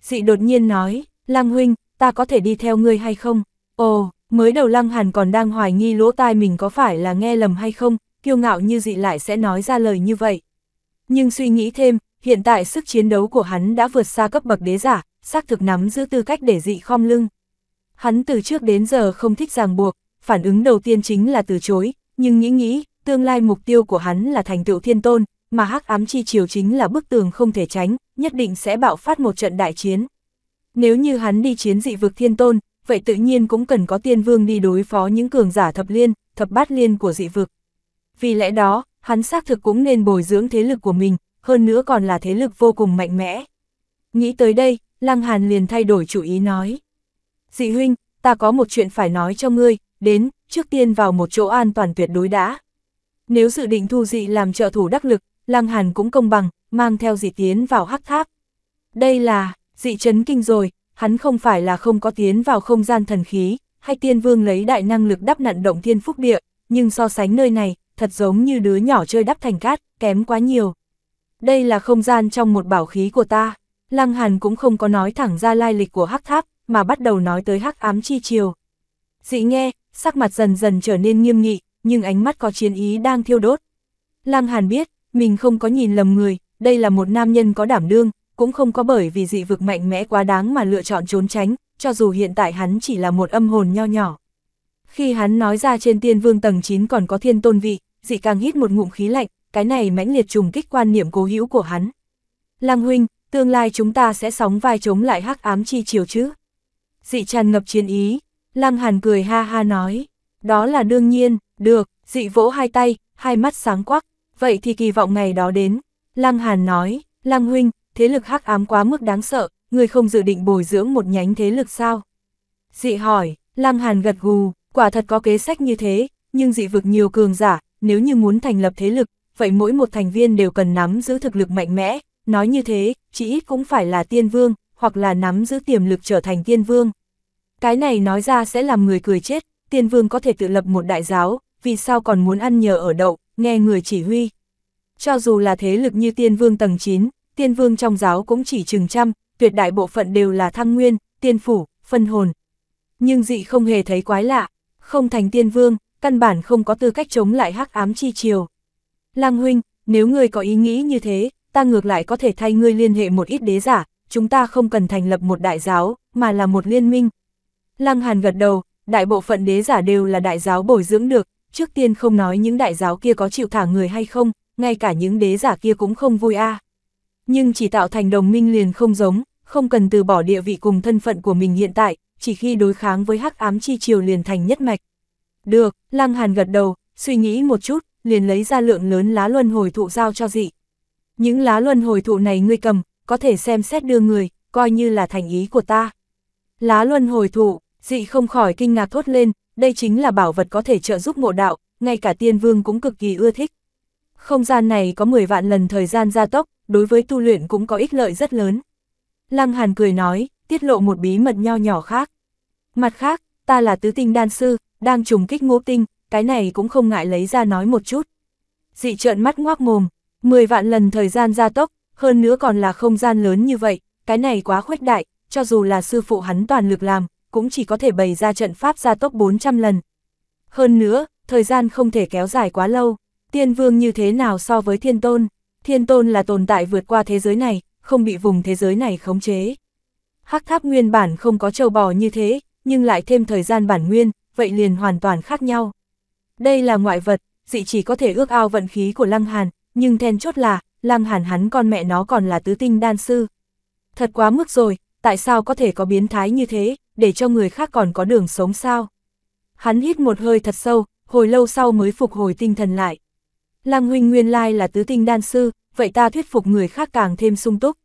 Dị đột nhiên nói, Lăng Huynh, ta có thể đi theo ngươi hay không? Ồ, mới đầu Lăng Hàn còn đang hoài nghi lỗ tai mình có phải là nghe lầm hay không, kiêu ngạo như dị lại sẽ nói ra lời như vậy. Nhưng suy nghĩ thêm, hiện tại sức chiến đấu của hắn đã vượt xa cấp bậc đế giả, xác thực nắm giữ tư cách để dị khom lưng. Hắn từ trước đến giờ không thích ràng buộc, phản ứng đầu tiên chính là từ chối, nhưng nghĩ nghĩ, tương lai mục tiêu của hắn là thành tựu thiên tôn, mà hắc ám chi chiều chính là bức tường không thể tránh, nhất định sẽ bạo phát một trận đại chiến. Nếu như hắn đi chiến dị vực thiên tôn, vậy tự nhiên cũng cần có tiên vương đi đối phó những cường giả thập liên, thập bát liên của dị vực. Vì lẽ đó, hắn xác thực cũng nên bồi dưỡng thế lực của mình, hơn nữa còn là thế lực vô cùng mạnh mẽ. Nghĩ tới đây, Lăng Hàn liền thay đổi chủ ý nói. Dị huynh, ta có một chuyện phải nói cho ngươi, đến, trước tiên vào một chỗ an toàn tuyệt đối đã. Nếu dự định thu dị làm trợ thủ đắc lực, Lăng Hàn cũng công bằng, mang theo dị tiến vào hắc tháp. Đây là, dị chấn kinh rồi, hắn không phải là không có tiến vào không gian thần khí, hay tiên vương lấy đại năng lực đắp nặn động thiên phúc địa, nhưng so sánh nơi này, thật giống như đứa nhỏ chơi đắp thành cát, kém quá nhiều. Đây là không gian trong một bảo khí của ta, Lăng Hàn cũng không có nói thẳng ra lai lịch của hắc tháp, mà bắt đầu nói tới hắc ám chi chiều. Dị nghe, sắc mặt dần dần trở nên nghiêm nghị, nhưng ánh mắt có chiến ý đang thiêu đốt. Lăng Hàn biết, mình không có nhìn lầm người, đây là một nam nhân có đảm đương, cũng không có bởi vì dị vực mạnh mẽ quá đáng mà lựa chọn trốn tránh, cho dù hiện tại hắn chỉ là một âm hồn nho nhỏ. Khi hắn nói ra trên tiên vương tầng 9 còn có thiên tôn vị, dị càng hít một ngụm khí lạnh, cái này mãnh liệt trùng kích quan niệm cố hữu của hắn. Lăng huynh, tương lai chúng ta sẽ sóng vai chống lại hắc ám chi chiều chứ? Dị tràn ngập chiến ý, Lăng Hàn cười ha ha nói, đó là đương nhiên, được, dị vỗ hai tay, hai mắt sáng quắc, vậy thì kỳ vọng ngày đó đến. Lăng Hàn nói, Lăng huynh, thế lực hắc ám quá mức đáng sợ, người không dự định bồi dưỡng một nhánh thế lực sao? Dị hỏi, Lăng Hàn gật gù, quả thật có kế sách như thế, nhưng dị vực nhiều cường giả, nếu như muốn thành lập thế lực, vậy mỗi một thành viên đều cần nắm giữ thực lực mạnh mẽ, nói như thế, chỉ ít cũng phải là tiên vương, hoặc là nắm giữ tiềm lực trở thành tiên vương. Cái này nói ra sẽ làm người cười chết, tiên vương có thể tự lập một đại giáo, vì sao còn muốn ăn nhờ ở đậu, nghe người chỉ huy. Cho dù là thế lực như tiên vương tầng 9, tiên vương trong giáo cũng chỉ chừng trăm, tuyệt đại bộ phận đều là thăng nguyên, tiên phủ, phân hồn. Nhưng dị không hề thấy quái lạ, không thành tiên vương, căn bản không có tư cách chống lại hắc ám chi chiều. Lang huynh, nếu ngươi có ý nghĩ như thế, ta ngược lại có thể thay ngươi liên hệ một ít đế giả, chúng ta không cần thành lập một đại giáo, mà là một liên minh. Lăng Hàn gật đầu, đại bộ phận đế giả đều là đại giáo bồi dưỡng được, trước tiên không nói những đại giáo kia có chịu thả người hay không, ngay cả những đế giả kia cũng không vui a. À nhưng chỉ tạo thành đồng minh liền không giống, không cần từ bỏ địa vị cùng thân phận của mình hiện tại, chỉ khi đối kháng với hắc ám chi triều liền thành nhất mạch. Được, Lăng Hàn gật đầu, suy nghĩ một chút, liền lấy ra lượng lớn lá luân hồi thụ giao cho dị. Những lá luân hồi thụ này ngươi cầm, có thể xem xét đưa người, coi như là thành ý của ta. Lá luân hồi thụ, dị không khỏi kinh ngạc thốt lên, đây chính là bảo vật có thể trợ giúp ngộ đạo, ngay cả tiên vương cũng cực kỳ ưa thích. Không gian này có 10 vạn lần thời gian gia tốc, đối với tu luyện cũng có ích lợi rất lớn. Lăng Hàn cười nói, tiết lộ một bí mật nho nhỏ khác. Mặt khác, ta là tứ tinh đan sư, đang trùng kích ngũ tinh, cái này cũng không ngại lấy ra nói một chút. Dị trợn mắt ngoác mồm, 10 vạn lần thời gian gia tốc, hơn nữa còn là không gian lớn như vậy, cái này quá khuếch đại, cho dù là sư phụ hắn toàn lực làm, cũng chỉ có thể bày ra trận pháp gia tốc 400 lần. Hơn nữa, thời gian không thể kéo dài quá lâu, tiên vương như thế nào so với thiên tôn. Thiên tôn là tồn tại vượt qua thế giới này, không bị vùng thế giới này khống chế. Hắc tháp nguyên bản không có trâu bò như thế, nhưng lại thêm thời gian bản nguyên, vậy liền hoàn toàn khác nhau. Đây là ngoại vật, dị chỉ có thể ước ao vận khí của Lăng Hàn, nhưng then chốt là, Lăng Hàn hắn con mẹ nó còn là tứ tinh đan sư. Thật quá mức rồi, tại sao có thể có biến thái như thế, để cho người khác còn có đường sống sao? Hắn hít một hơi thật sâu, hồi lâu sau mới phục hồi tinh thần lại. Lăng huynh nguyên lai là tứ tinh đan sư, vậy ta thuyết phục người khác càng thêm sung túc.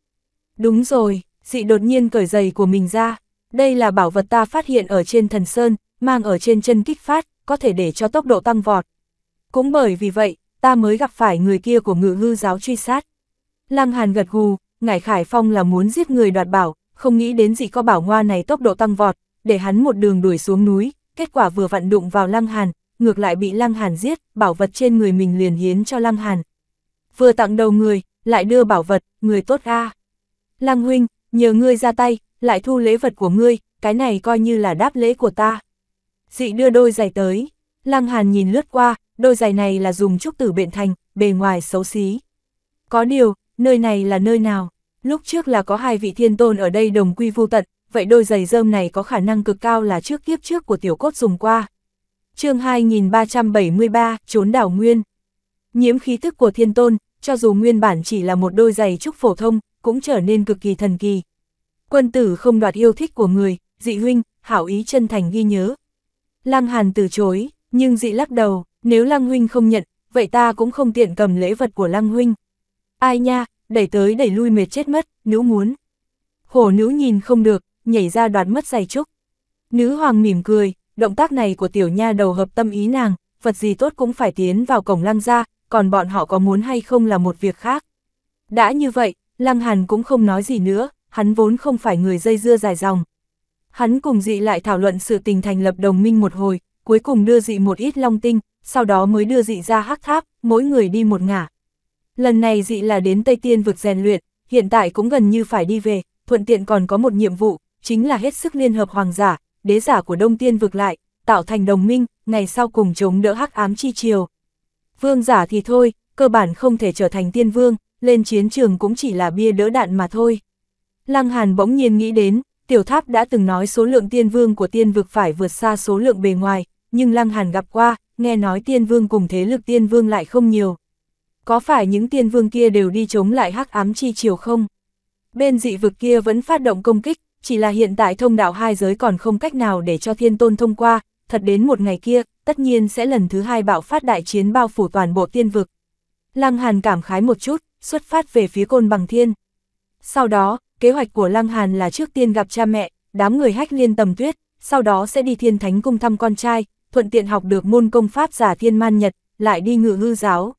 Đúng rồi, dị đột nhiên cởi giày của mình ra. Đây là bảo vật ta phát hiện ở trên thần sơn, mang ở trên chân kích phát, có thể để cho tốc độ tăng vọt. Cũng bởi vì vậy, ta mới gặp phải người kia của ngự hư giáo truy sát. Lăng Hàn gật gù, ngải Khải Phong là muốn giết người đoạt bảo, không nghĩ đến gì có bảo ngoa này tốc độ tăng vọt, để hắn một đường đuổi xuống núi, kết quả vừa vặn đụng vào Lăng Hàn, ngược lại bị Lăng Hàn giết, bảo vật trên người mình liền hiến cho Lăng Hàn. Vừa tặng đầu người, lại đưa bảo vật, người tốt a. À. Lăng huynh, nhờ ngươi ra tay, lại thu lễ vật của ngươi, cái này coi như là đáp lễ của ta. Dị đưa đôi giày tới, Lăng Hàn nhìn lướt qua, đôi giày này là dùng trúc tử biện thành, bề ngoài xấu xí. Có điều, nơi này là nơi nào? Lúc trước là có hai vị thiên tôn ở đây đồng quy vu tận, vậy đôi giày rơm này có khả năng cực cao là trước kiếp trước của tiểu cốt dùng qua chương 2373, trốn đảo nguyên. Nhiễm khí thức của thiên tôn, cho dù nguyên bản chỉ là một đôi giày trúc phổ thông, cũng trở nên cực kỳ thần kỳ. Quân tử không đoạt yêu thích của người, dị huynh, hảo ý chân thành ghi nhớ. Lăng Hàn từ chối, nhưng dị lắc đầu, nếu Lăng Huynh không nhận, vậy ta cũng không tiện cầm lễ vật của Lăng Huynh. Ai nha, đẩy tới đẩy lui mệt chết mất, nữ muốn. Hổ nữ nhìn không được, nhảy ra đoạt mất giày trúc. Nữ hoàng mỉm cười, động tác này của tiểu nha đầu hợp tâm ý nàng, vật gì tốt cũng phải tiến vào cổng lăng ra, còn bọn họ có muốn hay không là một việc khác. Đã như vậy, lăng hàn cũng không nói gì nữa, hắn vốn không phải người dây dưa dài dòng. Hắn cùng dị lại thảo luận sự tình thành lập đồng minh một hồi, cuối cùng đưa dị một ít long tinh, sau đó mới đưa dị ra hắc tháp, mỗi người đi một ngả. Lần này dị là đến Tây Tiên vực rèn luyện, hiện tại cũng gần như phải đi về, thuận tiện còn có một nhiệm vụ, chính là hết sức liên hợp hoàng giả, đế giả của Đông Tiên vực lại, tạo thành đồng minh, ngày sau cùng chống đỡ hắc ám chi triều. Vương giả thì thôi, cơ bản không thể trở thành tiên vương, lên chiến trường cũng chỉ là bia đỡ đạn mà thôi. Lăng Hàn bỗng nhiên nghĩ đến, tiểu tháp đã từng nói số lượng tiên vương của tiên vực phải vượt xa số lượng bề ngoài, nhưng Lăng Hàn gặp qua, nghe nói tiên vương cùng thế lực tiên vương lại không nhiều. Có phải những tiên vương kia đều đi chống lại hắc ám chi triều không? Bên dị vực kia vẫn phát động công kích, chỉ là hiện tại thông đạo hai giới còn không cách nào để cho thiên tôn thông qua, thật đến một ngày kia, tất nhiên sẽ lần thứ hai bạo phát đại chiến bao phủ toàn bộ tiên vực. Lăng Hàn cảm khái một chút, xuất phát về phía côn bằng thiên. Sau đó, kế hoạch của Lăng Hàn là trước tiên gặp cha mẹ, đám người hách liên tầm tuyết, sau đó sẽ đi thiên thánh cung thăm con trai, thuận tiện học được môn công pháp giả thiên man nhật, lại đi ngự hư giáo.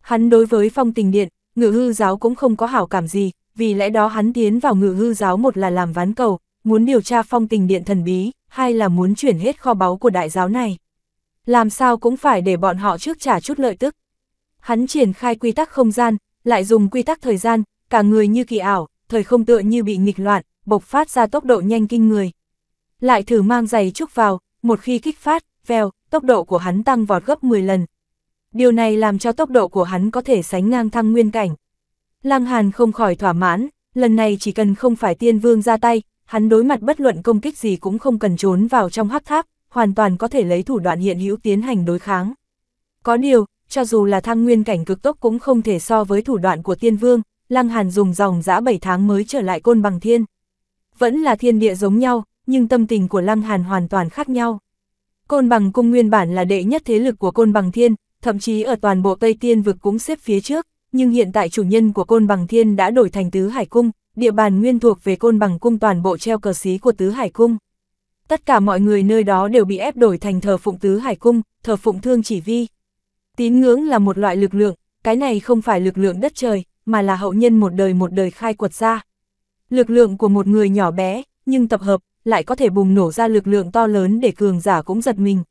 Hắn đối với phong tình điện, ngự hư giáo cũng không có hảo cảm gì, vì lẽ đó hắn tiến vào ngự hư giáo một là làm ván cầu, muốn điều tra phong tình điện thần bí, hai là muốn chuyển hết kho báu của đại giáo này. Làm sao cũng phải để bọn họ trước trả chút lợi tức. Hắn triển khai quy tắc không gian, lại dùng quy tắc thời gian, cả người như kỳ ảo, thời không tựa như bị nghịch loạn, bộc phát ra tốc độ nhanh kinh người. Lại thử mang giày trúc vào, một khi kích phát, veo, tốc độ của hắn tăng vọt gấp 10 lần. Điều này làm cho tốc độ của hắn có thể sánh ngang thăng nguyên cảnh. Lăng Hàn không khỏi thỏa mãn, lần này chỉ cần không phải tiên vương ra tay, hắn đối mặt bất luận công kích gì cũng không cần trốn vào trong hắc tháp, hoàn toàn có thể lấy thủ đoạn hiện hữu tiến hành đối kháng. Có điều, cho dù là thăng nguyên cảnh cực tốc cũng không thể so với thủ đoạn của tiên vương, Lăng Hàn dùng dòng dã 7 tháng mới trở lại côn bằng thiên. Vẫn là thiên địa giống nhau, nhưng tâm tình của Lăng Hàn hoàn toàn khác nhau. Côn bằng cung nguyên bản là đệ nhất thế lực của côn bằng thiên, thậm chí ở toàn bộ Tây Tiên vực cũng xếp phía trước, nhưng hiện tại chủ nhân của côn bằng thiên đã đổi thành tứ hải cung, địa bàn nguyên thuộc về côn bằng cung toàn bộ treo cờ xí của tứ hải cung. Tất cả mọi người nơi đó đều bị ép đổi thành thờ phụng tứ hải cung, thờ phụng thương chỉ vi. Tín ngưỡng là một loại lực lượng, cái này không phải lực lượng đất trời, mà là hậu nhân một đời một đời khai quật ra. Lực lượng của một người nhỏ bé, nhưng tập hợp, lại có thể bùng nổ ra lực lượng to lớn để cường giả cũng giật mình.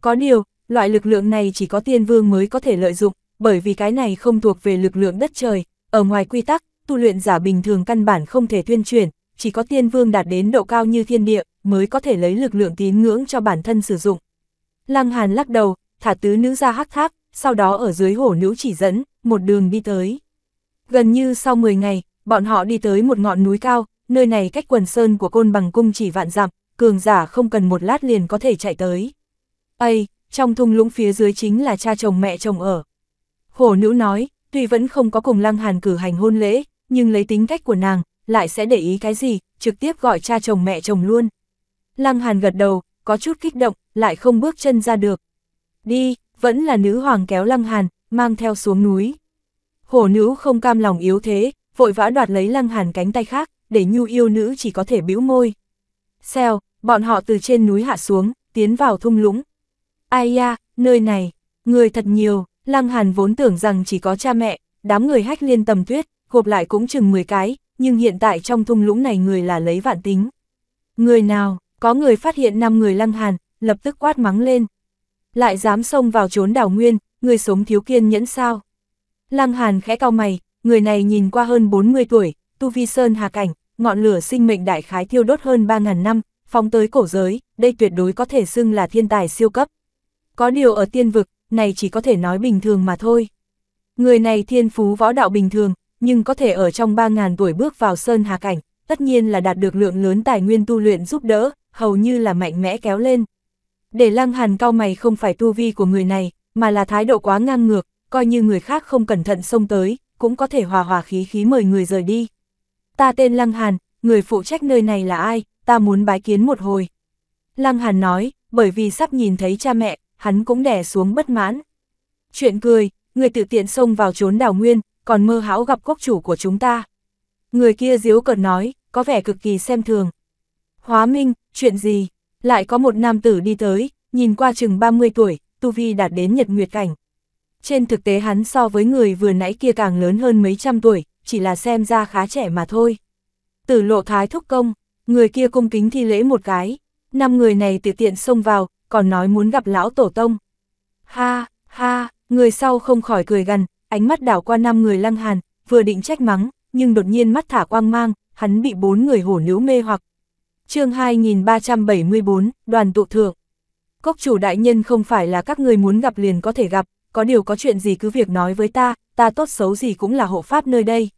Có điều, loại lực lượng này chỉ có tiên vương mới có thể lợi dụng, bởi vì cái này không thuộc về lực lượng đất trời, ở ngoài quy tắc, tu luyện giả bình thường căn bản không thể tuyên truyền, chỉ có tiên vương đạt đến độ cao như thiên địa, mới có thể lấy lực lượng tín ngưỡng cho bản thân sử dụng. Lăng Hàn lắc đầu, thả tứ nữ ra hắc tháp, sau đó ở dưới hổ nữ chỉ dẫn, một đường đi tới. Gần như sau 10 ngày, bọn họ đi tới một ngọn núi cao, nơi này cách quần sơn của côn bằng cung chỉ vạn dặm, cường giả không cần một lát liền có thể chạy tới. Ây, trong thung lũng phía dưới chính là cha chồng mẹ chồng ở. Hổ nữ nói, tuy vẫn không có cùng Lăng Hàn cử hành hôn lễ, nhưng lấy tính cách của nàng, lại sẽ để ý cái gì, trực tiếp gọi cha chồng mẹ chồng luôn. Lăng Hàn gật đầu, có chút kích động, lại không bước chân ra được. Đi, vẫn là nữ hoàng kéo Lăng Hàn, mang theo xuống núi. Hổ nữ không cam lòng yếu thế, vội vã đoạt lấy Lăng Hàn cánh tay khác, để nhu yêu nữ chỉ có thể bĩu môi. Xeo, bọn họ từ trên núi hạ xuống, tiến vào thung lũng. Ai da, nơi này, người thật nhiều. Lăng Hàn vốn tưởng rằng chỉ có cha mẹ, đám người hách liên tầm tuyết, gộp lại cũng chừng 10 cái, nhưng hiện tại trong thung lũng này người là lấy vạn tính. Người nào, có người phát hiện năm người Lăng Hàn, lập tức quát mắng lên. Lại dám xông vào trốn đảo nguyên, người sống thiếu kiên nhẫn sao? Lăng Hàn khẽ cao mày, người này nhìn qua hơn 40 tuổi, tu vi sơn hà cảnh, ngọn lửa sinh mệnh đại khái thiêu đốt hơn 3.000 năm, phóng tới cổ giới, đây tuyệt đối có thể xưng là thiên tài siêu cấp. Có điều ở tiên vực, này chỉ có thể nói bình thường mà thôi. Người này thiên phú võ đạo bình thường, nhưng có thể ở trong 3.000 tuổi bước vào sơn hà cảnh, tất nhiên là đạt được lượng lớn tài nguyên tu luyện giúp đỡ, hầu như là mạnh mẽ kéo lên. Để lăng hàn cao mày không phải tu vi của người này, mà là thái độ quá ngang ngược, coi như người khác không cẩn thận xông tới, cũng có thể hòa hòa khí khí mời người rời đi. Ta tên Lăng Hàn, người phụ trách nơi này là ai, ta muốn bái kiến một hồi. Lăng Hàn nói, bởi vì sắp nhìn thấy cha mẹ, hắn cũng đè xuống bất mãn. Chuyện cười, người tự tiện xông vào trốn đảo nguyên, còn mơ hão gặp quốc chủ của chúng ta. Người kia diếu cợt nói, có vẻ cực kỳ xem thường. Hóa Minh, chuyện gì? Lại có một nam tử đi tới, nhìn qua chừng 30 tuổi, tu vi đạt đến nhật nguyệt cảnh. Trên thực tế hắn so với người vừa nãy kia càng lớn hơn mấy trăm tuổi, chỉ là xem ra khá trẻ mà thôi. Tử lộ thái thúc công, người kia cung kính thi lễ một cái, năm người này tự tiện xông vào, còn nói muốn gặp lão tổ tông. Ha, ha, người sau không khỏi cười gần, ánh mắt đảo qua năm người lăng hàn, vừa định trách mắng, nhưng đột nhiên mắt thả quang mang, hắn bị bốn người hổ nữ mê hoặc. chương 2374, đoàn tụ thượng. Cốc chủ đại nhân không phải là các người muốn gặp liền có thể gặp, có điều có chuyện gì cứ việc nói với ta, ta tốt xấu gì cũng là hộ pháp nơi đây.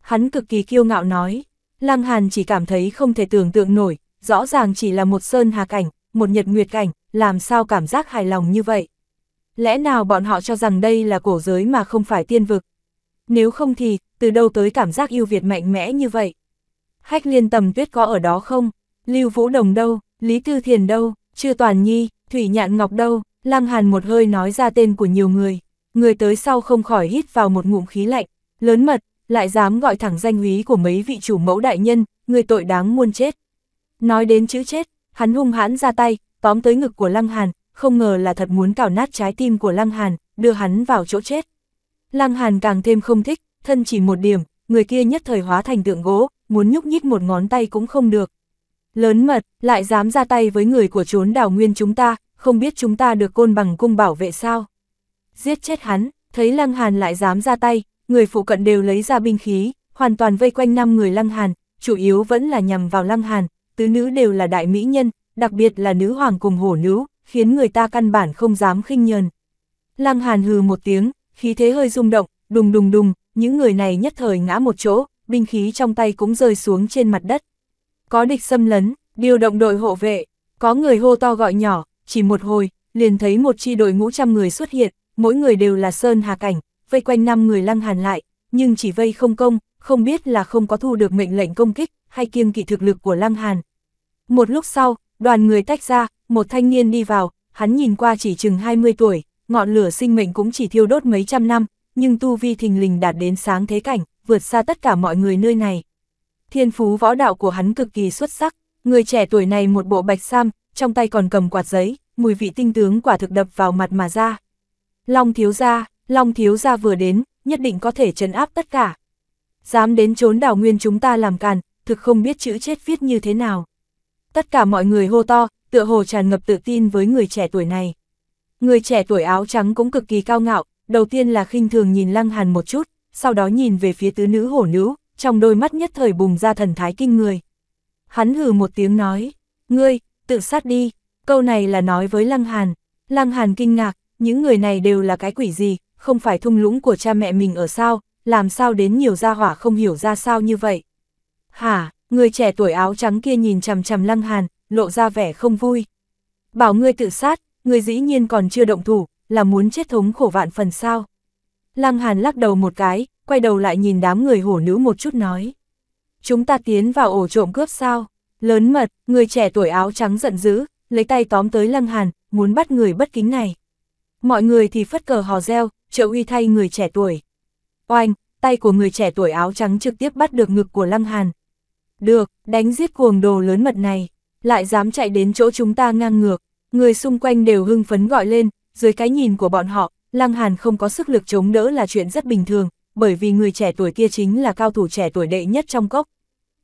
Hắn cực kỳ kiêu ngạo nói, Lăng Hàn chỉ cảm thấy không thể tưởng tượng nổi, rõ ràng chỉ là một sơn hà cảnh, một nhật nguyệt cảnh, làm sao cảm giác hài lòng như vậy? Lẽ nào bọn họ cho rằng đây là cổ giới mà không phải tiên vực? Nếu không thì, từ đâu tới cảm giác yêu Việt mạnh mẽ như vậy? Hách liên tầm tuyết có ở đó không? Lưu Vũ Đồng đâu? Lý Tư Thiền đâu? Chưa Toàn Nhi, Thủy Nhạn Ngọc đâu? Lăng Hàn một hơi nói ra tên của nhiều người. Người tới sau không khỏi hít vào một ngụm khí lạnh, lớn mật, lại dám gọi thẳng danh húy của mấy vị chủ mẫu đại nhân, người tội đáng muôn chết. Nói đến chữ chết, hắn hung hãn ra tay, tóm tới ngực của Lăng Hàn, không ngờ là thật muốn cào nát trái tim của Lăng Hàn, đưa hắn vào chỗ chết. Lăng Hàn càng thêm không thích, thân chỉ một điểm, người kia nhất thời hóa thành tượng gỗ, muốn nhúc nhích một ngón tay cũng không được. Lớn mật, lại dám ra tay với người của trốn đảo nguyên chúng ta, không biết chúng ta được côn bằng cung bảo vệ sao. Giết chết hắn, thấy Lăng Hàn lại dám ra tay, người phụ cận đều lấy ra binh khí, hoàn toàn vây quanh năm người Lăng Hàn, chủ yếu vẫn là nhằm vào Lăng Hàn, tứ nữ đều là đại mỹ nhân, đặc biệt là nữ hoàng cùng hổ nữ, khiến người ta căn bản không dám khinh nhờn. Lăng Hàn hừ một tiếng, khí thế hơi rung động, đùng đùng đùng, những người này nhất thời ngã một chỗ, binh khí trong tay cũng rơi xuống trên mặt đất. Có địch xâm lấn, điều động đội hộ vệ, có người hô to gọi nhỏ, chỉ một hồi, liền thấy một chi đội ngũ trăm người xuất hiện, mỗi người đều là sơn hà cảnh, vây quanh năm người lăng hàn lại, nhưng chỉ vây không công, không biết là không có thu được mệnh lệnh công kích, hay kiêng kỵ thực lực của lăng hàn. Một lúc sau, Đoàn người tách ra, một thanh niên đi vào, hắn nhìn qua chỉ chừng 20 tuổi, ngọn lửa sinh mệnh cũng chỉ thiêu đốt mấy trăm năm, nhưng tu vi thình lình đạt đến sáng thế cảnh, vượt xa tất cả mọi người nơi này. Thiên phú võ đạo của hắn cực kỳ xuất sắc, người trẻ tuổi này một bộ bạch sam, trong tay còn cầm quạt giấy, mùi vị tinh tướng quả thực đập vào mặt mà ra. Long thiếu gia, Long thiếu gia vừa đến, nhất định có thể trấn áp tất cả. Dám đến trốn đảo nguyên chúng ta làm càn, thực không biết chữ chết viết như thế nào. Tất cả mọi người hô to, tựa hồ tràn ngập tự tin với người trẻ tuổi này. Người trẻ tuổi áo trắng cũng cực kỳ cao ngạo, đầu tiên là khinh thường nhìn Lăng Hàn một chút, sau đó nhìn về phía tứ nữ hổ nữ, trong đôi mắt nhất thời bùng ra thần thái kinh người. Hắn hừ một tiếng nói, ngươi, tự sát đi, câu này là nói với Lăng Hàn. Lăng Hàn kinh ngạc, những người này đều là cái quỷ gì, không phải thung lũng của cha mẹ mình ở sao, làm sao đến nhiều gia hỏa không hiểu ra sao như vậy. Hả, Người trẻ tuổi áo trắng kia nhìn chằm chằm Lăng Hàn, lộ ra vẻ không vui. Bảo ngươi tự sát, ngươi dĩ nhiên còn chưa động thủ, là muốn chết thống khổ vạn phần sao. Lăng Hàn lắc đầu một cái, quay đầu lại nhìn đám người hổ nữ một chút nói. Chúng ta tiến vào ổ trộm cướp sao? Lớn mật, người trẻ tuổi áo trắng giận dữ, lấy tay tóm tới Lăng Hàn, muốn bắt người bất kính này. Mọi người thì phất cờ hò reo, trợ uy thay người trẻ tuổi. Oanh, tay của người trẻ tuổi áo trắng trực tiếp bắt được ngực của Lăng Hàn. Được, đánh giết cuồng đồ lớn mật này, lại dám chạy đến chỗ chúng ta ngang ngược. Người xung quanh đều hưng phấn gọi lên, dưới cái nhìn của bọn họ, Lăng Hàn không có sức lực chống đỡ là chuyện rất bình thường, bởi vì người trẻ tuổi kia chính là cao thủ trẻ tuổi đệ nhất trong cốc.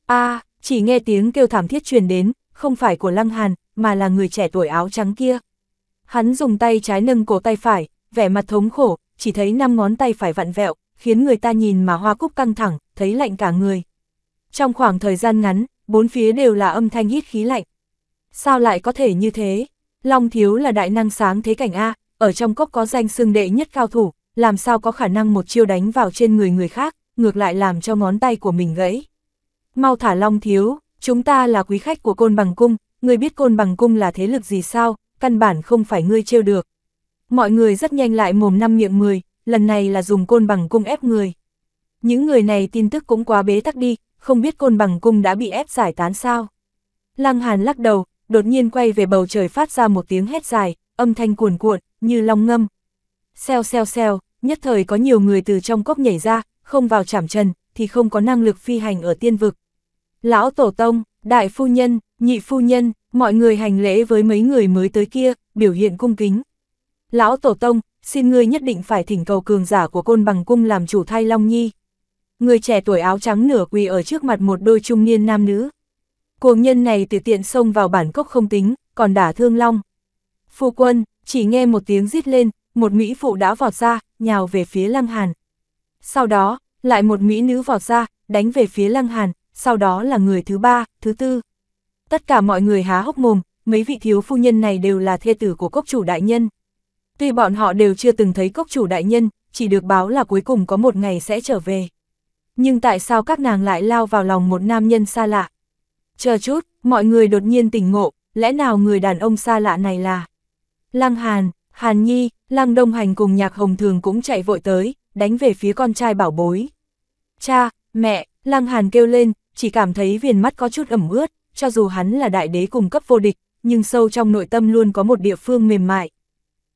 a chỉ nghe tiếng kêu thảm thiết truyền đến, không phải của Lăng Hàn, mà là người trẻ tuổi áo trắng kia. Hắn dùng tay trái nâng cổ tay phải, vẻ mặt thống khổ, chỉ thấy năm ngón tay phải vặn vẹo, khiến người ta nhìn mà hoa cúc căng thẳng, thấy lạnh cả người. Trong khoảng thời gian ngắn, bốn phía đều là âm thanh hít khí lạnh. Sao lại có thể như thế? Long Thiếu là đại năng sáng thế cảnh A, ở trong cốc có danh xưng đệ nhất cao thủ, làm sao có khả năng một chiêu đánh vào trên người người khác, ngược lại làm cho ngón tay của mình gãy. Mau thả Long Thiếu, chúng ta là quý khách của côn bằng cung, người biết côn bằng cung là thế lực gì sao, căn bản không phải ngươi trêu được. Mọi người rất nhanh lại mồm năm miệng 10, lần này là dùng côn bằng cung ép người. Những người này tin tức cũng quá bế tắc đi, không biết côn bằng cung đã bị ép giải tán sao. Lăng Hàn lắc đầu, đột nhiên quay về bầu trời phát ra một tiếng hét dài, âm thanh cuồn cuộn, như long ngâm. xeo xeo xeo, nhất thời có nhiều người từ trong cốc nhảy ra, không vào chảm trần, thì không có năng lực phi hành ở tiên vực. Lão Tổ Tông, Đại Phu Nhân, Nhị Phu Nhân, mọi người hành lễ với mấy người mới tới kia, biểu hiện cung kính. Lão Tổ Tông, xin ngươi nhất định phải thỉnh cầu cường giả của côn bằng cung làm chủ thai Long Nhi người trẻ tuổi áo trắng nửa quỳ ở trước mặt một đôi trung niên nam nữ. Cuồng nhân này tự tiện xông vào bản cốc không tính, còn đả thương long. Phu quân, chỉ nghe một tiếng rít lên, một mỹ phụ đã vọt ra, nhào về phía lăng hàn. Sau đó, lại một mỹ nữ vọt ra, đánh về phía lăng hàn, sau đó là người thứ ba, thứ tư. Tất cả mọi người há hốc mồm, mấy vị thiếu phu nhân này đều là thê tử của cốc chủ đại nhân. Tuy bọn họ đều chưa từng thấy cốc chủ đại nhân, chỉ được báo là cuối cùng có một ngày sẽ trở về nhưng tại sao các nàng lại lao vào lòng một nam nhân xa lạ? Chờ chút, mọi người đột nhiên tỉnh ngộ, lẽ nào người đàn ông xa lạ này là... Lăng Hàn, Hàn Nhi, Lăng Đông Hành cùng Nhạc Hồng Thường cũng chạy vội tới, đánh về phía con trai bảo bối. Cha, mẹ, Lăng Hàn kêu lên, chỉ cảm thấy viền mắt có chút ẩm ướt, cho dù hắn là đại đế cùng cấp vô địch, nhưng sâu trong nội tâm luôn có một địa phương mềm mại.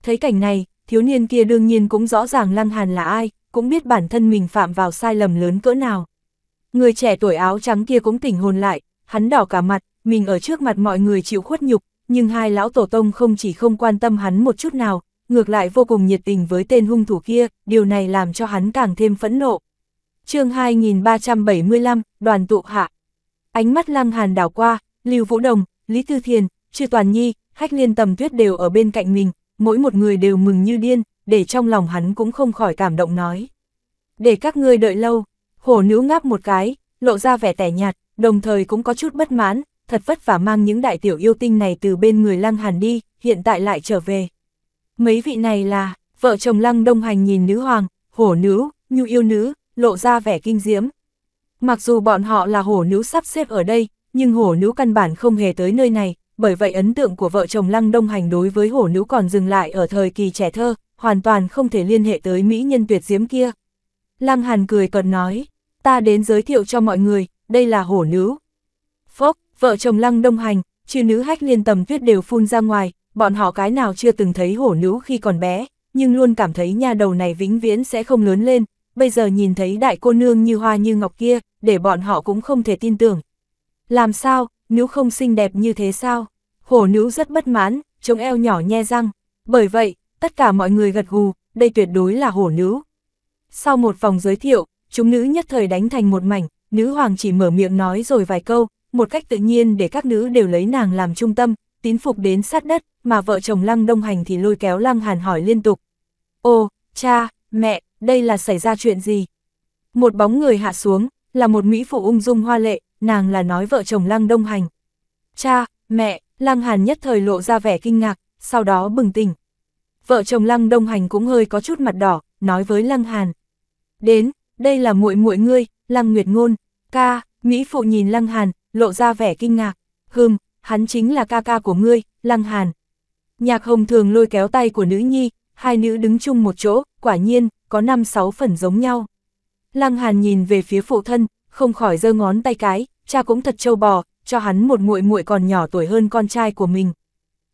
Thấy cảnh này, thiếu niên kia đương nhiên cũng rõ ràng Lăng Hàn là ai, cũng biết bản thân mình phạm vào sai lầm lớn cỡ nào. Người trẻ tuổi áo trắng kia cũng tỉnh hồn lại, hắn đỏ cả mặt, mình ở trước mặt mọi người chịu khuất nhục, nhưng hai lão tổ tông không chỉ không quan tâm hắn một chút nào, ngược lại vô cùng nhiệt tình với tên hung thủ kia, điều này làm cho hắn càng thêm phẫn nộ. chương 2375, đoàn tụ hạ. Ánh mắt lăng hàn đảo qua, Lưu Vũ Đồng, Lý Tư Thiền, Trư Toàn Nhi, Hách Liên Tầm Tuyết đều ở bên cạnh mình, mỗi một người đều mừng như điên, để trong lòng hắn cũng không khỏi cảm động nói. Để các ngươi đợi lâu, hổ nữ ngáp một cái, lộ ra vẻ tẻ nhạt, đồng thời cũng có chút bất mãn, thật vất vả mang những đại tiểu yêu tinh này từ bên người lăng hàn đi, hiện tại lại trở về. Mấy vị này là, vợ chồng lăng đông hành nhìn nữ hoàng, hổ nữ, nhu yêu nữ, lộ ra vẻ kinh diễm. Mặc dù bọn họ là hổ nữ sắp xếp ở đây, nhưng hổ nữ căn bản không hề tới nơi này, bởi vậy ấn tượng của vợ chồng lăng đông hành đối với hổ nữ còn dừng lại ở thời kỳ trẻ thơ, hoàn toàn không thể liên hệ tới mỹ nhân tuyệt diễm kia. Lăng Hàn cười cợt nói, ta đến giới thiệu cho mọi người, đây là hổ nữ. Phốc, vợ chồng Lăng Đông Hành, chư nữ hách liên tầm tuyết đều phun ra ngoài, bọn họ cái nào chưa từng thấy hổ nữ khi còn bé, nhưng luôn cảm thấy nha đầu này vĩnh viễn sẽ không lớn lên, bây giờ nhìn thấy đại cô nương như hoa như ngọc kia, để bọn họ cũng không thể tin tưởng. Làm sao, nữ không xinh đẹp như thế sao? Hổ nữ rất bất mãn, chống eo nhỏ nhe răng. Bởi vậy, tất cả mọi người gật gù, đây tuyệt đối là hổ nữ. Sau một vòng giới thiệu, chúng nữ nhất thời đánh thành một mảnh, nữ hoàng chỉ mở miệng nói rồi vài câu, một cách tự nhiên để các nữ đều lấy nàng làm trung tâm, tín phục đến sát đất, mà vợ chồng Lăng Đông Hành thì lôi kéo Lăng Hàn hỏi liên tục. Ô, cha, mẹ, đây là xảy ra chuyện gì? Một bóng người hạ xuống, là một mỹ phụ ung dung hoa lệ, nàng là nói vợ chồng Lăng Đông Hành. Cha, mẹ, Lăng Hàn nhất thời lộ ra vẻ kinh ngạc, sau đó bừng tỉnh, vợ chồng Lăng Đông Hành cũng hơi có chút mặt đỏ, nói với Lăng Hàn. Đến, đây là muội muội ngươi, Lăng Nguyệt Ngôn, ca, Mỹ Phụ nhìn Lăng Hàn, lộ ra vẻ kinh ngạc, hừm, hắn chính là ca ca của ngươi, Lăng Hàn. Nhạc hồng thường lôi kéo tay của nữ nhi, hai nữ đứng chung một chỗ, quả nhiên, có năm sáu phần giống nhau. Lăng Hàn nhìn về phía phụ thân, không khỏi giơ ngón tay cái, cha cũng thật trâu bò, cho hắn một muội muội còn nhỏ tuổi hơn con trai của mình.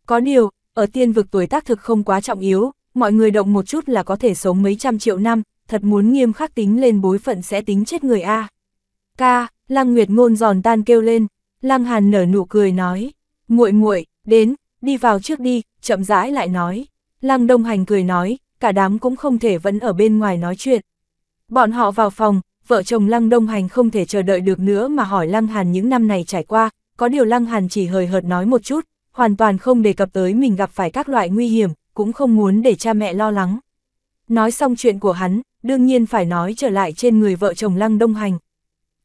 Có điều, ở tiên vực tuổi tác thực không quá trọng yếu, mọi người động một chút là có thể sống mấy trăm triệu năm, thật muốn nghiêm khắc tính lên bối phận sẽ tính chết người A. Ca, Lăng Nguyệt ngôn giòn tan kêu lên, Lăng Hàn nở nụ cười nói, muội muội đến, đi vào trước đi, chậm rãi lại nói. Lăng Đông Hành cười nói, cả đám cũng không thể vẫn ở bên ngoài nói chuyện. Bọn họ vào phòng, vợ chồng Lăng Đông Hành không thể chờ đợi được nữa mà hỏi Lăng Hàn những năm này trải qua, có điều Lăng Hàn chỉ hời hợt nói một chút, hoàn toàn không đề cập tới mình gặp phải các loại nguy hiểm, cũng không muốn để cha mẹ lo lắng. Nói xong chuyện của hắn, đương nhiên phải nói trở lại trên người vợ chồng Lăng Đông Hành.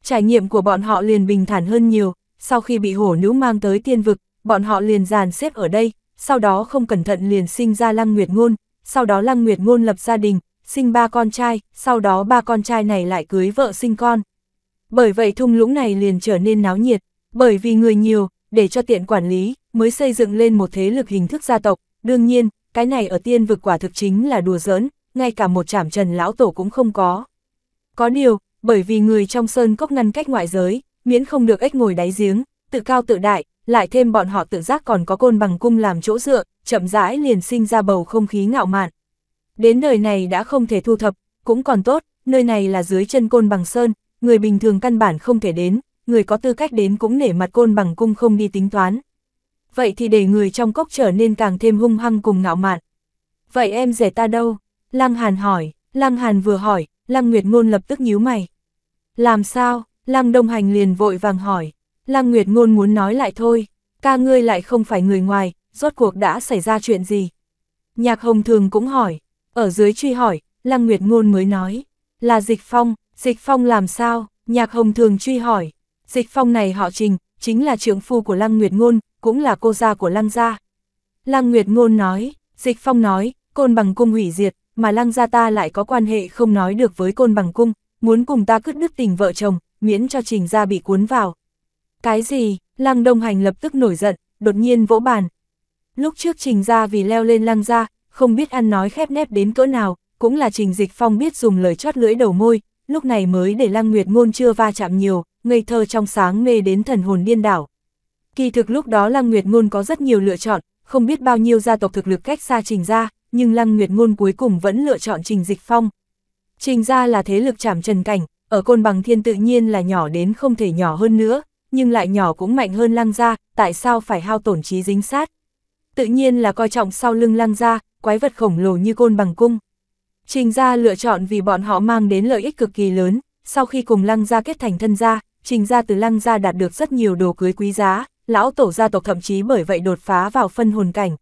Trải nghiệm của bọn họ liền bình thản hơn nhiều, sau khi bị hổ nữ mang tới tiên vực, bọn họ liền dàn xếp ở đây, sau đó không cẩn thận liền sinh ra Lăng Nguyệt Ngôn, sau đó Lăng Nguyệt Ngôn lập gia đình, sinh ba con trai, sau đó ba con trai này lại cưới vợ sinh con. Bởi vậy thung lũng này liền trở nên náo nhiệt, bởi vì người nhiều, để cho tiện quản lý, mới xây dựng lên một thế lực hình thức gia tộc. Đương nhiên, cái này ở tiên vực quả thực chính là đùa giỡn, ngay cả một trảm trần lão tổ cũng không có. Có điều, bởi vì người trong sơn cốc ngăn cách ngoại giới, miễn không được ếch ngồi đáy giếng, tự cao tự đại, lại thêm bọn họ tự giác còn có côn bằng cung làm chỗ dựa, chậm rãi liền sinh ra bầu không khí ngạo mạn. Đến nơi này đã không thể thu thập, cũng còn tốt, nơi này là dưới chân côn bằng sơn, người bình thường căn bản không thể đến, người có tư cách đến cũng nể mặt côn bằng cung không đi tính toán. Vậy thì để người trong cốc trở nên càng thêm hung hăng cùng ngạo mạn. Vậy em rể ta đâu? Lăng Hàn hỏi, Lăng Hàn vừa hỏi, Lăng Nguyệt Ngôn lập tức nhíu mày. Làm sao? Lăng Đông Hành liền vội vàng hỏi. Lăng Nguyệt Ngôn muốn nói lại thôi, ca ngươi lại không phải người ngoài, rốt cuộc đã xảy ra chuyện gì? Nhạc Hồng Thường cũng hỏi, ở dưới truy hỏi, Lăng Nguyệt Ngôn mới nói, là Dịch Phong, Dịch Phong làm sao? Nhạc Hồng Thường truy hỏi, Dịch phong này họ trình, chính là trưởng phu của Lăng Nguyệt Ngôn, cũng là cô gia của Lăng gia. Lăng Nguyệt Ngôn nói, dịch phong nói, côn bằng cung hủy diệt, mà Lăng gia ta lại có quan hệ không nói được với côn bằng cung, muốn cùng ta cướp đứt tình vợ chồng, miễn cho trình gia bị cuốn vào. Cái gì, Lăng Đông Hành lập tức nổi giận, đột nhiên vỗ bàn. Lúc trước trình gia vì leo lên Lăng gia, không biết ăn nói khép nép đến cỡ nào, cũng là trình dịch phong biết dùng lời chót lưỡi đầu môi, lúc này mới để Lăng Nguyệt Ngôn chưa va chạm nhiều, ngây thơ trong sáng mê đến thần hồn điên đảo. Kỳ thực lúc đó Lăng Nguyệt Ngôn có rất nhiều lựa chọn, không biết bao nhiêu gia tộc thực lực cách xa Trình gia, nhưng Lăng Nguyệt Ngôn cuối cùng vẫn lựa chọn Trình Dịch Phong. Trình gia là thế lực chạm trần cảnh, ở côn bằng thiên tự nhiên là nhỏ đến không thể nhỏ hơn nữa, nhưng lại nhỏ cũng mạnh hơn Lăng gia, tại sao phải hao tổn trí dính sát? Tự nhiên là coi trọng sau lưng Lăng gia, quái vật khổng lồ như côn bằng cung. Trình gia lựa chọn vì bọn họ mang đến lợi ích cực kỳ lớn, sau khi cùng Lăng gia kết thành thân gia, trình gia từ lăng gia đạt được rất nhiều đồ cưới quý giá, lão tổ gia tộc thậm chí bởi vậy đột phá vào phân hồn cảnh.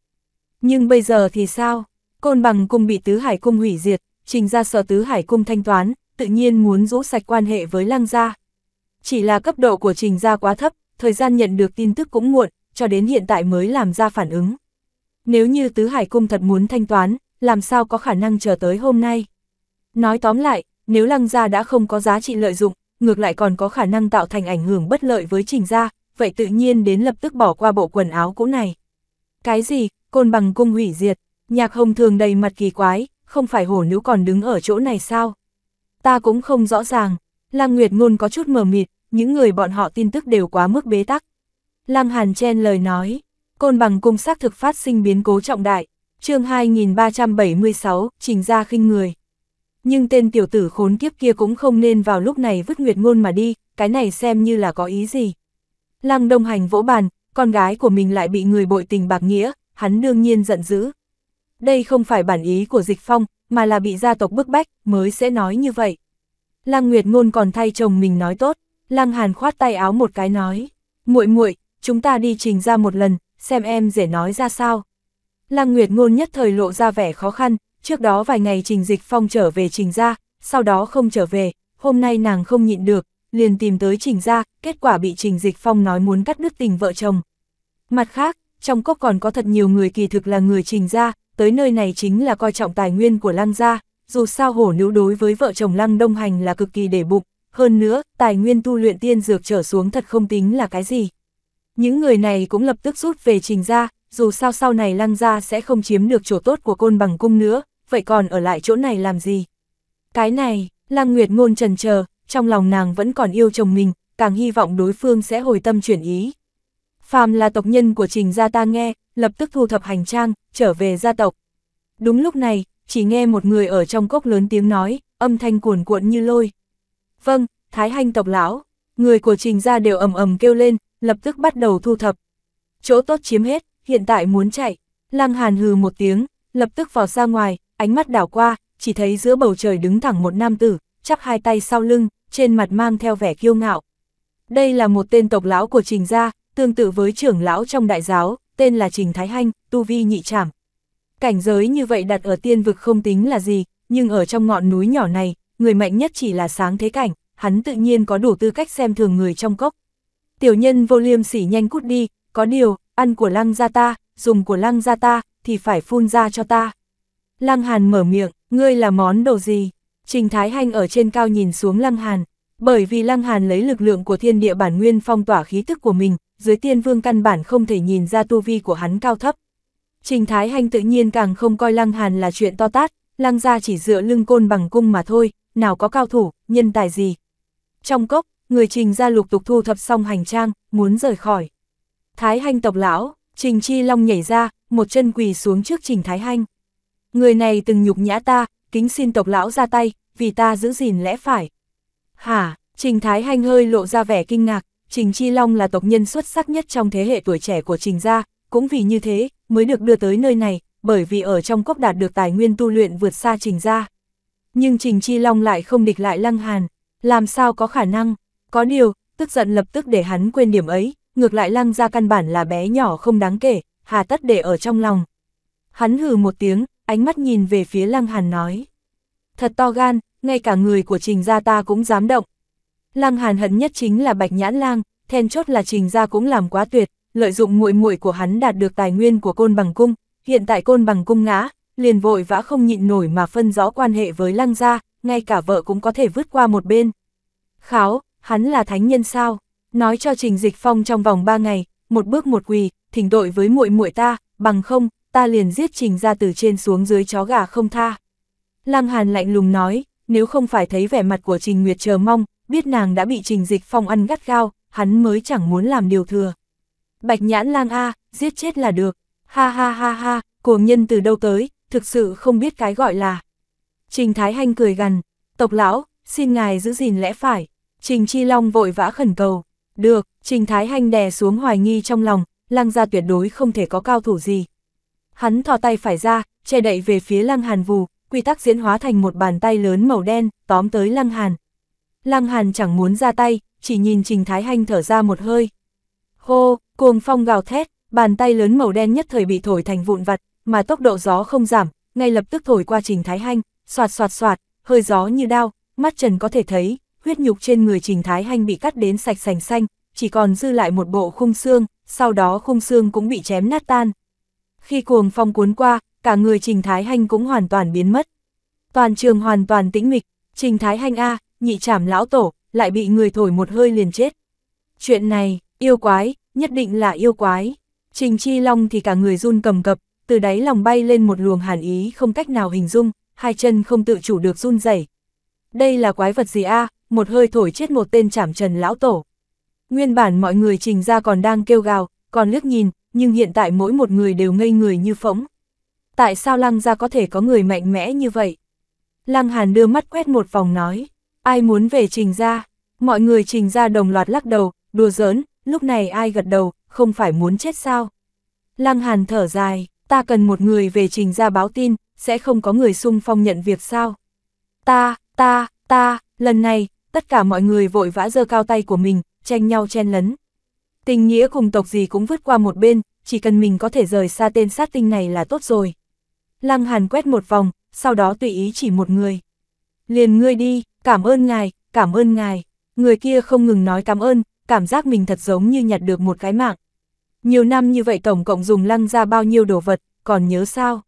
Nhưng bây giờ thì sao? Côn bằng cung bị tứ hải cung hủy diệt, trình gia sở tứ hải cung thanh toán, tự nhiên muốn rũ sạch quan hệ với lăng gia. Chỉ là cấp độ của trình gia quá thấp, thời gian nhận được tin tức cũng muộn, cho đến hiện tại mới làm ra phản ứng. Nếu như tứ hải cung thật muốn thanh toán, làm sao có khả năng chờ tới hôm nay? Nói tóm lại, nếu lăng gia đã không có giá trị lợi dụng, ngược lại còn có khả năng tạo thành ảnh hưởng bất lợi với trình gia, vậy tự nhiên đến lập tức bỏ qua bộ quần áo cũ này. Cái gì, côn bằng cung hủy diệt, nhạc hồng thường đầy mặt kỳ quái, không phải hổ nữ còn đứng ở chỗ này sao? Ta cũng không rõ ràng, Lang Nguyệt Ngôn có chút mờ mịt, những người bọn họ tin tức đều quá mức bế tắc. Lang Hàn chen lời nói, côn bằng cung xác thực phát sinh biến cố trọng đại, chương 2376, trình gia khinh người nhưng tên tiểu tử khốn kiếp kia cũng không nên vào lúc này vứt nguyệt ngôn mà đi, cái này xem như là có ý gì. Lăng đông hành vỗ bàn, con gái của mình lại bị người bội tình bạc nghĩa, hắn đương nhiên giận dữ. Đây không phải bản ý của dịch phong, mà là bị gia tộc bức bách, mới sẽ nói như vậy. Lăng Nguyệt Ngôn còn thay chồng mình nói tốt, Lăng Hàn khoát tay áo một cái nói, muội muội, chúng ta đi trình ra một lần, xem em dễ nói ra sao. Lăng Nguyệt Ngôn nhất thời lộ ra vẻ khó khăn, trước đó vài ngày Trình Dịch Phong trở về Trình gia, sau đó không trở về, hôm nay nàng không nhịn được, liền tìm tới Trình gia. kết quả bị Trình Dịch Phong nói muốn cắt đứt tình vợ chồng. Mặt khác, trong cốc còn có thật nhiều người kỳ thực là người Trình gia. tới nơi này chính là coi trọng tài nguyên của Lăng gia, dù sao hổ nữ đối với vợ chồng Lăng Đông Hành là cực kỳ để bụng, hơn nữa, tài nguyên tu luyện tiên dược trở xuống thật không tính là cái gì. Những người này cũng lập tức rút về Trình gia. dù sao sau này Lăng gia sẽ không chiếm được chỗ tốt của côn bằng cung nữa, vậy còn ở lại chỗ này làm gì? Cái này, Lăng Nguyệt ngôn trần chờ trong lòng nàng vẫn còn yêu chồng mình, càng hy vọng đối phương sẽ hồi tâm chuyển ý. Phàm là tộc nhân của Trình gia ta nghe, lập tức thu thập hành trang, trở về gia tộc. Đúng lúc này, chỉ nghe một người ở trong cốc lớn tiếng nói, âm thanh cuồn cuộn như lôi. Vâng, Thái Hành tộc lão, người của Trình gia đều ầm ầm kêu lên, lập tức bắt đầu thu thập. Chỗ tốt chiếm hết, hiện tại muốn chạy. lang Hàn hừ một tiếng, lập tức vào ra ngoài, ánh mắt đảo qua, chỉ thấy giữa bầu trời đứng thẳng một nam tử, chắp hai tay sau lưng, trên mặt mang theo vẻ kiêu ngạo. Đây là một tên tộc lão của Trình gia, tương tự với trưởng lão trong đại giáo, tên là Trình Thái Hanh, tu vi nhị trảm. Cảnh giới như vậy đặt ở tiên vực không tính là gì, nhưng ở trong ngọn núi nhỏ này, người mạnh nhất chỉ là sáng thế cảnh, hắn tự nhiên có đủ tư cách xem thường người trong cốc. Tiểu nhân vô liêm sỉ nhanh cút đi, có điều, ăn của lăng gia ta, dùng của lăng gia ta, thì phải phun ra cho ta. Lăng Hàn mở miệng, ngươi là món đồ gì? Trình Thái Hành ở trên cao nhìn xuống Lăng Hàn, bởi vì Lăng Hàn lấy lực lượng của thiên địa bản nguyên phong tỏa khí tức của mình, dưới tiên vương căn bản không thể nhìn ra tu vi của hắn cao thấp. Trình Thái Hành tự nhiên càng không coi Lăng Hàn là chuyện to tát, Lăng gia chỉ dựa lưng côn bằng cung mà thôi, nào có cao thủ, nhân tài gì. Trong cốc, người Trình gia lục tục thu thập xong hành trang, muốn rời khỏi. Thái Hành tộc lão, Trình Chi Long nhảy ra, một chân quỳ xuống trước Trình Thái Hành người này từng nhục nhã ta, kính xin tộc lão ra tay, vì ta giữ gìn lẽ phải. Hả, Trình Thái Hanh hơi lộ ra vẻ kinh ngạc, Trình Chi Long là tộc nhân xuất sắc nhất trong thế hệ tuổi trẻ của Trình gia, cũng vì như thế, mới được đưa tới nơi này, bởi vì ở trong cốc đạt được tài nguyên tu luyện vượt xa Trình gia. Nhưng Trình Chi Long lại không địch lại Lăng Hàn, làm sao có khả năng, có điều, tức giận lập tức để hắn quên điểm ấy, ngược lại Lăng ra căn bản là bé nhỏ không đáng kể, hà tất để ở trong lòng. Hắn hừ một tiếng, ánh mắt nhìn về phía Lăng Hàn nói. Thật to gan, ngay cả người của trình gia ta cũng dám động. Lăng Hàn hận nhất chính là Bạch Nhãn Lang, then chốt là trình gia cũng làm quá tuyệt, lợi dụng muội muội của hắn đạt được tài nguyên của côn bằng cung, hiện tại côn bằng cung ngã, liền vội vã không nhịn nổi mà phân rõ quan hệ với Lăng gia, ngay cả vợ cũng có thể vứt qua một bên. Kháo, hắn là thánh nhân sao? Nói cho Trình Dịch Phong trong vòng 3 ngày, một bước một quỳ, thỉnh tội với muội muội ta, bằng không, ta liền giết trình ra từ trên xuống dưới chó gà không tha. Lăng Hàn lạnh lùng nói, nếu không phải thấy vẻ mặt của Trình Nguyệt chờ mong, biết nàng đã bị Trình Dịch Phong ăn gắt gao, hắn mới chẳng muốn làm điều thừa. Bạch nhãn lang A, giết chết là được, ha ha ha ha, cuồng nhân từ đâu tới, thực sự không biết cái gọi là. Trình Thái Hanh cười gằn, tộc lão, xin ngài giữ gìn lẽ phải, Trình Chi Long vội vã khẩn cầu, được, Trình Thái Hanh đè xuống hoài nghi trong lòng, lang gia tuyệt đối không thể có cao thủ gì, Hắn thò tay phải ra, che đậy về phía Lăng Hàn vù, quy tắc diễn hóa thành một bàn tay lớn màu đen, tóm tới Lăng Hàn. Lăng Hàn chẳng muốn ra tay, chỉ nhìn Trình Thái Hanh thở ra một hơi. Hô, cuồng phong gào thét, bàn tay lớn màu đen nhất thời bị thổi thành vụn vặt, mà tốc độ gió không giảm, ngay lập tức thổi qua Trình Thái Hanh, soạt soạt soạt, hơi gió như đao, mắt Trần có thể thấy, huyết nhục trên người Trình Thái Hanh bị cắt đến sạch sành xanh, chỉ còn dư lại một bộ khung xương, sau đó khung xương cũng bị chém nát tan. Khi cuồng phong cuốn qua, cả người Trình Thái Hành cũng hoàn toàn biến mất. Toàn trường hoàn toàn tĩnh mịch, Trình Thái Hành A, nhị trảm lão tổ, lại bị người thổi một hơi liền chết. Chuyện này, yêu quái, nhất định là yêu quái. Trình Chi Long thì cả người run cầm cập, từ đáy lòng bay lên một luồng hàn ý không cách nào hình dung, hai chân không tự chủ được run rẩy. Đây là quái vật gì a? Một hơi thổi chết một tên trảm trần lão tổ. Nguyên bản mọi người trình ra còn đang kêu gào, còn liếc nhìn, nhưng hiện tại mỗi một người đều ngây người như phỗng. Tại sao Lăng gia có thể có người mạnh mẽ như vậy? Lăng Hàn đưa mắt quét một vòng nói, ai muốn về trình gia? Mọi người trình gia đồng loạt lắc đầu, đùa giỡn, lúc này ai gật đầu, không phải muốn chết sao? Lăng Hàn thở dài, ta cần một người về trình gia báo tin, sẽ không có người sung phong nhận việc sao? Ta, ta, ta, lần này, tất cả mọi người vội vã giơ cao tay của mình, tranh nhau chen lấn. Tình nghĩa cùng tộc gì cũng vứt qua một bên, chỉ cần mình có thể rời xa tên sát tinh này là tốt rồi. Lăng Hàn quét một vòng, sau đó tùy ý chỉ một người. Liền ngươi đi, cảm ơn ngài, cảm ơn ngài. Người kia không ngừng nói cảm ơn, cảm giác mình thật giống như nhặt được một cái mạng. Nhiều năm như vậy tổng cộng dùng lăng ra bao nhiêu đồ vật, còn nhớ sao?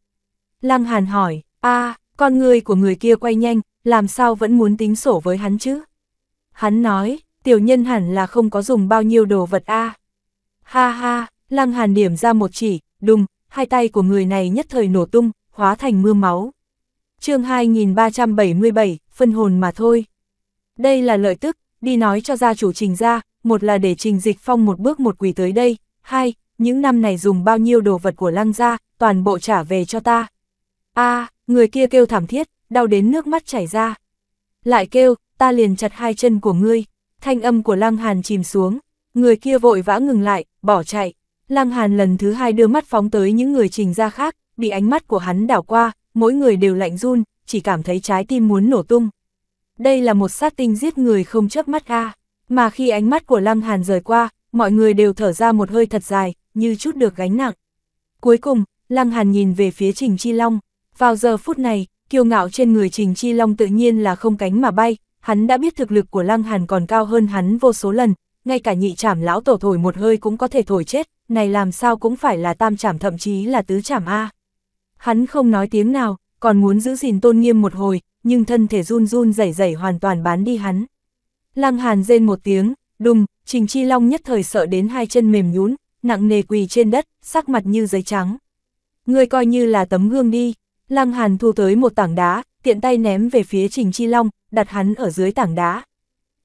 Lăng Hàn hỏi, a con người của người kia quay nhanh, làm sao vẫn muốn tính sổ với hắn chứ? Hắn nói, tiểu nhân hẳn là không có dùng bao nhiêu đồ vật a. À. Ha ha, lăng hàn điểm ra một chỉ, đùng, hai tay của người này nhất thời nổ tung, hóa thành mưa máu. chương 2377, phân hồn mà thôi. Đây là lợi tức, đi nói cho gia chủ trình ra, một là để trình dịch phong một bước một quỷ tới đây, hai, những năm này dùng bao nhiêu đồ vật của lăng gia, toàn bộ trả về cho ta. a à, người kia kêu thảm thiết, đau đến nước mắt chảy ra. Lại kêu, ta liền chặt hai chân của ngươi. Thanh âm của Lăng Hàn chìm xuống, người kia vội vã ngừng lại, bỏ chạy. Lăng Hàn lần thứ hai đưa mắt phóng tới những người trình ra khác, bị ánh mắt của hắn đảo qua, mỗi người đều lạnh run, chỉ cảm thấy trái tim muốn nổ tung. Đây là một sát tinh giết người không chớp mắt ga, mà khi ánh mắt của Lăng Hàn rời qua, mọi người đều thở ra một hơi thật dài, như chút được gánh nặng. Cuối cùng, Lăng Hàn nhìn về phía Trình Chi Long, vào giờ phút này, kiêu ngạo trên người Trình Chi Long tự nhiên là không cánh mà bay, hắn đã biết thực lực của Lăng Hàn còn cao hơn hắn vô số lần, ngay cả nhị trảm lão tổ thổi một hơi cũng có thể thổi chết, này làm sao cũng phải là tam trảm thậm chí là tứ trảm A. Hắn không nói tiếng nào, còn muốn giữ gìn tôn nghiêm một hồi, nhưng thân thể run run rẩy rẩy hoàn toàn bán đi hắn. Lăng Hàn rên một tiếng, đùng, Trình Chi Long nhất thời sợ đến hai chân mềm nhún, nặng nề quỳ trên đất, sắc mặt như giấy trắng. Người coi như là tấm gương đi, Lăng Hàn thu tới một tảng đá, tiện tay ném về phía Trình Chi Long, đặt hắn ở dưới tảng đá.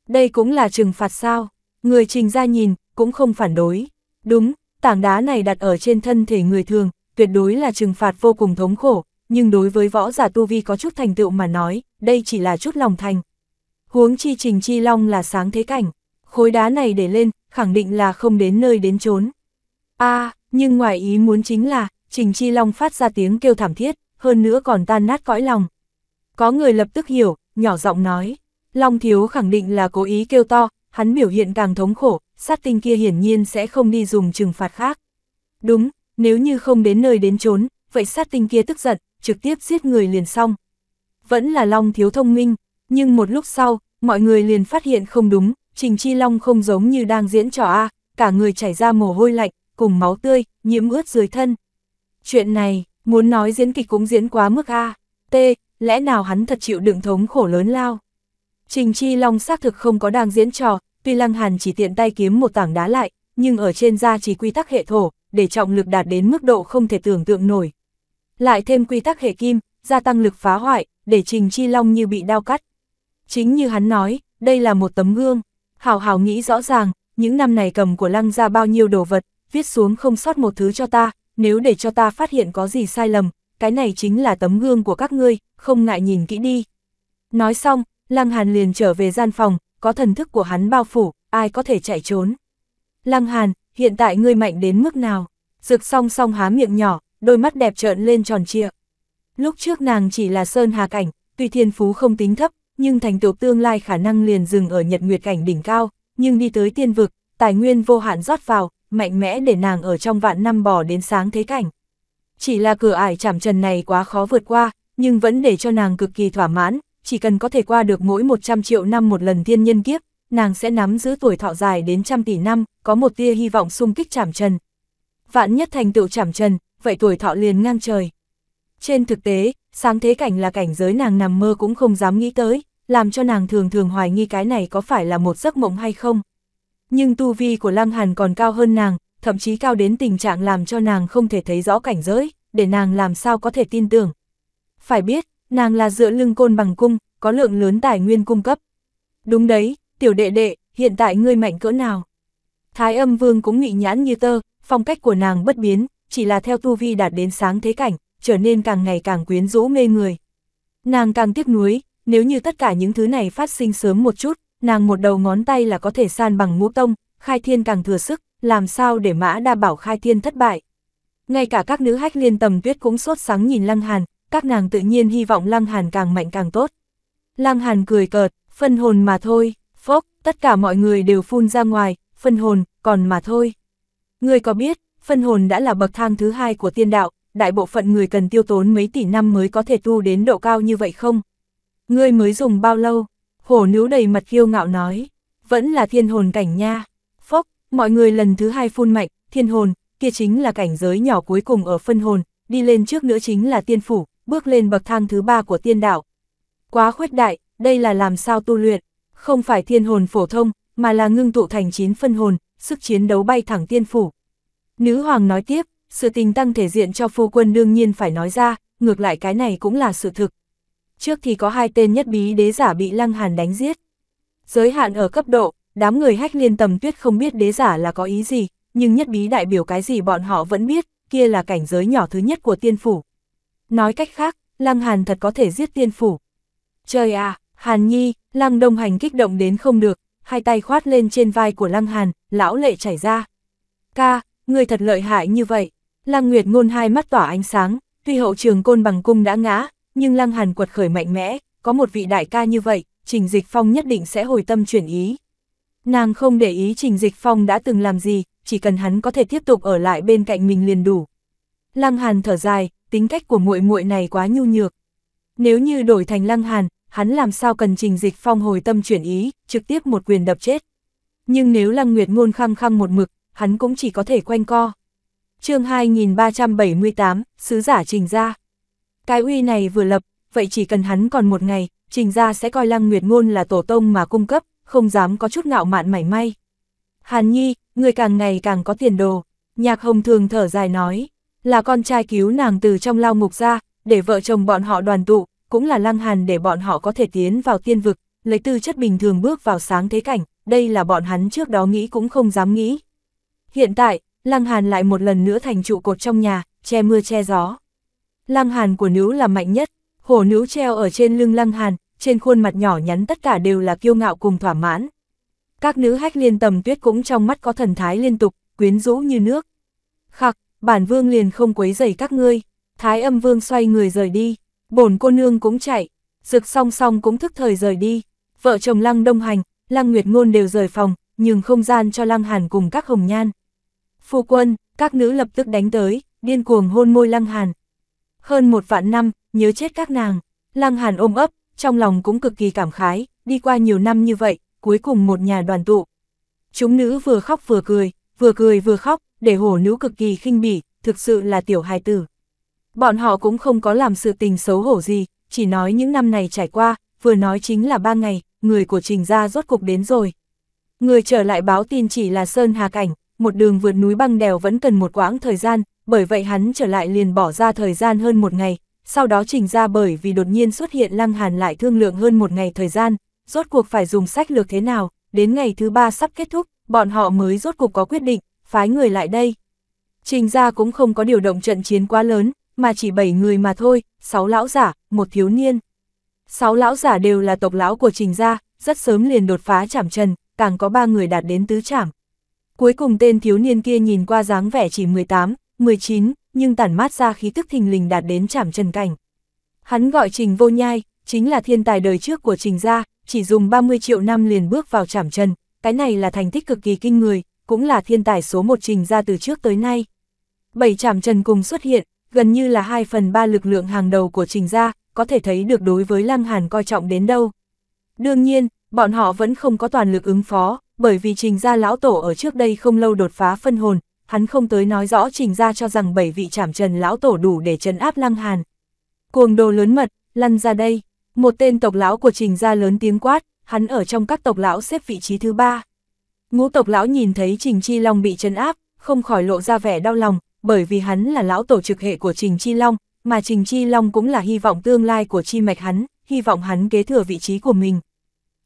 Đây cũng là trừng phạt sao, người Trình ra nhìn, cũng không phản đối. Đúng, tảng đá này đặt ở trên thân thể người thường, tuyệt đối là trừng phạt vô cùng thống khổ, nhưng đối với võ giả tu vi có chút thành tựu mà nói, đây chỉ là chút lòng thành. Huống chi Trình Chi Long là sáng thế cảnh, khối đá này để lên, khẳng định là không đến nơi đến chốn. a nhưng ngoài ý muốn chính là, Trình Chi Long phát ra tiếng kêu thảm thiết, hơn nữa còn tan nát cõi lòng. Có người lập tức hiểu, nhỏ giọng nói. Long Thiếu khẳng định là cố ý kêu to, hắn biểu hiện càng thống khổ, sát tinh kia hiển nhiên sẽ không đi dùng trừng phạt khác. Đúng, nếu như không đến nơi đến trốn, vậy sát tinh kia tức giận, trực tiếp giết người liền xong. Vẫn là Long Thiếu thông minh, nhưng một lúc sau, mọi người liền phát hiện không đúng, Trình Chi Long không giống như đang diễn trò A, cả người chảy ra mồ hôi lạnh, cùng máu tươi, nhiễm ướt dưới thân. Chuyện này, muốn nói diễn kịch cũng diễn quá mức A. T, lẽ nào hắn thật chịu đựng thống khổ lớn lao. Trình Chi Long xác thực không có đang diễn trò, tuy Lăng Hàn chỉ tiện tay kiếm một tảng đá lại, nhưng ở trên gia trì quy tắc hệ thổ, để trọng lực đạt đến mức độ không thể tưởng tượng nổi. Lại thêm quy tắc hệ kim, gia tăng lực phá hoại, để Trình Chi Long như bị đao cắt. Chính như hắn nói, đây là một tấm gương. Hảo hảo nghĩ rõ ràng, những năm này cầm của Lăng ra bao nhiêu đồ vật, viết xuống không sót một thứ cho ta, nếu để cho ta phát hiện có gì sai lầm, cái này chính là tấm gương của các ngươi, không ngại nhìn kỹ đi. Nói xong, Lăng Hàn liền trở về gian phòng, có thần thức của hắn bao phủ, ai có thể chạy trốn. Lăng Hàn, hiện tại ngươi mạnh đến mức nào? dược song song há miệng nhỏ, đôi mắt đẹp trợn lên tròn trịa. Lúc trước nàng chỉ là sơn hà cảnh, tuy thiên phú không tính thấp, nhưng thành tựu tương lai khả năng liền dừng ở nhật nguyệt cảnh đỉnh cao, nhưng đi tới tiên vực, tài nguyên vô hạn rót vào, mạnh mẽ để nàng ở trong vạn năm bò đến sáng thế cảnh. Chỉ là cửa ải chảm trần này quá khó vượt qua, nhưng vẫn để cho nàng cực kỳ thỏa mãn, chỉ cần có thể qua được mỗi 100 triệu năm một lần thiên nhân kiếp, nàng sẽ nắm giữ tuổi thọ dài đến trăm tỷ năm, có một tia hy vọng xung kích chảm trần. Vạn nhất thành tựu chảm trần, vậy tuổi thọ liền ngang trời. Trên thực tế, sáng thế cảnh là cảnh giới nàng nằm mơ cũng không dám nghĩ tới, làm cho nàng thường thường hoài nghi cái này có phải là một giấc mộng hay không. Nhưng tu vi của Lăng Hàn còn cao hơn nàng, thậm chí cao đến tình trạng làm cho nàng không thể thấy rõ cảnh giới, để nàng làm sao có thể tin tưởng. Phải biết, nàng là dựa lưng côn bằng cung, có lượng lớn tài nguyên cung cấp. Đúng đấy, tiểu đệ đệ, hiện tại ngươi mạnh cỡ nào? Thái âm vương cũng nghị nhãn như tơ, phong cách của nàng bất biến, chỉ là theo tu vi đạt đến sáng thế cảnh, trở nên càng ngày càng quyến rũ mê người. Nàng càng tiếc nuối, nếu như tất cả những thứ này phát sinh sớm một chút, nàng một đầu ngón tay là có thể san bằng ngũ tông, khai thiên càng thừa sức, làm sao để mã đa bảo khai thiên thất bại. Ngay cả các nữ hách liên tầm tuyết cũng sốt sáng nhìn Lăng Hàn, các nàng tự nhiên hy vọng Lăng Hàn càng mạnh càng tốt. Lăng Hàn cười cợt, phân hồn mà thôi, phốc, tất cả mọi người đều phun ra ngoài, phân hồn, còn mà thôi. Người có biết, phân hồn đã là bậc thang thứ hai của tiên đạo, đại bộ phận người cần tiêu tốn mấy tỷ năm mới có thể tu đến độ cao như vậy không? Ngươi mới dùng bao lâu? Hổ nứu đầy mặt kiêu ngạo nói, vẫn là thiên hồn cảnh nha. Mọi người lần thứ hai phun mạnh, thiên hồn, kia chính là cảnh giới nhỏ cuối cùng ở phân hồn, đi lên trước nữa chính là tiên phủ, bước lên bậc thang thứ ba của tiên đạo. Quá khuếch đại, đây là làm sao tu luyện, không phải thiên hồn phổ thông, mà là ngưng tụ thành chín phân hồn, sức chiến đấu bay thẳng tiên phủ. Nữ hoàng nói tiếp, sự tình tăng thể diện cho phu quân đương nhiên phải nói ra, ngược lại cái này cũng là sự thực. Trước thì có hai tên nhất bí đế giả bị lăng hàn đánh giết. Giới hạn ở cấp độ, Đám người hách liên tầm tuyết không biết đế giả là có ý gì, nhưng nhất bí đại biểu cái gì bọn họ vẫn biết, kia là cảnh giới nhỏ thứ nhất của tiên phủ. Nói cách khác, Lăng Hàn thật có thể giết tiên phủ. Trời à, Hàn Nhi, Lăng Đông Hành kích động đến không được, hai tay khoát lên trên vai của Lăng Hàn, lão lệ chảy ra. Ca, người thật lợi hại như vậy. Lăng Nguyệt ngôn hai mắt tỏa ánh sáng, tuy hậu trường côn bằng cung đã ngã, nhưng Lăng Hàn quật khởi mạnh mẽ, có một vị đại ca như vậy, trình dịch phong nhất định sẽ hồi tâm chuyển ý. Nàng không để ý Trình Dịch Phong đã từng làm gì, chỉ cần hắn có thể tiếp tục ở lại bên cạnh mình liền đủ. Lăng Hàn thở dài, tính cách của muội muội này quá nhu nhược. Nếu như đổi thành Lăng Hàn, hắn làm sao cần Trình Dịch Phong hồi tâm chuyển ý, trực tiếp một quyền đập chết. Nhưng nếu Lăng Nguyệt ngôn khăng khăng một mực, hắn cũng chỉ có thể quanh co. Chương 2378, sứ giả Trình gia. Cái uy này vừa lập, vậy chỉ cần hắn còn một ngày, Trình gia sẽ coi Lăng Nguyệt ngôn là tổ tông mà cung cấp, không dám có chút ngạo mạn mảy may. Hàn Nhi, người càng ngày càng có tiền đồ, nhạc hồng thường thở dài nói, là con trai cứu nàng từ trong lao ngục ra, để vợ chồng bọn họ đoàn tụ, cũng là lăng hàn để bọn họ có thể tiến vào tiên vực, lấy tư chất bình thường bước vào sáng thế cảnh, đây là bọn hắn trước đó nghĩ cũng không dám nghĩ. Hiện tại, lăng hàn lại một lần nữa thành trụ cột trong nhà, che mưa che gió. Lăng hàn của nữ là mạnh nhất, hổ nữ treo ở trên lưng lăng hàn, trên khuôn mặt nhỏ nhắn tất cả đều là kiêu ngạo cùng thỏa mãn. Các nữ hách liên tầm tuyết cũng trong mắt có thần thái liên tục, quyến rũ như nước. Khặc, bản vương liền không quấy dày các ngươi, thái âm vương xoay người rời đi, bổn cô nương cũng chạy, rực song song cũng thức thời rời đi, vợ chồng lăng đông hành, lăng nguyệt ngôn đều rời phòng, nhường không gian cho lăng hàn cùng các hồng nhan. Phu quân, các nữ lập tức đánh tới, điên cuồng hôn môi lăng hàn. Hơn một vạn năm, nhớ chết các nàng, lăng hàn ôm ấp, trong lòng cũng cực kỳ cảm khái, đi qua nhiều năm như vậy, cuối cùng một nhà đoàn tụ. Chúng nữ vừa khóc vừa cười, vừa cười vừa khóc, để hổ nữ cực kỳ khinh bỉ, thực sự là tiểu hài tử. Bọn họ cũng không có làm sự tình xấu hổ gì, chỉ nói những năm này trải qua, vừa nói chính là ba ngày, người của trình gia rốt cục đến rồi. Người trở lại báo tin chỉ là Sơn Hà Cảnh, một đường vượt núi băng đèo vẫn cần một quãng thời gian, bởi vậy hắn trở lại liền bỏ ra thời gian hơn một ngày, sau đó trình ra bởi vì đột nhiên xuất hiện Lăng Hàn lại thương lượng hơn một ngày thời gian, rốt cuộc phải dùng sách lược thế nào, đến ngày thứ ba sắp kết thúc, bọn họ mới rốt cuộc có quyết định, phái người lại đây. Trình ra cũng không có điều động trận chiến quá lớn, mà chỉ 7 người mà thôi, 6 lão giả, một thiếu niên. 6 lão giả đều là tộc lão của trình gia, rất sớm liền đột phá chảm trần, càng có 3 người đạt đến tứ chảm. Cuối cùng tên thiếu niên kia nhìn qua dáng vẻ chỉ 18, 19, nhưng tản mát ra khí tức thình lình đạt đến chạm trần cảnh. Hắn gọi Trình Vô Nhai, chính là thiên tài đời trước của Trình gia, chỉ dùng 30 triệu năm liền bước vào chạm trần, cái này là thành tích cực kỳ kinh người, cũng là thiên tài số một Trình gia từ trước tới nay. Bảy chạm trần cùng xuất hiện, gần như là 2 phần 3 lực lượng hàng đầu của Trình gia, có thể thấy được đối với Lăng Hàn coi trọng đến đâu. Đương nhiên, bọn họ vẫn không có toàn lực ứng phó, bởi vì Trình gia lão tổ ở trước đây không lâu đột phá phân hồn, hắn không tới nói rõ trình ra cho rằng bảy vị trảm trần lão tổ đủ để trấn áp lăng hàn. Cuồng đồ lớn mật, lăn ra đây, một tên tộc lão của trình ra lớn tiếng quát, hắn ở trong các tộc lão xếp vị trí thứ ba. Ngũ tộc lão nhìn thấy trình chi long bị trấn áp, không khỏi lộ ra vẻ đau lòng, bởi vì hắn là lão tổ trực hệ của trình chi long, mà trình chi long cũng là hy vọng tương lai của chi mạch hắn, hy vọng hắn kế thừa vị trí của mình.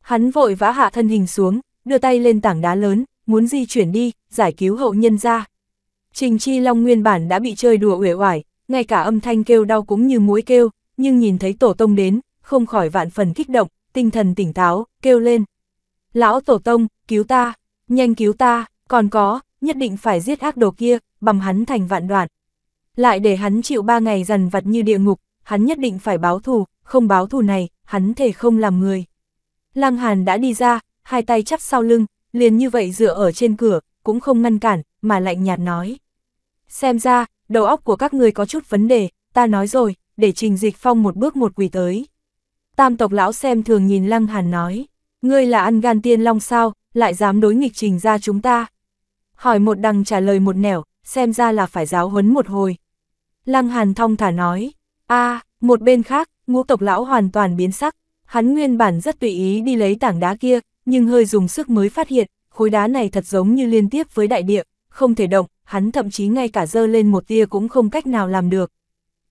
Hắn vội vã hạ thân hình xuống, đưa tay lên tảng đá lớn, muốn di chuyển đi, giải cứu hậu nhân ra. Trình Chi Long nguyên bản đã bị chơi đùa uể oải, ngay cả âm thanh kêu đau cũng như mũi kêu, nhưng nhìn thấy tổ tông đến, không khỏi vạn phần kích động, tinh thần tỉnh táo, kêu lên. Lão tổ tông, cứu ta, nhanh cứu ta, còn có, nhất định phải giết ác đồ kia, bầm hắn thành vạn đoạn. Lại để hắn chịu ba ngày dần vặt như địa ngục, hắn nhất định phải báo thù, không báo thù này, hắn thể không làm người. Lăng Hàn đã đi ra, hai tay chắp sau lưng, liền như vậy dựa ở trên cửa, cũng không ngăn cản, mà lạnh nhạt nói. Xem ra, đầu óc của các người có chút vấn đề, ta nói rồi, để trình dịch phong một bước một quỷ tới. Tam tộc lão xem thường nhìn Lăng Hàn nói, ngươi là ăn gan tiên long sao, lại dám đối nghịch trình ra chúng ta. Hỏi một đằng trả lời một nẻo, xem ra là phải giáo huấn một hồi. Lăng Hàn thong thả nói, a một bên khác, ngũ tộc lão hoàn toàn biến sắc, hắn nguyên bản rất tùy ý đi lấy tảng đá kia, nhưng hơi dùng sức mới phát hiện, khối đá này thật giống như liên tiếp với đại địa, không thể động, hắn thậm chí ngay cả dơ lên một tia cũng không cách nào làm được.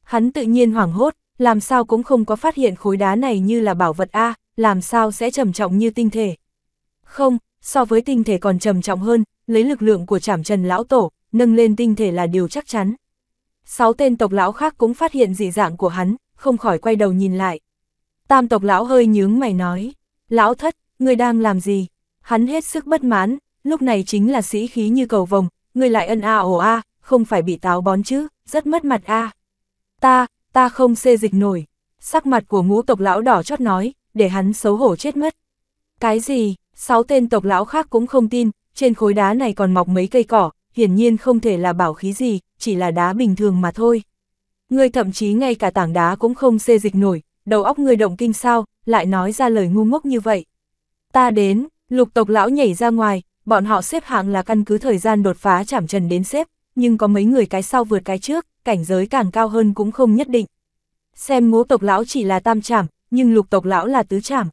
Hắn tự nhiên hoảng hốt, làm sao cũng không có phát hiện khối đá này như là bảo vật A, làm sao sẽ trầm trọng như tinh thể. Không, so với tinh thể còn trầm trọng hơn, lấy lực lượng của trảm trần lão tổ, nâng lên tinh thể là điều chắc chắn. Sáu tên tộc lão khác cũng phát hiện dị dạng của hắn, không khỏi quay đầu nhìn lại. Tam tộc lão hơi nhướng mày nói, lão thất, người đang làm gì? Hắn hết sức bất mãn, lúc này chính là sĩ khí như cầu vồng, người lại ân a ổ a, không phải bị táo bón chứ, rất mất mặt a. Ta, ta không xê dịch nổi. Sắc mặt của ngũ tộc lão đỏ chót nói, để hắn xấu hổ chết mất. Cái gì, sáu tên tộc lão khác cũng không tin, trên khối đá này còn mọc mấy cây cỏ, hiển nhiên không thể là bảo khí gì, chỉ là đá bình thường mà thôi. người thậm chí ngay cả tảng đá cũng không xê dịch nổi, đầu óc người động kinh sao, lại nói ra lời ngu ngốc như vậy. Ta đến, lục tộc lão nhảy ra ngoài, bọn họ xếp hạng là căn cứ thời gian đột phá chảm trần đến xếp, nhưng có mấy người cái sau vượt cái trước, cảnh giới càng cao hơn cũng không nhất định. Xem ngũ tộc lão chỉ là tam chảm, nhưng lục tộc lão là tứ chảm.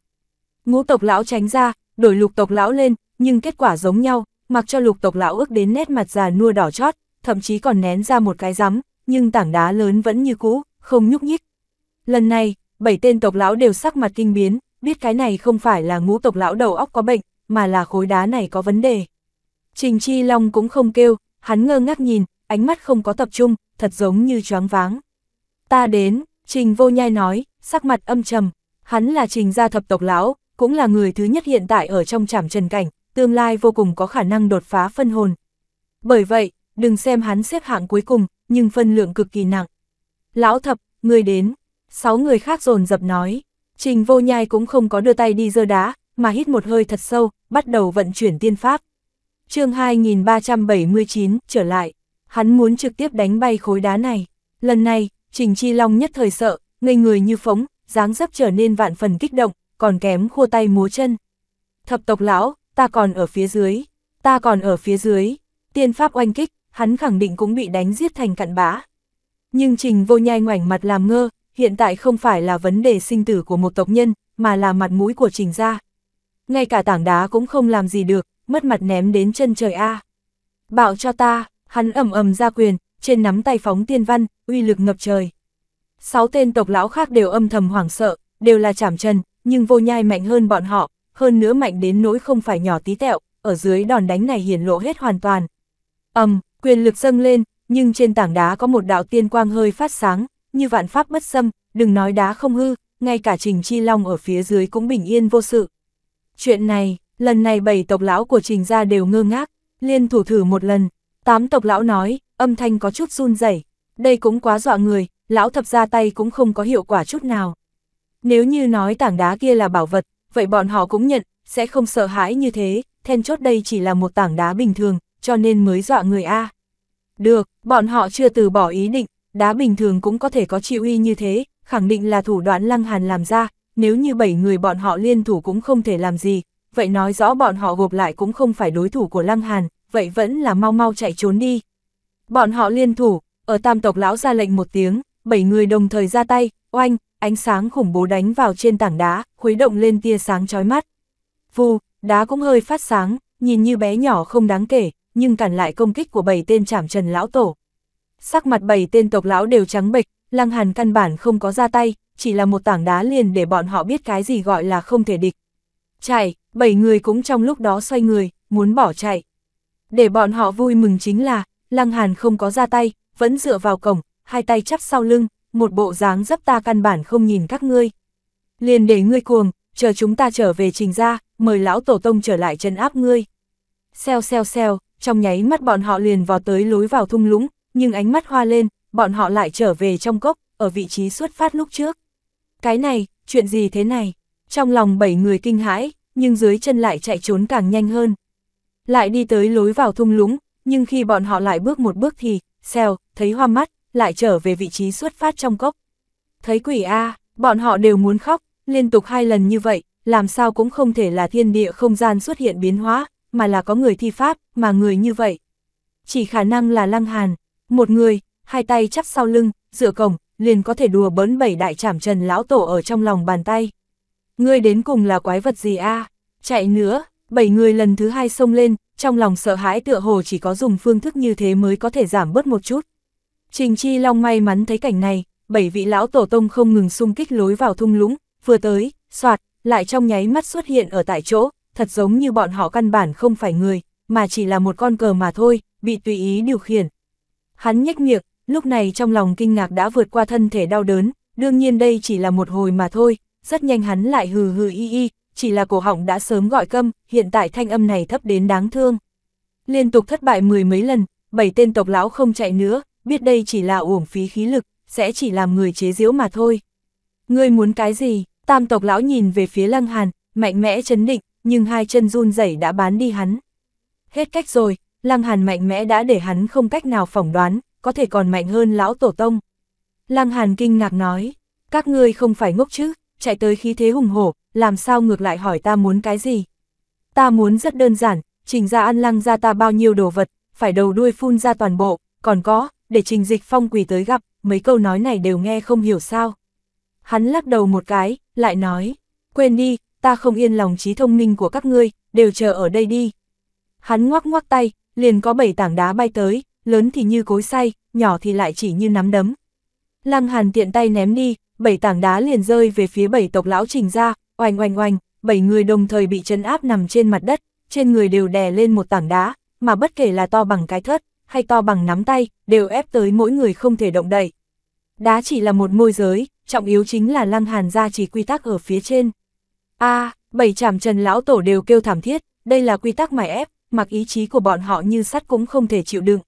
Ngũ tộc lão tránh ra, đổi lục tộc lão lên, nhưng kết quả giống nhau, mặc cho lục tộc lão ước đến nét mặt già nua đỏ chót, thậm chí còn nén ra một cái rắm, nhưng tảng đá lớn vẫn như cũ, không nhúc nhích. Lần này, bảy tên tộc lão đều sắc mặt kinh biến, biết cái này không phải là ngũ tộc lão đầu óc có bệnh, mà là khối đá này có vấn đề. Trình Chi Long cũng không kêu, hắn ngơ ngác nhìn, ánh mắt không có tập trung, thật giống như choáng váng. Ta đến, Trình Vô Nhai nói, sắc mặt âm trầm, hắn là Trình gia thập tộc lão, cũng là người thứ nhất hiện tại ở trong trảm trần cảnh, tương lai vô cùng có khả năng đột phá phân hồn. Bởi vậy, đừng xem hắn xếp hạng cuối cùng, nhưng phân lượng cực kỳ nặng. Lão thập, người đến, sáu người khác rồn dập nói, Trình Vô Nhai cũng không có đưa tay đi dơ đá, mà hít một hơi thật sâu, bắt đầu vận chuyển tiên pháp. chương 2379, trở lại, hắn muốn trực tiếp đánh bay khối đá này. Lần này, Trình Chi Long nhất thời sợ, ngây người như phóng, dáng dấp trở nên vạn phần kích động, còn kém khua tay múa chân. Thập tộc lão, ta còn ở phía dưới, ta còn ở phía dưới, tiên pháp oanh kích, hắn khẳng định cũng bị đánh giết thành cặn bã. Nhưng Trình vô nhai ngoảnh mặt làm ngơ, hiện tại không phải là vấn đề sinh tử của một tộc nhân, mà là mặt mũi của Trình gia ngay cả tảng đá cũng không làm gì được, mất mặt ném đến chân trời A. À. Bạo cho ta, hắn ầm ầm ra quyền, trên nắm tay phóng tiên văn, uy lực ngập trời. Sáu tên tộc lão khác đều âm thầm hoảng sợ, đều là chảm chân, nhưng vô nhai mạnh hơn bọn họ, hơn nữa mạnh đến nỗi không phải nhỏ tí tẹo, ở dưới đòn đánh này hiển lộ hết hoàn toàn. ầm, quyền lực dâng lên, nhưng trên tảng đá có một đạo tiên quang hơi phát sáng, như vạn pháp bất xâm, đừng nói đá không hư, ngay cả trình chi long ở phía dưới cũng bình yên vô sự. Chuyện này, lần này bảy tộc lão của trình gia đều ngơ ngác, liên thủ thử một lần, tám tộc lão nói, âm thanh có chút run rẩy đây cũng quá dọa người, lão thập ra tay cũng không có hiệu quả chút nào. Nếu như nói tảng đá kia là bảo vật, vậy bọn họ cũng nhận, sẽ không sợ hãi như thế, then chốt đây chỉ là một tảng đá bình thường, cho nên mới dọa người A. Được, bọn họ chưa từ bỏ ý định, đá bình thường cũng có thể có chịu uy như thế, khẳng định là thủ đoạn lăng hàn làm ra, nếu như bảy người bọn họ liên thủ cũng không thể làm gì, vậy nói rõ bọn họ gộp lại cũng không phải đối thủ của Lăng Hàn, vậy vẫn là mau mau chạy trốn đi. Bọn họ liên thủ, ở tam tộc lão ra lệnh một tiếng, bảy người đồng thời ra tay, oanh, ánh sáng khủng bố đánh vào trên tảng đá, khuấy động lên tia sáng chói mắt. Vù, đá cũng hơi phát sáng, nhìn như bé nhỏ không đáng kể, nhưng cản lại công kích của bảy tên trảm trần lão tổ. Sắc mặt bảy tên tộc lão đều trắng bệch, Lăng Hàn căn bản không có ra tay, chỉ là một tảng đá liền để bọn họ biết cái gì gọi là không thể địch. Chạy, bảy người cũng trong lúc đó xoay người, muốn bỏ chạy. Để bọn họ vui mừng chính là, Lăng Hàn không có ra tay, vẫn dựa vào cổng, hai tay chắp sau lưng, một bộ dáng dấp ta căn bản không nhìn các ngươi. Liền để ngươi cuồng, chờ chúng ta trở về trình ra, mời lão tổ tông trở lại chân áp ngươi. Xèo xèo xèo, trong nháy mắt bọn họ liền vào tới lối vào thung lũng, nhưng ánh mắt hoa lên, bọn họ lại trở về trong cốc, ở vị trí xuất phát lúc trước. Cái này, chuyện gì thế này? Trong lòng bảy người kinh hãi, nhưng dưới chân lại chạy trốn càng nhanh hơn. Lại đi tới lối vào thung lũng, nhưng khi bọn họ lại bước một bước thì, xèo, thấy hoa mắt, lại trở về vị trí xuất phát trong cốc. Thấy quỷ A, bọn họ đều muốn khóc, liên tục hai lần như vậy, làm sao cũng không thể là thiên địa không gian xuất hiện biến hóa, mà là có người thi pháp, mà người như vậy. Chỉ khả năng là lăng hàn, một người, hai tay chắp sau lưng, dựa cổng, liền có thể đùa bỡn bảy đại trảm trần lão tổ ở trong lòng bàn tay. Ngươi đến cùng là quái vật gì a? Chạy nữa, bảy người lần thứ hai xông lên, trong lòng sợ hãi tựa hồ chỉ có dùng phương thức như thế mới có thể giảm bớt một chút. Trình Chi Long may mắn thấy cảnh này, bảy vị lão tổ tông không ngừng xung kích lối vào thung lũng, vừa tới, soạt, lại trong nháy mắt xuất hiện ở tại chỗ, thật giống như bọn họ căn bản không phải người, mà chỉ là một con cờ mà thôi, bị tùy ý điều khiển. Hắn nhếch miệng, lúc này trong lòng kinh ngạc đã vượt qua thân thể đau đớn, đương nhiên đây chỉ là một hồi mà thôi, rất nhanh hắn lại hừ hừ y y, chỉ là cổ họng đã sớm gọi câm, hiện tại thanh âm này thấp đến đáng thương. Liên tục thất bại mười mấy lần, bảy tên tộc lão không chạy nữa, biết đây chỉ là uổng phí khí lực, sẽ chỉ làm người chế giễu mà thôi. Ngươi muốn cái gì? Tam tộc lão nhìn về phía Lăng Hàn, mạnh mẽ chấn định, nhưng hai chân run rẩy đã bán đi hắn. Hết cách rồi, Lăng Hàn mạnh mẽ đã để hắn không cách nào phỏng đoán, có thể còn mạnh hơn lão tổ tông. Lăng Hàn kinh ngạc nói, các ngươi không phải ngốc chứ, chạy tới khí thế hùng hổ, làm sao ngược lại hỏi ta muốn cái gì? Ta muốn rất đơn giản, trình ra ăn lăng ra ta bao nhiêu đồ vật, phải đầu đuôi phun ra toàn bộ, còn có, để trình dịch phong quỳ tới gặp, mấy câu nói này đều nghe không hiểu sao. Hắn lắc đầu một cái, lại nói, quên đi, ta không yên lòng trí thông minh của các ngươi, đều chờ ở đây đi. Hắn ngoắc ngoắc tay, liền có bảy tảng đá bay tới, lớn thì như cối say, nhỏ thì lại chỉ như nắm đấm. Lăng Hàn tiện tay ném đi, bảy tảng đá liền rơi về phía bảy tộc lão trình ra, oanh oanh oanh, bảy người đồng thời bị chân áp nằm trên mặt đất, trên người đều đè lên một tảng đá, mà bất kể là to bằng cái thớt, hay to bằng nắm tay, đều ép tới mỗi người không thể động đậy. Đá chỉ là một môi giới, trọng yếu chính là lăng hàn gia chỉ quy tắc ở phía trên. a bảy chảm trần lão tổ đều kêu thảm thiết, đây là quy tắc mài ép, mặc ý chí của bọn họ như sắt cũng không thể chịu đựng.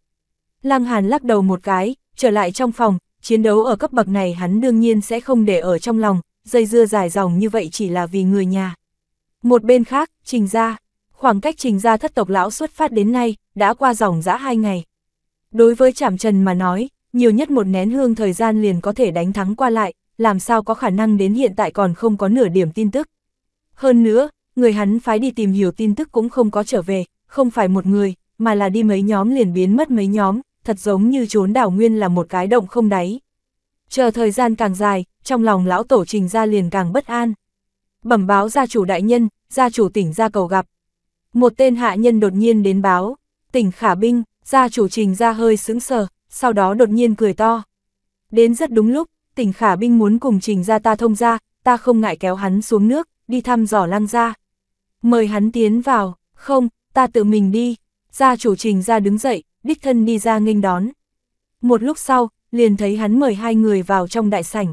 Lăng Hàn lắc đầu một cái, trở lại trong phòng, chiến đấu ở cấp bậc này hắn đương nhiên sẽ không để ở trong lòng, dây dưa dài dòng như vậy chỉ là vì người nhà. Một bên khác, trình Gia. khoảng cách trình Gia thất tộc lão xuất phát đến nay, đã qua dòng dã hai ngày. Đối với Trảm Trần mà nói, nhiều nhất một nén hương thời gian liền có thể đánh thắng qua lại, làm sao có khả năng đến hiện tại còn không có nửa điểm tin tức. Hơn nữa, người hắn phái đi tìm hiểu tin tức cũng không có trở về, không phải một người, mà là đi mấy nhóm liền biến mất mấy nhóm, thật giống như trốn đảo nguyên là một cái động không đáy. Chờ thời gian càng dài, trong lòng lão tổ trình ra liền càng bất an. Bẩm báo gia chủ đại nhân, gia chủ tỉnh ra cầu gặp. Một tên hạ nhân đột nhiên đến báo, tỉnh khả binh, gia chủ trình ra hơi sững sờ, sau đó đột nhiên cười to. Đến rất đúng lúc, tỉnh khả binh muốn cùng trình ra ta thông ra, ta không ngại kéo hắn xuống nước, đi thăm dò lăng ra. Mời hắn tiến vào, không, ta tự mình đi. Gia chủ trình ra đứng dậy, đích thân đi ra nghênh đón. Một lúc sau, liền thấy hắn mời hai người vào trong đại sảnh.